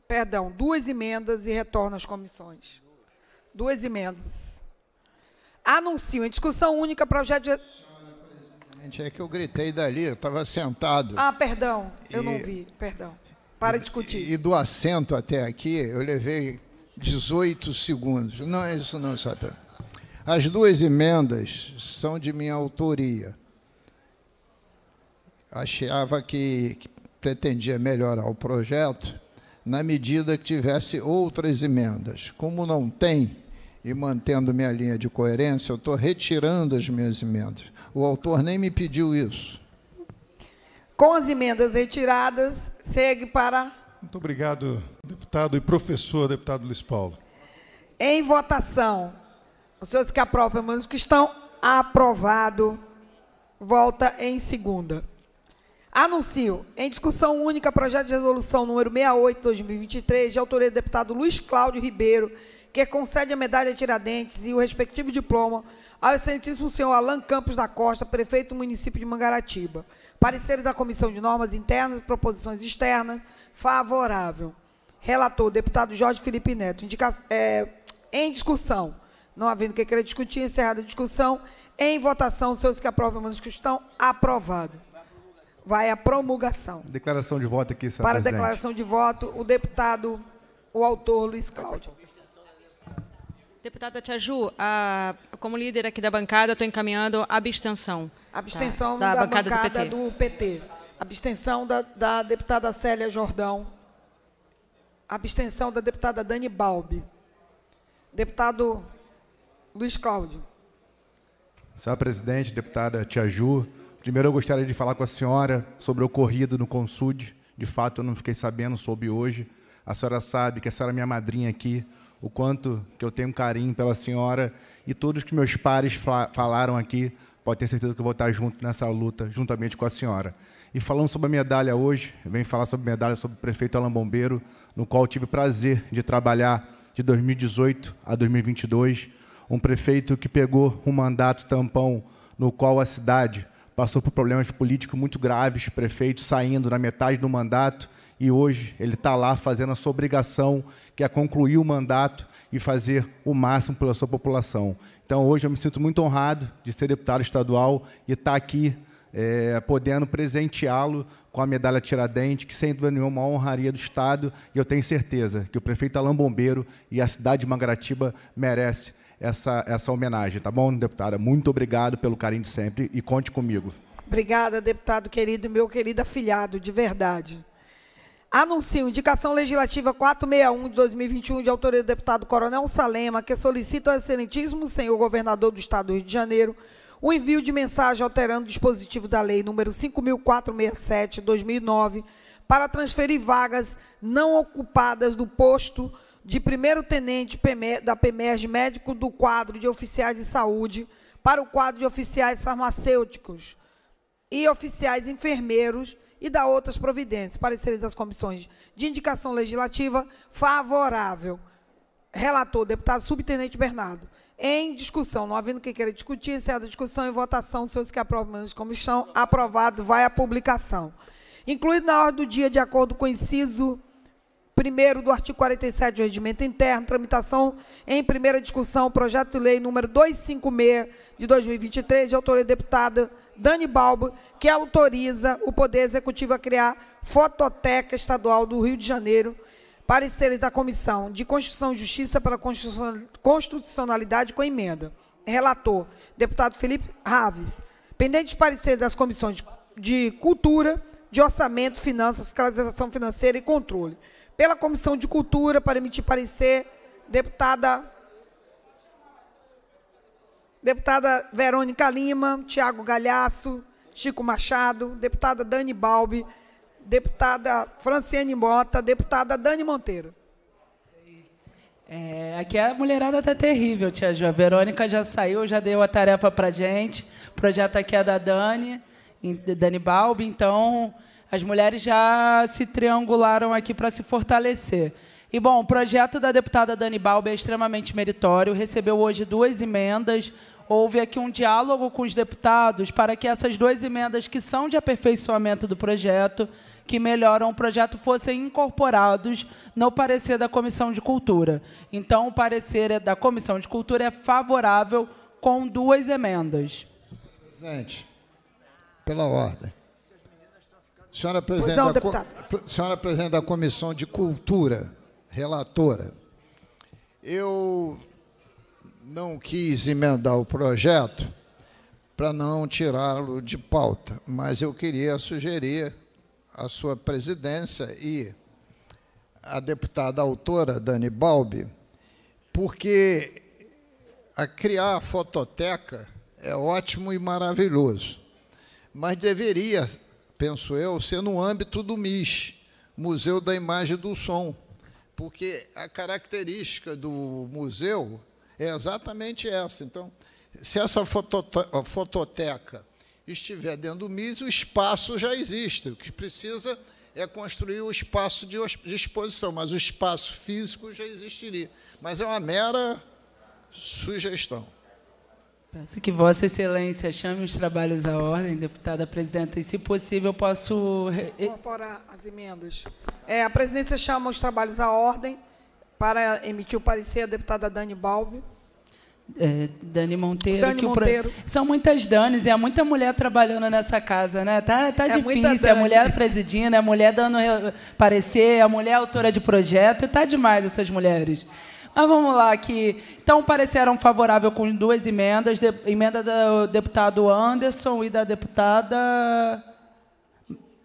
perdão, duas emendas e retorna às comissões. Duas emendas. Anuncio em discussão única projeto de... É que eu gritei dali, eu estava sentado. Ah, perdão, eu e... não vi, perdão. Para e, discutir. E do assento até aqui, eu levei 18 segundos. Não, isso não, Satã. As duas emendas são de minha autoria. Achava que, que pretendia melhorar o projeto na medida que tivesse outras emendas. Como não tem, e mantendo minha linha de coerência, eu estou retirando as minhas emendas. O autor nem me pediu isso. Com as emendas retiradas, segue para. Muito obrigado, deputado e professor, deputado Luiz Paulo. Em votação, os senhores que aprovam, mas que estão aprovado, volta em segunda. Anuncio, em discussão única, projeto de resolução número 68, 2023, de autoria do deputado Luiz Cláudio Ribeiro, que concede a medalha Tiradentes e o respectivo diploma ao excelentíssimo senhor Alain Campos da Costa, prefeito do município de Mangaratiba. Parecer da Comissão de Normas Internas e Proposições Externas, favorável. Relator, deputado Jorge Felipe Neto. Indica é, em discussão. Não havendo que querer discutir, encerrada a discussão. Em votação, os senhores que aprovam a estão aprovado. Vai à promulgação. Declaração de voto aqui, senhor Para presidente. declaração de voto, o deputado, o autor Luiz Cláudio. Deputada Tiaju, a, como líder aqui da bancada, estou encaminhando a tá, abstenção. Abstenção tá, da, da, bancada, bancada do, PT. do PT. Abstenção da, da deputada Célia Jordão. Abstenção da deputada Dani Balbi. Deputado Luiz Cláudio. Senhora presidente, deputada Tiaju, primeiro eu gostaria de falar com a senhora sobre o ocorrido no Consud. De fato, eu não fiquei sabendo, soube hoje. A senhora sabe que a senhora é minha madrinha aqui o quanto que eu tenho carinho pela senhora e todos que meus pares falaram aqui, pode ter certeza que eu vou estar junto nessa luta, juntamente com a senhora. E falando sobre a medalha hoje, vem venho falar sobre a medalha sobre o prefeito Alan Bombeiro, no qual tive o prazer de trabalhar de 2018 a 2022, um prefeito que pegou um mandato tampão no qual a cidade passou por problemas políticos muito graves, prefeitos saindo na metade do mandato e hoje ele está lá fazendo a sua obrigação, que é concluir o mandato e fazer o máximo pela sua população. Então, hoje eu me sinto muito honrado de ser deputado estadual e estar tá aqui é, podendo presenteá-lo com a medalha Tiradentes, que sem dúvida nenhuma é uma honraria do Estado, e eu tenho certeza que o prefeito Alain Bombeiro e a cidade de Mangaratiba merece essa, essa homenagem, tá bom, deputada? Muito obrigado pelo carinho de sempre e conte comigo. Obrigada, deputado querido, meu querido afilhado, de verdade. Anuncio indicação legislativa 461 de 2021 de autoria do deputado Coronel Salema, que solicita ao excelentíssimo senhor governador do estado do Rio de Janeiro o envio de mensagem alterando o dispositivo da lei número 5467/2009 para transferir vagas não ocupadas do posto de primeiro tenente da PEMERG médico do quadro de oficiais de saúde para o quadro de oficiais farmacêuticos e oficiais enfermeiros e dar outras providências. Pareceres das comissões de indicação legislativa favorável. Relator, deputado subtenente Bernardo. Em discussão, não havendo quem queira discutir, encerra a discussão e votação. Os senhores que aprovam de comissão, aprovado, vai à publicação. Incluído na ordem do dia, de acordo com o inciso primeiro do artigo 47 do Regimento Interno, tramitação em primeira discussão, projeto de lei número 256 de 2023, de autoria deputada Dani Balbo, que autoriza o Poder Executivo a criar Fototeca Estadual do Rio de Janeiro, pareceres da Comissão de Constituição e Justiça pela Constitucionalidade com emenda. Relator, deputado Felipe Raves. Pendente parecer das comissões de Cultura, de Orçamento, Finanças, Fiscalização Financeira e Controle. Pela Comissão de Cultura, para emitir parecer, deputada deputada Verônica Lima, Tiago Galhaço, Chico Machado, deputada Dani Balbi, deputada Franciane Mota, deputada Dani Monteiro. É, aqui a mulherada tá terrível, tia Ju. A Verônica já saiu, já deu a tarefa a gente. O projeto aqui é da Dani, Dani Balbi, então as mulheres já se triangularam aqui para se fortalecer. E, bom, o projeto da deputada Dani Balbi é extremamente meritório, recebeu hoje duas emendas, houve aqui um diálogo com os deputados para que essas duas emendas que são de aperfeiçoamento do projeto, que melhoram o projeto, fossem incorporados no parecer da Comissão de Cultura. Então, o parecer é da Comissão de Cultura é favorável com duas emendas. Presidente, pela ordem. Senhora presidente, não, da, senhora presidente da Comissão de Cultura, relatora, eu não quis emendar o projeto para não tirá-lo de pauta, mas eu queria sugerir à sua presidência e à deputada autora Dani Balbi, porque a criar a fototeca é ótimo e maravilhoso, mas deveria, penso eu, ser no âmbito do MIS, Museu da Imagem e do Som, porque a característica do museu é exatamente essa. Então, se essa fototeca estiver dentro do MIS, o espaço já existe. O que precisa é construir o espaço de exposição, mas o espaço físico já existiria. Mas é uma mera sugestão. Peço que Vossa Excelência chame os trabalhos à ordem, deputada presidenta, e, se possível, posso. Incorporar as emendas. É, a presidência chama os trabalhos à ordem para emitir o parecer, a deputada Dani Balbi. É, Dani Monteiro. Dani Monteiro. Pro... São muitas Danes, e é muita mulher trabalhando nessa casa, né? Tá, tá é difícil, é mulher presidindo, é mulher dando parecer, é mulher autora de projeto, está demais essas mulheres. Mas vamos lá aqui. Então, pareceram favorável com duas emendas, de... emenda do deputado Anderson e da deputada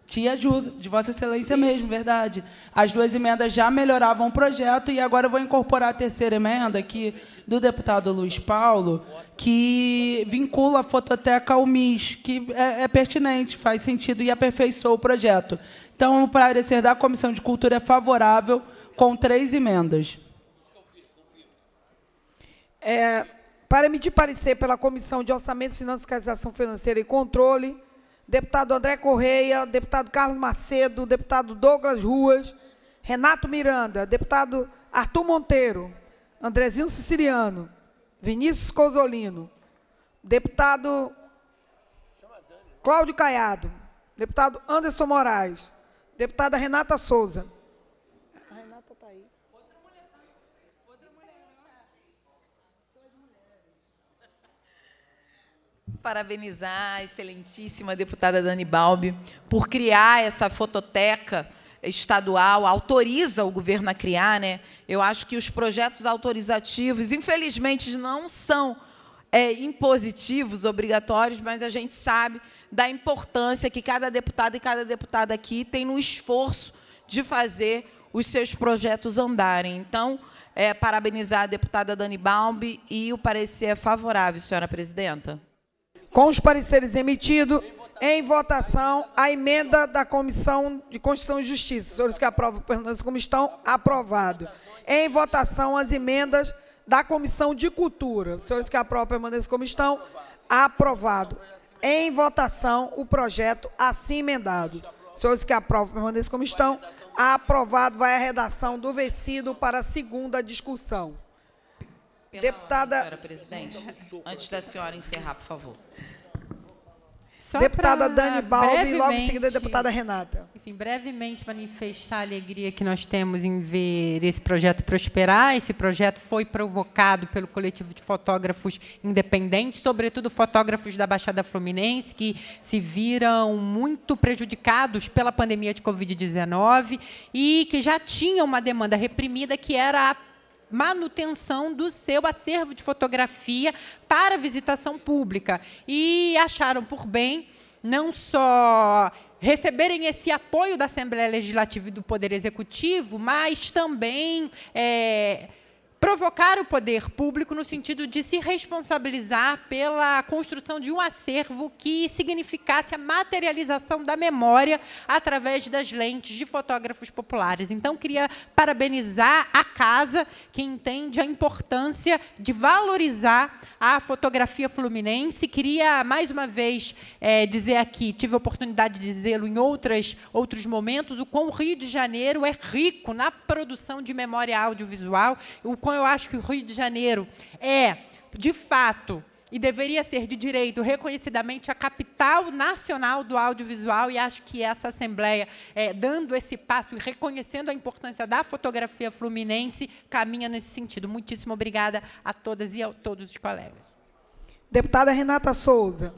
te ajudo, de Vossa Excelência Isso. mesmo, verdade. As duas emendas já melhoravam o projeto e agora eu vou incorporar a terceira emenda aqui do deputado Luiz Paulo, que vincula a fototeca ao MIS, que é, é pertinente, faz sentido e aperfeiçoa o projeto. Então, o parecer da Comissão de Cultura é favorável com três emendas. É, para emitir parecer pela Comissão de Orçamento, Finanças, Casação Financeira e Controle, deputado André Correia, deputado Carlos Macedo, deputado Douglas Ruas, Renato Miranda, deputado Arthur Monteiro, Andrezinho Siciliano, Vinícius Cozolino, deputado Cláudio Caiado, deputado Anderson Moraes, deputada Renata Souza, parabenizar a excelentíssima deputada Dani Balbi por criar essa fototeca estadual, autoriza o governo a criar. Né? Eu acho que os projetos autorizativos, infelizmente, não são é, impositivos, obrigatórios, mas a gente sabe da importância que cada deputado e cada deputada aqui tem no esforço de fazer os seus projetos andarem. Então, é, parabenizar a deputada Dani Balbi e o parecer é favorável, senhora presidenta com os pareceres emitidos, em votação, a emenda da Comissão de Constituição e Justiça. senhores que aprovam permanecem como estão, aprovado. Em votação, as emendas da Comissão de Cultura. senhores que aprovam permanecem como estão, aprovado. Em votação, o projeto assim emendado. senhores que aprovam permanecem como estão, aprovado. Vai a redação do vencido para a segunda discussão. Deputada. Ordem, senhora presidente, antes da senhora encerrar, por favor. Só deputada Dani Balbi e logo em seguida a deputada Renata. Enfim, brevemente manifestar a alegria que nós temos em ver esse projeto prosperar. Esse projeto foi provocado pelo coletivo de fotógrafos independentes, sobretudo fotógrafos da Baixada Fluminense, que se viram muito prejudicados pela pandemia de Covid-19 e que já tinham uma demanda reprimida que era a manutenção do seu acervo de fotografia para visitação pública. E acharam por bem não só receberem esse apoio da Assembleia Legislativa e do Poder Executivo, mas também. É, provocar o poder público no sentido de se responsabilizar pela construção de um acervo que significasse a materialização da memória através das lentes de fotógrafos populares. Então, queria parabenizar a casa que entende a importância de valorizar a fotografia fluminense. Queria, mais uma vez, é, dizer aqui, tive a oportunidade de dizê-lo em outras, outros momentos, o quão o Rio de Janeiro é rico na produção de memória audiovisual, o como eu acho que o Rio de Janeiro é, de fato, e deveria ser de direito reconhecidamente a capital nacional do audiovisual e acho que essa assembleia é, dando esse passo e reconhecendo a importância da fotografia fluminense caminha nesse sentido. Muitíssimo obrigada a todas e a todos os colegas. Deputada Renata Souza.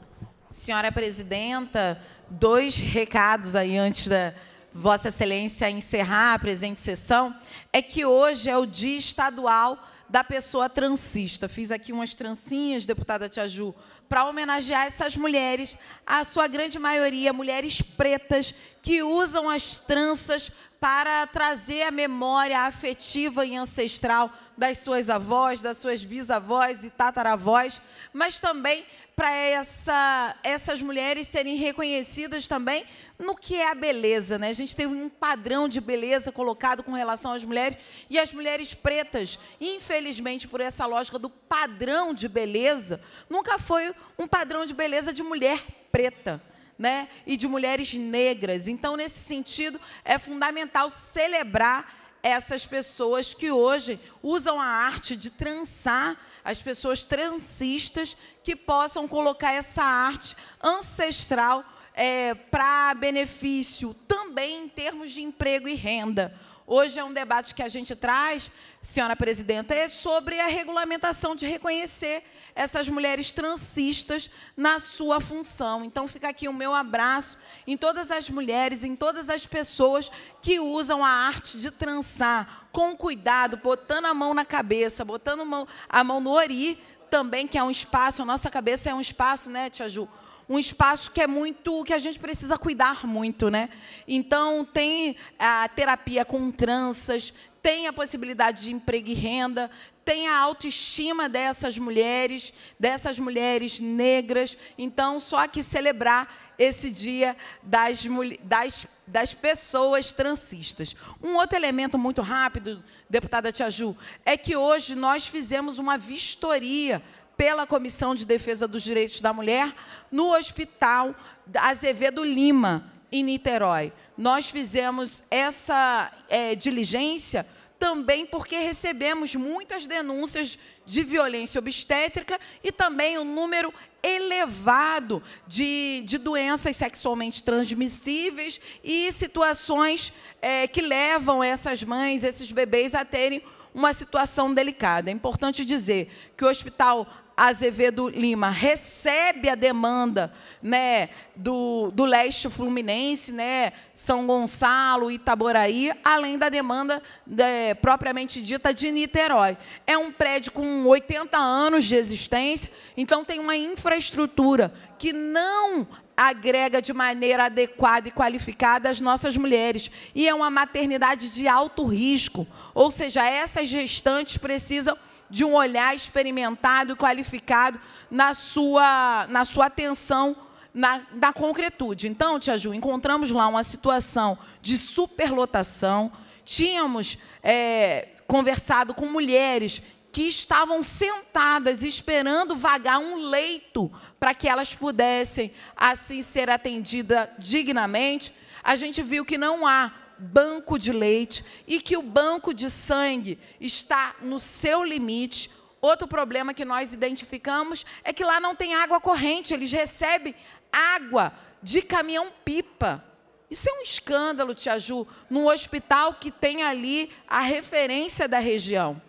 Senhora presidenta, dois recados aí antes da Vossa Excelência encerrar a presente sessão é que hoje é o Dia Estadual da Pessoa Transista. Fiz aqui umas trancinhas, deputada Tiaju, para homenagear essas mulheres, a sua grande maioria mulheres pretas que usam as tranças para trazer a memória afetiva e ancestral das suas avós, das suas bisavós e tataravós, mas também para essa, essas mulheres serem reconhecidas também no que é a beleza. Né? A gente teve um padrão de beleza colocado com relação às mulheres e as mulheres pretas, infelizmente, por essa lógica do padrão de beleza, nunca foi um padrão de beleza de mulher preta. Né? E de mulheres negras. Então, nesse sentido, é fundamental celebrar essas pessoas que hoje usam a arte de trançar as pessoas transistas que possam colocar essa arte ancestral é, para benefício também em termos de emprego e renda. Hoje é um debate que a gente traz, senhora presidenta, é sobre a regulamentação de reconhecer essas mulheres transistas na sua função. Então fica aqui o meu abraço em todas as mulheres, em todas as pessoas que usam a arte de trançar com cuidado, botando a mão na cabeça, botando a mão no ori também, que é um espaço, a nossa cabeça é um espaço, né, Tia Ju? um espaço que é muito, que a gente precisa cuidar muito, né? Então tem a terapia com tranças, tem a possibilidade de emprego e renda, tem a autoestima dessas mulheres, dessas mulheres negras. Então, só que celebrar esse dia das, das, das pessoas transistas. Um outro elemento muito rápido, deputada Tia Ju, é que hoje nós fizemos uma vistoria pela Comissão de Defesa dos Direitos da Mulher no Hospital Azevedo Lima, em Niterói. Nós fizemos essa é, diligência também porque recebemos muitas denúncias de violência obstétrica e também o um número elevado de, de doenças sexualmente transmissíveis e situações é, que levam essas mães, esses bebês a terem uma situação delicada. É importante dizer que o Hospital Azevedo Lima recebe a demanda né, do, do leste fluminense, né, São Gonçalo, Itaboraí, além da demanda é, propriamente dita de Niterói. É um prédio com 80 anos de existência, então tem uma infraestrutura que não agrega de maneira adequada e qualificada as nossas mulheres. E é uma maternidade de alto risco, ou seja, essas gestantes precisam de um olhar experimentado e qualificado na sua, na sua atenção na, da concretude. Então, Tia Ju, encontramos lá uma situação de superlotação, tínhamos é, conversado com mulheres que estavam sentadas esperando vagar um leito para que elas pudessem assim ser atendida dignamente. A gente viu que não há banco de leite e que o banco de sangue está no seu limite. Outro problema que nós identificamos é que lá não tem água corrente, eles recebem água de caminhão-pipa. Isso é um escândalo, Tia Ju, num hospital que tem ali a referência da região.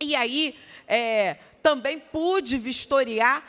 E aí, é, também pude vistoriar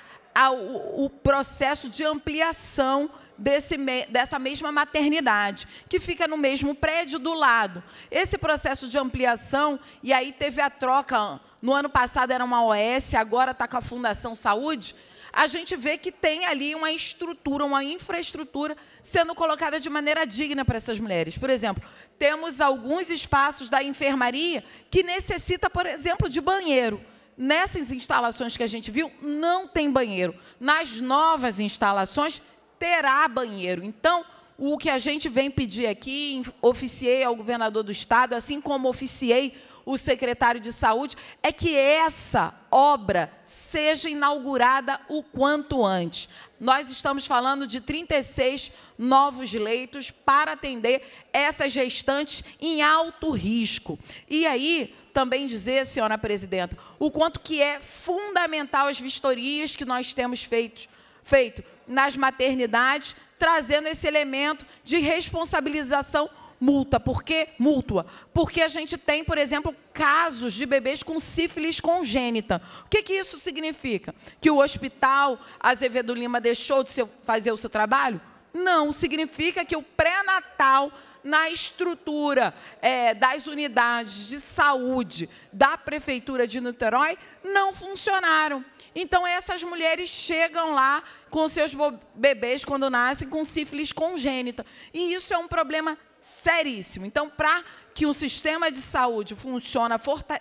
o, processo de ampliação desse, dessa mesma maternidade, que fica no mesmo prédio do lado. Esse processo de ampliação, e aí teve a troca, no ano passado era uma OS, agora está com a Fundação Saúde, a gente vê que tem ali uma estrutura, uma infraestrutura sendo colocada de maneira digna para essas mulheres. Por exemplo, temos alguns espaços da enfermaria que necessita, por exemplo, de banheiro. Nessas instalações que a gente viu, não tem banheiro. Nas novas instalações, terá banheiro. Então, o que a gente vem pedir aqui, oficiei ao governador do estado, assim como oficiei o secretário de saúde, é que essa obra seja inaugurada o quanto antes. Nós estamos falando de 36 novos leitos para atender essas gestantes em alto risco. E aí, também dizer, senhora presidenta, o quanto que é fundamental as vistorias que nós temos feito feito nas maternidades, trazendo esse elemento de responsabilização multa, porque mútua, porque a gente tem, por exemplo, casos de bebês com sífilis congênita. O que, que isso significa? Que o hospital Azevedo Lima deixou de fazer o seu trabalho? Não, significa que o pré-natal na estrutura é, das unidades de saúde da Prefeitura de Niterói não funcionaram. Então, essas mulheres chegam lá com seus bebês, quando nascem, com sífilis congênita. E isso é um problema seríssimo. Então, para que o sistema de saúde funcione,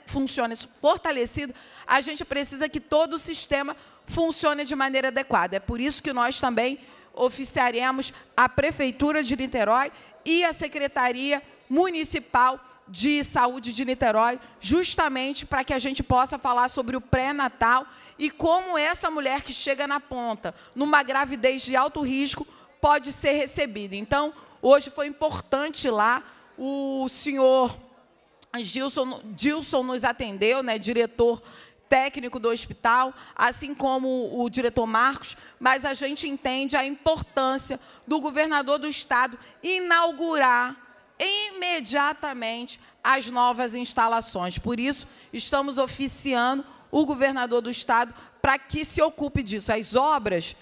funcione fortalecido, a gente precisa que todo o sistema funcione de maneira adequada. É por isso que nós também oficiaremos a Prefeitura de Niterói e a Secretaria Municipal de Saúde de Niterói, justamente para que a gente possa falar sobre o pré-natal e como essa mulher que chega na ponta, numa gravidez de alto risco, pode ser recebida. Então, hoje foi importante lá o senhor Gilson, Gilson nos atendeu, né, diretor técnico do hospital, assim como o diretor Marcos, mas a gente entende a importância do governador do estado inaugurar imediatamente as novas instalações. Por isso, estamos oficiando o governador do estado para que se ocupe disso. As obras,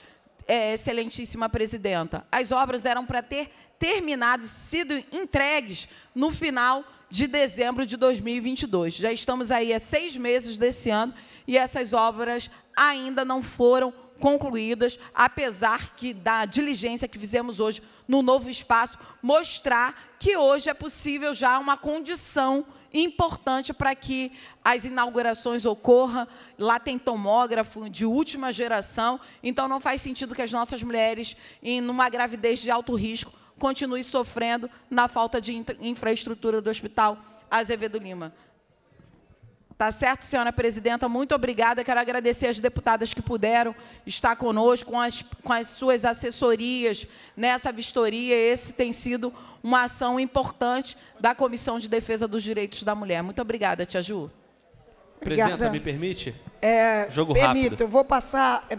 é, excelentíssima presidenta, as obras eram para ter terminados, sido entregues no final de dezembro de 2022. Já estamos aí há seis meses desse ano e essas obras ainda não foram concluídas, apesar que da diligência que fizemos hoje no novo espaço mostrar que hoje é possível já uma condição importante para que as inaugurações ocorram. Lá tem tomógrafo de última geração, então não faz sentido que as nossas mulheres, em uma gravidez de alto risco, continue sofrendo na falta de infraestrutura do Hospital Azevedo Lima. Tá certo, senhora presidenta? Muito obrigada. Quero agradecer às deputadas que puderam estar conosco, com as, com as suas assessorias nessa vistoria. Esse tem sido uma ação importante da Comissão de Defesa dos Direitos da Mulher. Muito obrigada, tia Ju. Presidenta, me permite? É, Jogo permito, rápido. eu vou passar. É,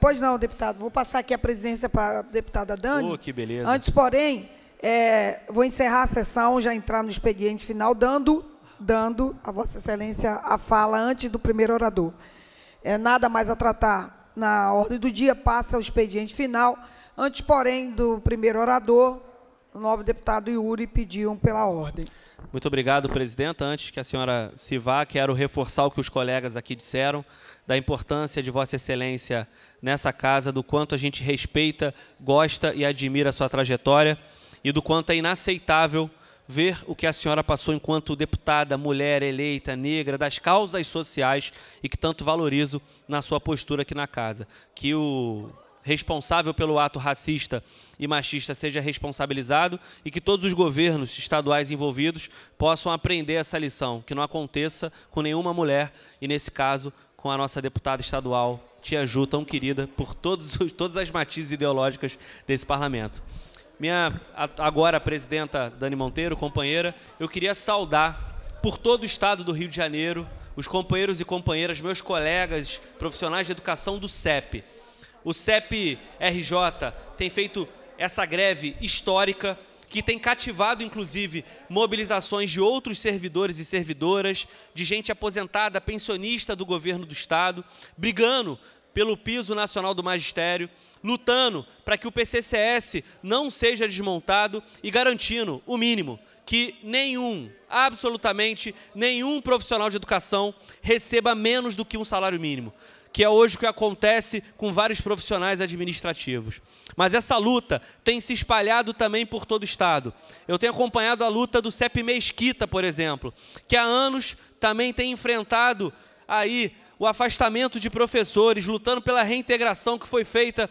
pois não, deputado, vou passar aqui a presidência para a deputada Dani. Oh, que beleza. Antes, porém, é, vou encerrar a sessão, já entrar no expediente final, dando, dando a Vossa Excelência a fala antes do primeiro orador. É, nada mais a tratar na ordem do dia, passa o expediente final. Antes, porém, do primeiro orador, o novo deputado Yuri pediu pela ordem. Muito obrigado, presidenta. Antes que a senhora se vá, quero reforçar o que os colegas aqui disseram, da importância de Vossa Excelência nessa casa, do quanto a gente respeita, gosta e admira a sua trajetória e do quanto é inaceitável ver o que a senhora passou enquanto deputada, mulher, eleita, negra, das causas sociais e que tanto valorizo na sua postura aqui na casa. Que o responsável pelo ato racista e machista seja responsabilizado e que todos os governos estaduais envolvidos possam aprender essa lição, que não aconteça com nenhuma mulher e, nesse caso, com a nossa deputada estadual, Tia Ju, tão querida por todos os, todas as matizes ideológicas desse parlamento. Minha agora presidenta Dani Monteiro, companheira, eu queria saudar por todo o estado do Rio de Janeiro os companheiros e companheiras, meus colegas profissionais de educação do CEP o CEP RJ tem feito essa greve histórica que tem cativado, inclusive, mobilizações de outros servidores e servidoras, de gente aposentada, pensionista do governo do Estado, brigando pelo piso nacional do magistério, lutando para que o PCCS não seja desmontado e garantindo o mínimo que nenhum, absolutamente nenhum profissional de educação receba menos do que um salário mínimo que é hoje o que acontece com vários profissionais administrativos. Mas essa luta tem se espalhado também por todo o Estado. Eu tenho acompanhado a luta do CEP Mesquita, por exemplo, que há anos também tem enfrentado aí o afastamento de professores, lutando pela reintegração que foi feita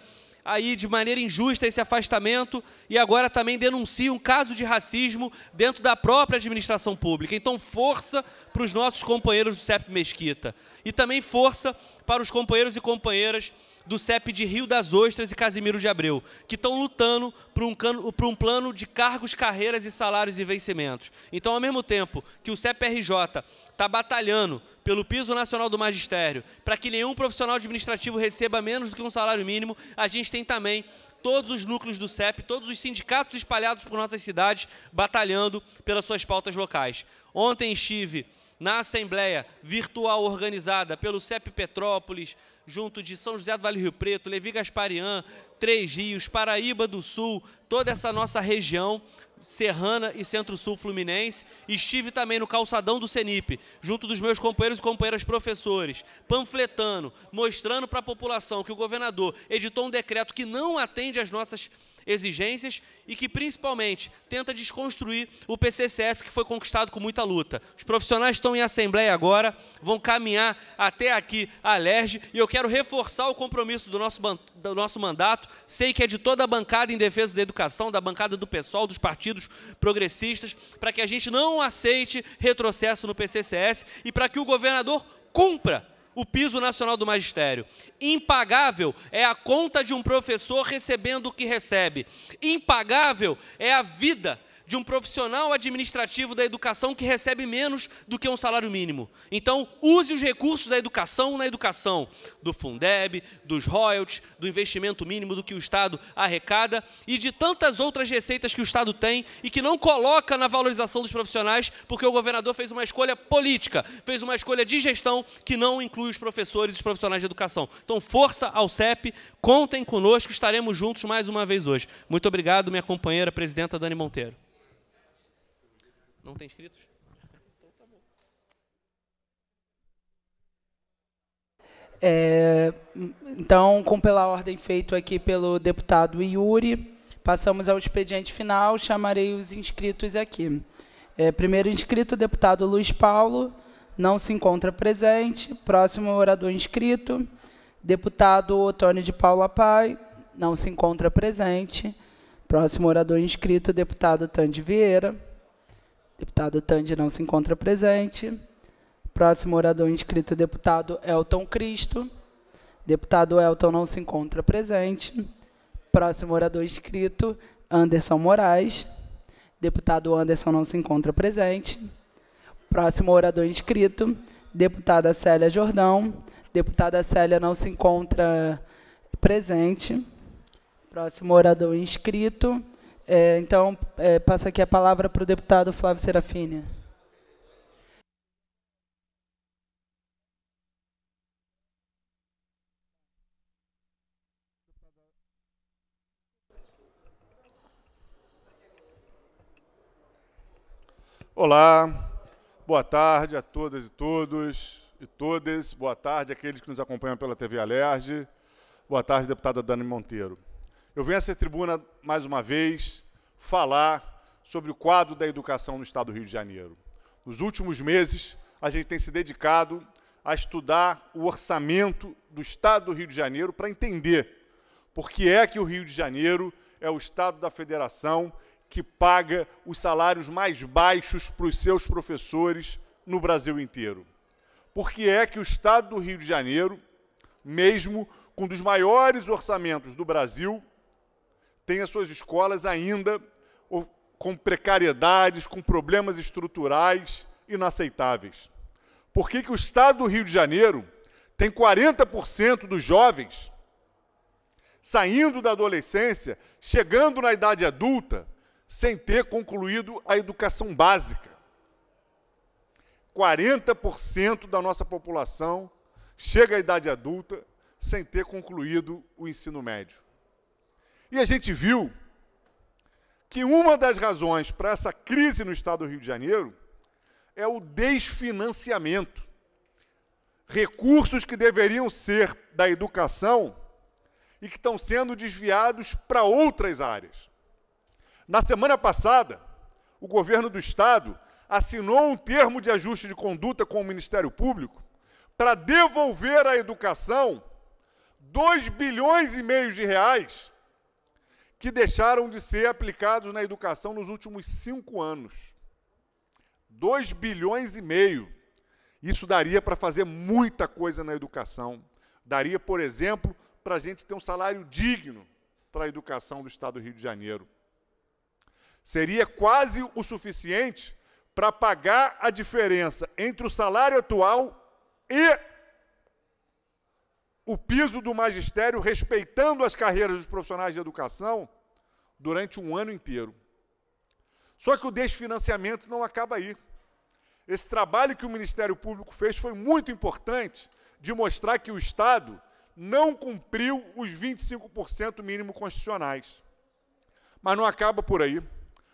aí de maneira injusta esse afastamento e agora também denuncia um caso de racismo dentro da própria administração pública. Então, força para os nossos companheiros do CEP Mesquita e também força para os companheiros e companheiras do CEP de Rio das Ostras e Casimiro de Abreu, que estão lutando por um, por um plano de cargos, carreiras e salários e vencimentos. Então, ao mesmo tempo que o CEPRJ está batalhando pelo piso nacional do magistério, para que nenhum profissional administrativo receba menos do que um salário mínimo, a gente tem também todos os núcleos do CEP, todos os sindicatos espalhados por nossas cidades, batalhando pelas suas pautas locais. Ontem estive na Assembleia Virtual organizada pelo CEP Petrópolis, junto de São José do Vale Rio Preto, Levi Gasparian, Três Rios, Paraíba do Sul, toda essa nossa região serrana e centro-sul fluminense. Estive também no calçadão do CENIP, junto dos meus companheiros e companheiras professores, panfletando, mostrando para a população que o governador editou um decreto que não atende às nossas exigências e que principalmente tenta desconstruir o PCCS que foi conquistado com muita luta. Os profissionais estão em assembleia agora, vão caminhar até aqui a LERJ e eu quero reforçar o compromisso do nosso, do nosso mandato. Sei que é de toda a bancada em defesa da educação, da bancada do pessoal, dos partidos progressistas, para que a gente não aceite retrocesso no PCCS e para que o governador cumpra o piso nacional do magistério. Impagável é a conta de um professor recebendo o que recebe. Impagável é a vida de um profissional administrativo da educação que recebe menos do que um salário mínimo. Então, use os recursos da educação na educação, do Fundeb, dos royalties, do investimento mínimo do que o Estado arrecada e de tantas outras receitas que o Estado tem e que não coloca na valorização dos profissionais, porque o governador fez uma escolha política, fez uma escolha de gestão que não inclui os professores e os profissionais de educação. Então, força ao CEP, contem conosco, estaremos juntos mais uma vez hoje. Muito obrigado, minha companheira presidenta Dani Monteiro. Não tem inscritos? Então tá bom. É, então, com pela ordem feito aqui pelo deputado Yuri, passamos ao expediente final. Chamarei os inscritos aqui. É, primeiro inscrito, deputado Luiz Paulo, não se encontra presente. Próximo orador inscrito, deputado Otônio de Paula Pai, não se encontra presente. Próximo orador inscrito, deputado Tande Vieira. Deputado Tandy não se encontra presente. Próximo orador inscrito, deputado Elton Cristo. Deputado Elton não se encontra presente. Próximo orador inscrito, Anderson Moraes. Deputado Anderson não se encontra presente. Próximo orador inscrito, deputada Célia Jordão. Deputada Célia não se encontra presente. Próximo orador inscrito, é, então, é, passa aqui a palavra para o deputado Flávio Serafini. Olá, boa tarde a todas e todos e todas. Boa tarde àqueles que nos acompanham pela TV Alerj. Boa tarde, deputada Dani Monteiro eu venho a essa tribuna mais uma vez falar sobre o quadro da educação no Estado do Rio de Janeiro. Nos últimos meses, a gente tem se dedicado a estudar o orçamento do Estado do Rio de Janeiro para entender por que é que o Rio de Janeiro é o Estado da Federação que paga os salários mais baixos para os seus professores no Brasil inteiro. Por que é que o Estado do Rio de Janeiro, mesmo com um dos maiores orçamentos do Brasil, tem as suas escolas ainda com precariedades, com problemas estruturais inaceitáveis. Por que, que o Estado do Rio de Janeiro tem 40% dos jovens saindo da adolescência, chegando na idade adulta, sem ter concluído a educação básica? 40% da nossa população chega à idade adulta sem ter concluído o ensino médio. E a gente viu que uma das razões para essa crise no estado do Rio de Janeiro é o desfinanciamento. Recursos que deveriam ser da educação e que estão sendo desviados para outras áreas. Na semana passada, o governo do estado assinou um termo de ajuste de conduta com o Ministério Público para devolver à educação 2 bilhões e meio de reais que deixaram de ser aplicados na educação nos últimos cinco anos. 2 bilhões e meio. Isso daria para fazer muita coisa na educação. Daria, por exemplo, para a gente ter um salário digno para a educação do Estado do Rio de Janeiro. Seria quase o suficiente para pagar a diferença entre o salário atual e o piso do magistério respeitando as carreiras dos profissionais de educação durante um ano inteiro. Só que o desfinanciamento não acaba aí. Esse trabalho que o Ministério Público fez foi muito importante de mostrar que o Estado não cumpriu os 25% mínimo constitucionais. Mas não acaba por aí.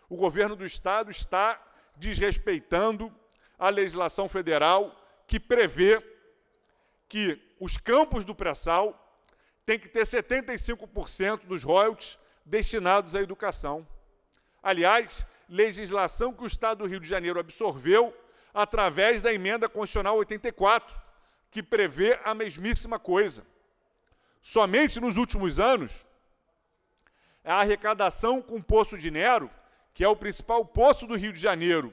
O governo do Estado está desrespeitando a legislação federal que prevê que os campos do pré-sal têm que ter 75% dos royalties destinados à educação. Aliás, legislação que o Estado do Rio de Janeiro absorveu através da emenda constitucional 84, que prevê a mesmíssima coisa. Somente nos últimos anos, a arrecadação com o Poço de Nero, que é o principal poço do Rio de Janeiro,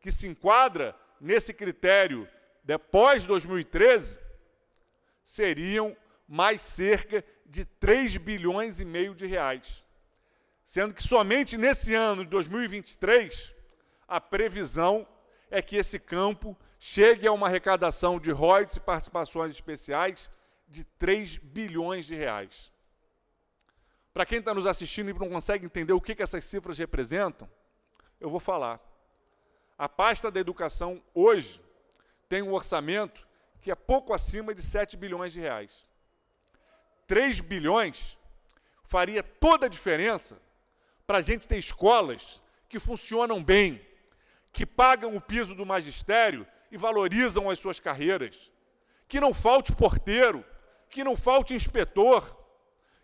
que se enquadra nesse critério de né, pós 2013, seriam mais cerca de 3 bilhões e meio de reais. Sendo que somente nesse ano de 2023, a previsão é que esse campo chegue a uma arrecadação de royalties e participações especiais de 3 bilhões de reais. Para quem está nos assistindo e não consegue entender o que, que essas cifras representam, eu vou falar. A pasta da educação hoje tem um orçamento que é pouco acima de 7 bilhões de reais. 3 bilhões faria toda a diferença para a gente ter escolas que funcionam bem, que pagam o piso do magistério e valorizam as suas carreiras. Que não falte porteiro, que não falte inspetor,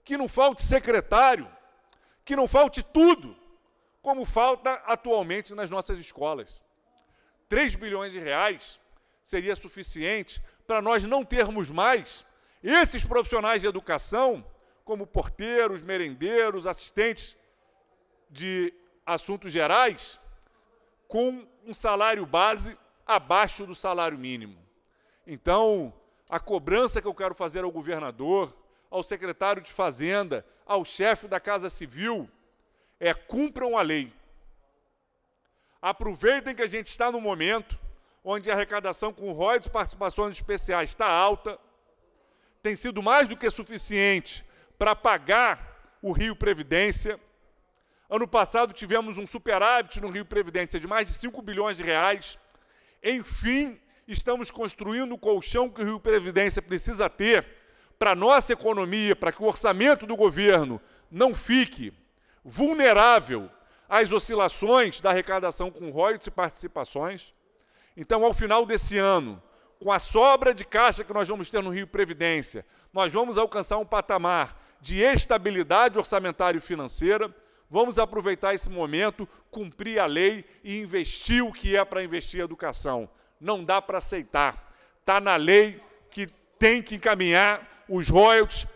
que não falte secretário, que não falte tudo, como falta atualmente nas nossas escolas. 3 bilhões de reais seria suficiente para nós não termos mais esses profissionais de educação, como porteiros, merendeiros, assistentes de assuntos gerais, com um salário base abaixo do salário mínimo. Então, a cobrança que eu quero fazer ao governador, ao secretário de Fazenda, ao chefe da Casa Civil, é cumpram a lei. Aproveitem que a gente está no momento onde a arrecadação com royalties e participações especiais está alta, tem sido mais do que suficiente para pagar o Rio Previdência. Ano passado tivemos um superávit no Rio Previdência de mais de 5 bilhões de reais. Enfim, estamos construindo o colchão que o Rio Previdência precisa ter para a nossa economia, para que o orçamento do governo não fique vulnerável às oscilações da arrecadação com royalties e participações. Então, ao final desse ano, com a sobra de caixa que nós vamos ter no Rio Previdência, nós vamos alcançar um patamar de estabilidade orçamentária e financeira. Vamos aproveitar esse momento, cumprir a lei e investir o que é para investir em educação. Não dá para aceitar. Está na lei que tem que encaminhar os royalties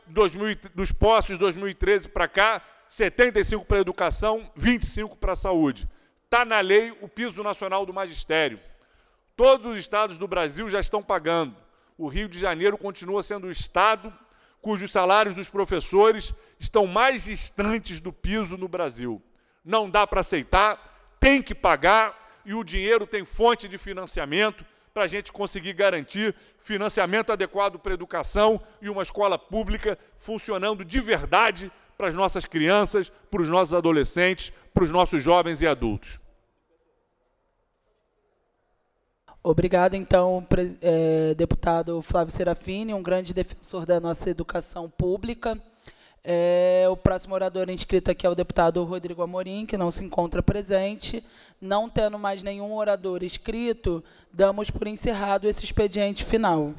dos postos 2013 para cá, 75 para a educação, 25 para a saúde. Está na lei o piso nacional do magistério. Todos os estados do Brasil já estão pagando. O Rio de Janeiro continua sendo o estado cujos salários dos professores estão mais distantes do piso no Brasil. Não dá para aceitar, tem que pagar e o dinheiro tem fonte de financiamento para a gente conseguir garantir financiamento adequado para a educação e uma escola pública funcionando de verdade para as nossas crianças, para os nossos adolescentes, para os nossos jovens e adultos. Obrigado, então, é, deputado Flávio Serafini, um grande defensor da nossa educação pública. É, o próximo orador inscrito aqui é o deputado Rodrigo Amorim, que não se encontra presente. Não tendo mais nenhum orador inscrito, damos por encerrado esse expediente final.